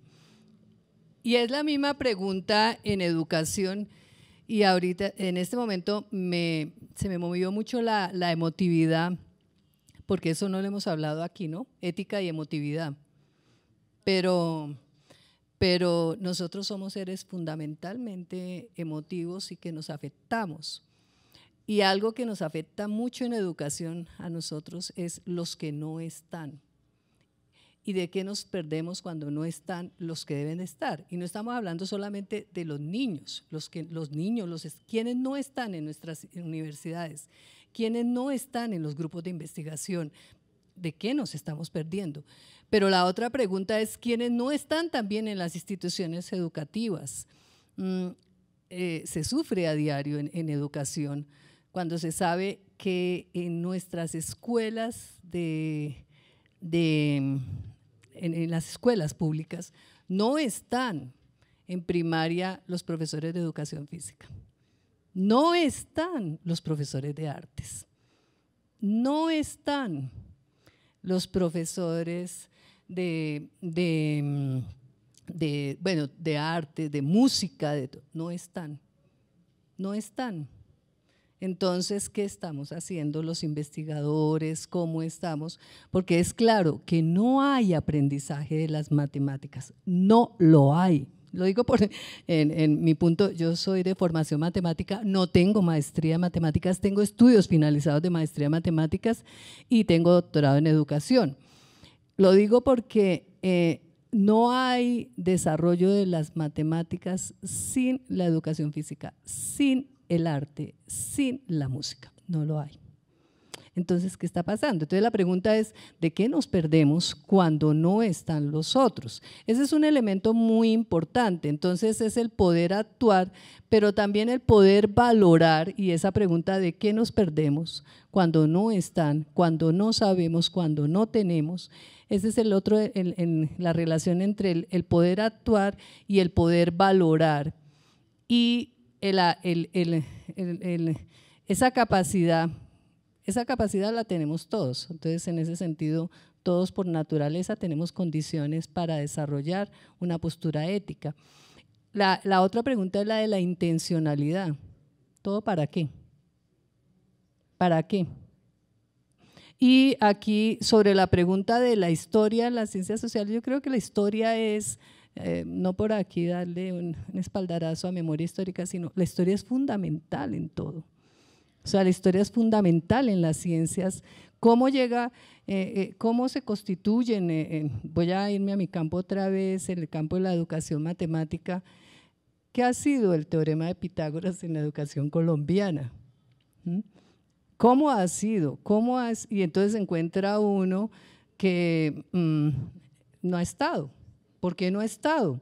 Y es la misma pregunta en educación. Y ahorita, en este momento, se me movió mucho la, la emotividad, porque eso no lo hemos hablado aquí, ¿no? Ética y emotividad. Pero pero nosotros somos seres fundamentalmente emotivos y que nos afectamos. Y algo que nos afecta mucho en educación a nosotros es los que no están. ¿Y de qué nos perdemos cuando no están los que deben estar? Y no estamos hablando solamente de los niños, los, que, los niños, los, quienes no están en nuestras universidades, quienes no están en los grupos de investigación. ¿De qué nos estamos perdiendo? Pero la otra pregunta es quiénes no están también en las instituciones educativas. Mm, eh, se sufre a diario en, educación cuando se sabe que en nuestras escuelas de, en, las escuelas públicas no están en primaria los profesores de educación física, no están los profesores de artes, no están los profesores de, mm, de, bueno, de arte, de música, no están, no están. Entonces, ¿qué estamos haciendo los investigadores? ¿Cómo estamos? Porque es claro que no hay aprendizaje de las matemáticas, no lo hay. Lo digo por, en, en, mi punto, yo soy de formación matemática, no tengo maestría en matemáticas, tengo estudios finalizados de maestría en matemáticas y tengo doctorado en educación. Lo digo porque eh, no hay desarrollo de las matemáticas sin la educación física, sin el arte, sin la música. No lo hay. Entonces, ¿qué está pasando? Entonces, la pregunta es, ¿de qué nos perdemos cuando no están los otros? Ese es un elemento muy importante. Entonces, es el poder actuar, pero también el poder valorar y esa pregunta de qué nos perdemos cuando no están, cuando no sabemos, cuando no tenemos. Ese es el otro, en la relación entre el, poder actuar y el poder valorar. Y esa capacidad esa capacidad la tenemos todos, entonces en ese sentido todos por naturaleza tenemos condiciones para desarrollar una postura ética. La, otra pregunta es la de la intencionalidad. ¿Todo para qué? ¿Para qué? Y aquí sobre la pregunta de la historia, la ciencia social, yo creo que la historia es, eh, no por aquí darle un espaldarazo a memoria histórica, sino la historia es fundamental en todo. O sea, la historia es fundamental en las ciencias. ¿Cómo llega, eh, eh, cómo se constituyen? Eh, voy a irme a mi campo otra vez, en el campo de la educación matemática. ¿Qué ha sido el teorema de Pitágoras en la educación colombiana? ¿Mm? ¿Cómo ha sido? ¿Cómo y entonces encuentra uno que mm, no ha estado. ¿Por qué no ha estado?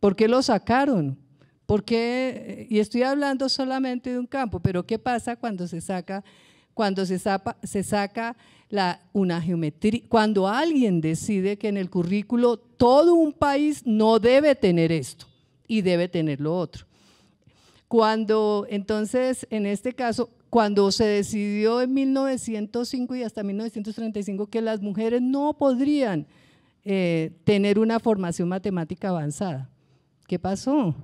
¿Por qué lo sacaron? Porque, eh, y estoy hablando solamente de un campo, pero ¿qué pasa cuando se saca, cuando se una geometría? Cuando alguien decide que en el currículo todo un país no debe tener esto y debe tener lo otro. Cuando, entonces, en este caso, cuando se decidió en 1905 y hasta 1935 que las mujeres no podrían eh, tener una formación matemática avanzada. ¿Qué pasó?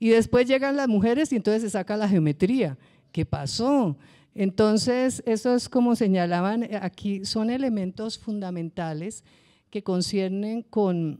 Y después llegan las mujeres y entonces se saca la geometría. ¿Qué pasó? Entonces, eso es como señalaban eh, aquí, son elementos fundamentales que conciernen con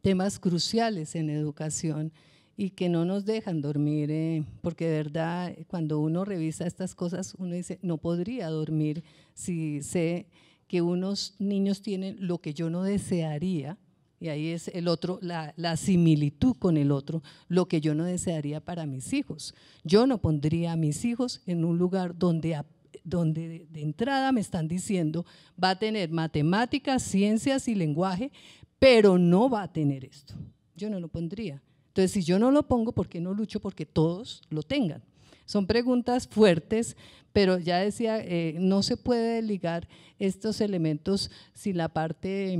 temas cruciales en educación y que no nos dejan dormir, eh, porque de verdad cuando uno revisa estas cosas, uno dice, no podría dormir si sé que unos niños tienen lo que yo no desearía y ahí es el otro, la, similitud con el otro, lo que yo no desearía para mis hijos. Yo no pondría a mis hijos en un lugar donde, donde de entrada me están diciendo va a tener matemáticas, ciencias y lenguaje, pero no va a tener esto. Yo no lo pondría. Entonces, si yo no lo pongo, ¿por qué no lucho porque todos lo tengan? Son preguntas fuertes, pero ya decía, eh, no se puede ligar estos elementos si la parte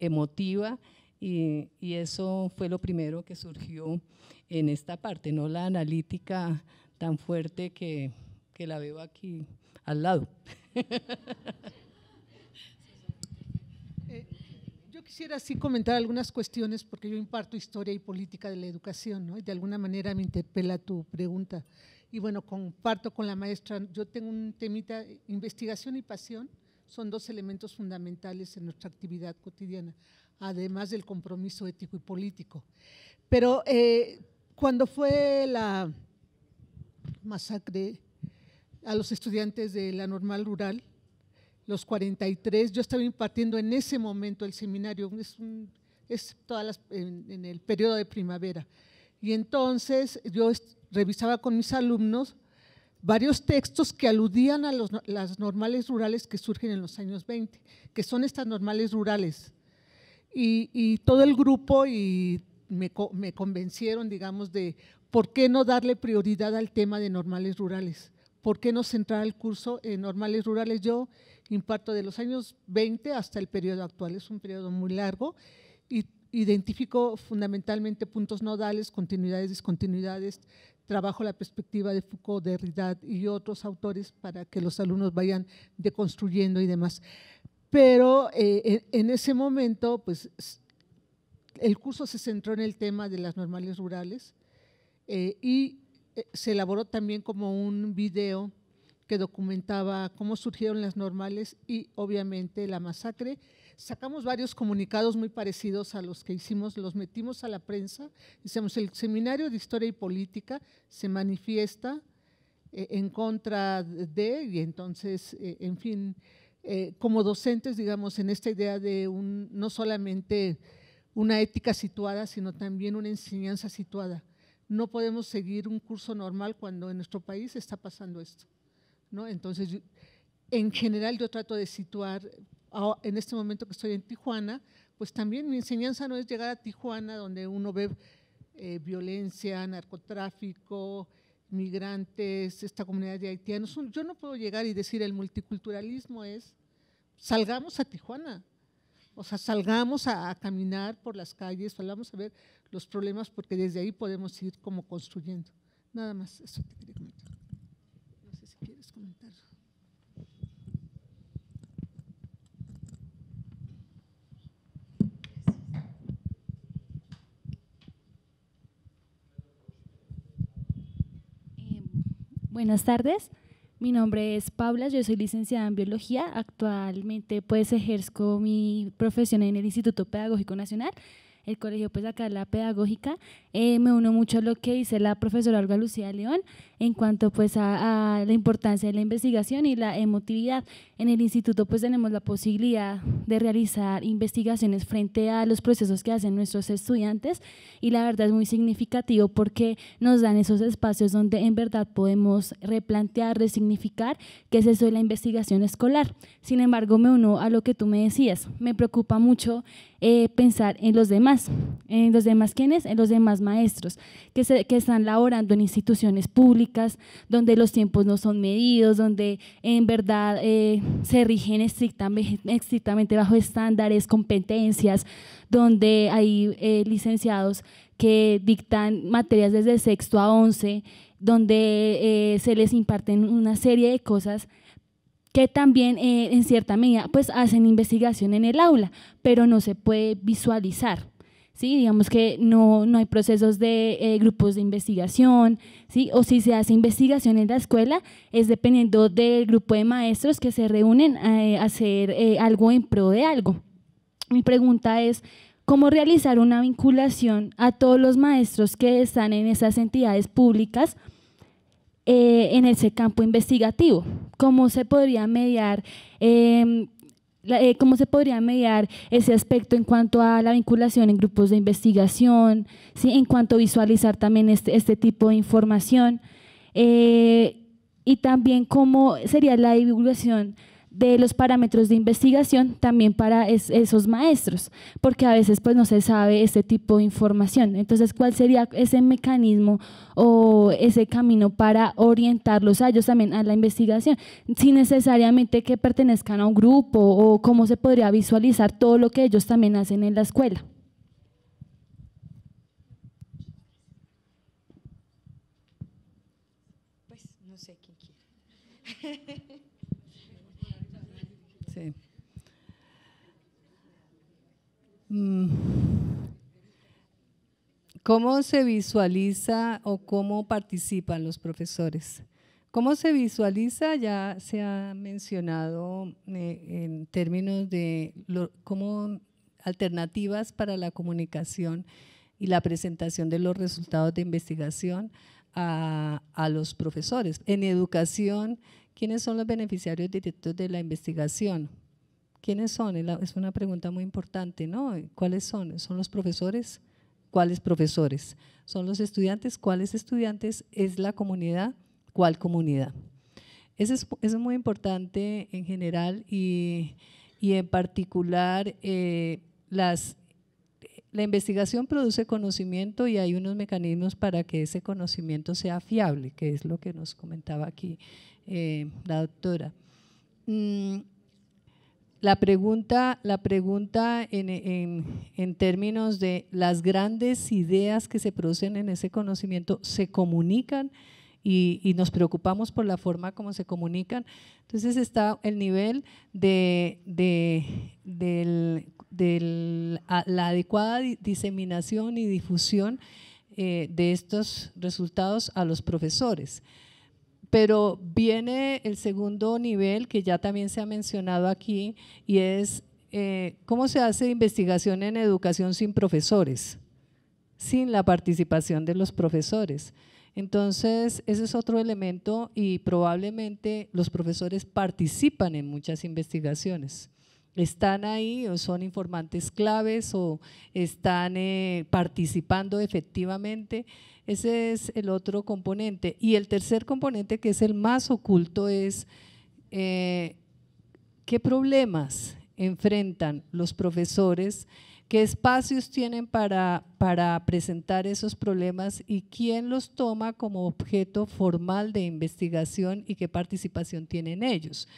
emotiva y, y, eso fue lo primero que surgió en esta parte, no la analítica tan fuerte que, que la veo aquí al lado. (laughs) Eh, yo quisiera así comentar algunas cuestiones porque yo imparto historia y política de la educación, ¿no? Y de alguna manera me interpela tu pregunta. Y bueno, comparto con la maestra, yo tengo un temita, eh, investigación y pasión, son dos elementos fundamentales en nuestra actividad cotidiana, además del compromiso ético y político. Pero eh, cuando fue la masacre a los estudiantes de la normal rural, los 43, yo estaba impartiendo en ese momento el seminario, es, en el periodo de primavera. Y entonces yo revisaba con mis alumnos varios textos que aludían a las normales rurales que surgen en los años 20, que son estas normales rurales. Y, todo el grupo y me, me, convencieron, digamos, de por qué no darle prioridad al tema de normales rurales, por qué no centrar el curso en normales rurales. Yo imparto de los años 20 hasta el periodo actual, es un periodo muy largo, y identifico fundamentalmente puntos nodales, continuidades, discontinuidades, trabajo la perspectiva de Foucault, de Ridad y otros autores para que los alumnos vayan deconstruyendo y demás. Pero eh, en ese momento, pues el curso se centró en el tema de las normales rurales eh, y eh, se elaboró también como un video que documentaba cómo surgieron las normales y obviamente la masacre sacamos varios comunicados muy parecidos a los que hicimos, los metimos a la prensa, decíamos el Seminario de Historia y Política se manifiesta eh, en contra de, y entonces, eh, en fin, eh, como docentes, digamos, en esta idea de un, no solamente una ética situada, sino también una enseñanza situada. No podemos seguir un curso normal cuando en nuestro país está pasando esto. ¿no? Entonces, en general yo trato de situar en este momento que estoy en Tijuana, pues también mi enseñanza no es llegar a Tijuana donde uno ve eh, violencia, narcotráfico, migrantes, esta comunidad de haitianos. Yo no puedo llegar y decir el multiculturalismo es, salgamos a Tijuana, o sea, salgamos a, caminar por las calles, salgamos a ver los problemas porque desde ahí podemos ir como construyendo. Nada más, eso te quería comentar. Buenas tardes. Mi nombre es Paula, yo soy licenciada en biología. Actualmente pues ejerzo mi profesión en el Instituto Pedagógico Nacional, el colegio pues la pedagógica. Eh, me uno mucho a lo que dice la profesora Olga Lucía León en cuanto pues a, la importancia de la investigación y la emotividad. En el instituto pues tenemos la posibilidad de realizar investigaciones frente a los procesos que hacen nuestros estudiantes y la verdad es muy significativo porque nos dan esos espacios donde en verdad podemos replantear, resignificar qué es eso de la investigación escolar. Sin embargo, me uno a lo que tú me decías, me preocupa mucho eh, pensar en los demás, en los demás quiénes, en los demás maestros que, se, que están laborando en instituciones públicas, donde los tiempos no son medidos, donde en verdad eh, se rigen estrictamente, bajo estándares, competencias, donde hay eh, licenciados que dictan materias desde sexto a once, donde eh, se les imparten una serie de cosas que también en cierta medida pues hacen investigación en el aula, pero no se puede visualizar. ¿sí? Digamos que no, hay procesos de eh, grupos de investigación, ¿sí? O si se hace investigación en la escuela, es dependiendo del grupo de maestros que se reúnen a, eh, hacer eh, algo en pro de algo. Mi pregunta es, cómo realizar una vinculación a todos los maestros que están en esas entidades públicas en ese campo investigativo, cómo se podría mediar em, eh, ¿Cómo se podría mediar ese aspecto en cuanto a la vinculación en grupos de investigación, ¿sí? en cuanto a visualizar también este, este tipo de información? Eh, y también cómo sería la divulgación de los parámetros de investigación también para esos maestros, porque a veces pues no se sabe ese tipo de información. Entonces, ¿cuál sería ese mecanismo o ese camino para orientarlos a ellos también a la investigación, sin necesariamente que pertenezcan a un grupo o cómo se podría visualizar todo lo que ellos también hacen en la escuela? Mm. ¿Cómo se visualiza o cómo participan los profesores? ¿Cómo se visualiza? Ya se ha mencionado eh, en términos de cómo alternativas para la comunicación y la presentación de los resultados de investigación a los profesores. En educación, ¿quiénes son los beneficiarios directos de la investigación? ¿Quiénes son? Es una pregunta muy importante, ¿no? ¿Cuáles son? ¿Son los profesores? ¿Cuáles profesores? ¿Son los estudiantes? ¿Cuáles estudiantes? ¿Es la comunidad? ¿Cuál comunidad? Eso es, es muy importante en general y, y en particular eh, las la investigación produce conocimiento y hay unos mecanismos para que ese conocimiento sea fiable, que es lo que nos comentaba aquí eh, la doctora. Mm, la pregunta, en, términos de las grandes ideas que se producen en ese conocimiento se comunican y, nos preocupamos por la forma como se comunican. Entonces está el nivel de, la adecuada diseminación y difusión eh, de estos resultados a los profesores pero viene el segundo nivel que ya también se ha mencionado aquí y es eh, cómo se hace investigación en educación sin profesores, sin la participación de los profesores. Entonces, ese es otro elemento y probablemente los profesores participan en muchas investigaciones. Están ahí o son informantes claves o están eh, participando efectivamente ese es el otro componente. Y el tercer componente, que es el más oculto, es eh, qué problemas enfrentan los profesores, qué espacios tienen para, presentar esos problemas y quién los toma como objeto formal de investigación y qué participación tienen ellos.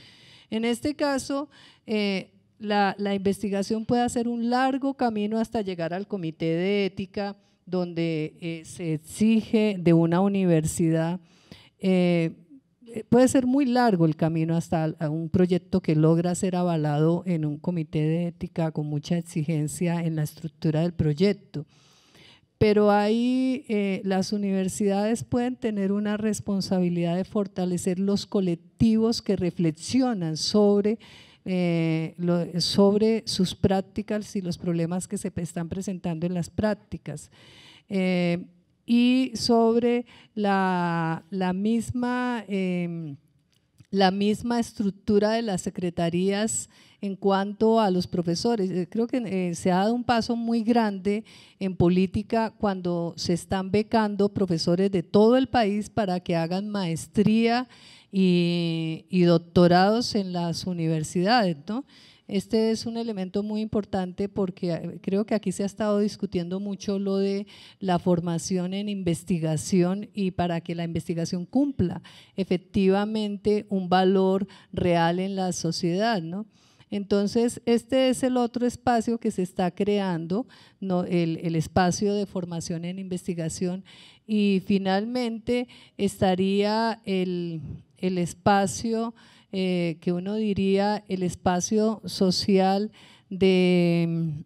En este caso, eh, la, investigación puede hacer un largo camino hasta llegar al comité de ética, donde eh, se exige de una universidad, eh, eh, puede ser muy largo el camino hasta un proyecto que logra ser avalado en un comité de ética con mucha exigencia en la estructura del proyecto. Pero ahí las universidades pueden tener una responsabilidad de fortalecer los colectivos que reflexionan sobre eh, sobre sus prácticas y los problemas que se están presentando en las prácticas. Eh, y sobre la, misma em, la misma estructura de las secretarías en cuanto a los profesores. Eh, creo que eh, se ha dado un paso muy grande en política cuando se están becando profesores de todo el país para que hagan maestría y, y doctorados en las universidades, ¿no? Este es un elemento muy importante porque creo que aquí se ha estado discutiendo mucho lo de la formación en investigación y para que la investigación cumpla efectivamente un valor real en la sociedad, Entonces, este es el otro espacio que se está creando, ¿no? el, espacio de formación en investigación. Y finalmente estaría el, el espacio eh, que uno diría el espacio social de, mm,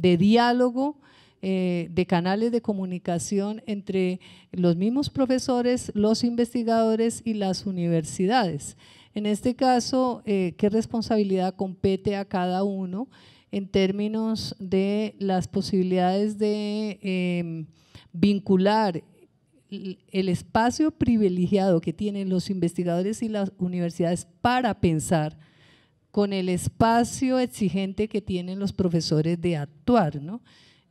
diálogo, eh, de canales de comunicación entre los mismos profesores, los investigadores y las universidades. En este caso, eh, ¿qué responsabilidad compete a cada uno en términos de las posibilidades de vincular el espacio privilegiado que tienen los investigadores y las universidades para pensar con el espacio exigente que tienen los profesores de actuar.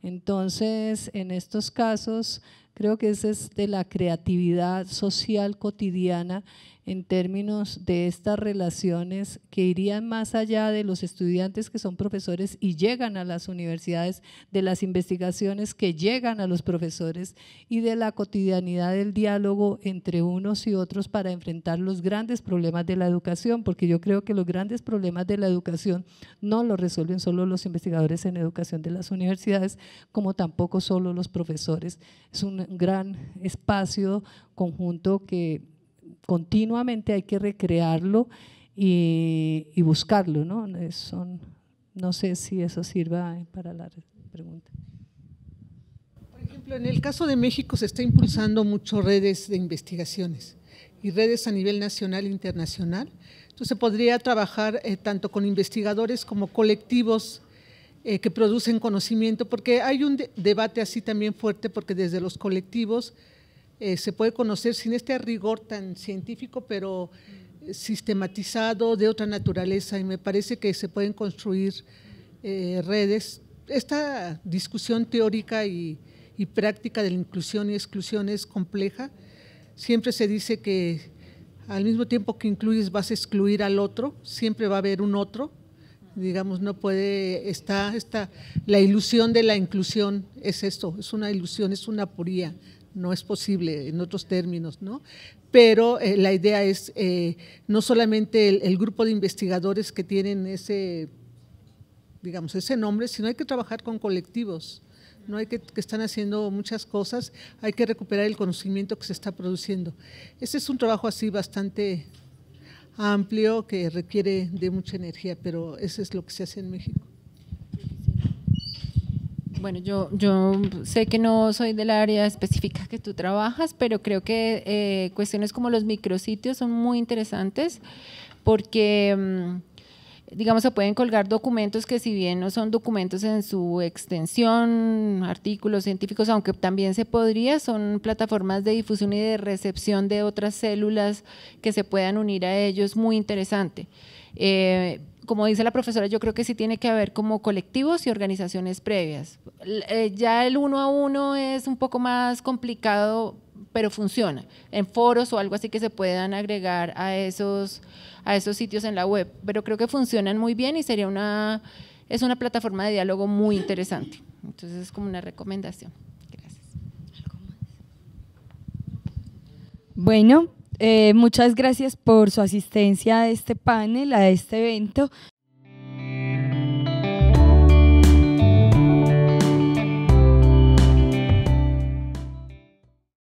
Entonces, en estos casos, creo que ese es de la creatividad social cotidiana en términos de estas relaciones que irían más allá de los estudiantes que son profesores y llegan a las universidades, de las investigaciones que llegan a los profesores y de la cotidianidad del diálogo entre unos y otros para enfrentar los grandes problemas de la educación, porque yo creo que los grandes problemas de la educación no los resuelven solo los investigadores en educación de las universidades, como tampoco solo los profesores. Es un gran espacio conjunto que continuamente hay que recrearlo y, buscarlo, ¿no? Son, no sé si eso sirva para la pregunta. Por ejemplo, en el caso de México se está impulsando mucho redes de investigaciones y redes a nivel nacional e internacional. Entonces podría trabajar eh, tanto con investigadores como colectivos eh, que producen conocimiento, porque hay un debate así también fuerte, porque desde los colectivos eh, se puede conocer sin este rigor tan científico, pero eh, sistematizado de otra naturaleza y me parece que se pueden construir eh, redes. Esta discusión teórica y, práctica de la inclusión y exclusión es compleja. Siempre se dice que al mismo tiempo que incluyes vas a excluir al otro, siempre va a haber un otro. Digamos, no puede, estar, la ilusión de la inclusión es esto, es una ilusión, es una puría no es posible en otros términos, ¿no? Pero eh, la idea es eh, no solamente el, grupo de investigadores que tienen ese, digamos, ese nombre, sino hay que trabajar con colectivos, ¿no? Hay que, que están haciendo muchas cosas, hay que recuperar el conocimiento que se está produciendo. Ese es un trabajo así bastante amplio que requiere de mucha energía, pero eso es lo que se hace en México. Bueno, yo, yo sé que no soy del área específica que tú trabajas, pero creo que eh, cuestiones como los micrositios son muy interesantes porque, mm, digamos, se pueden colgar documentos que si bien no son documentos en su extensión, artículos científicos, aunque también se podría, son plataformas de difusión y de recepción de otras células que se puedan unir a ellos, muy interesante. Eh, como dice la profesora, yo creo que sí tiene que haber como colectivos y organizaciones previas. Eh, ya el uno a uno es un poco más complicado, pero funciona. En foros o algo así que se puedan agregar a esos, a esos sitios en la web. Pero creo que funcionan muy bien y sería una, es una plataforma de diálogo muy interesante. Entonces es como una recomendación. Gracias. Bueno, eh, muchas gracias por su asistencia a este panel, a este evento.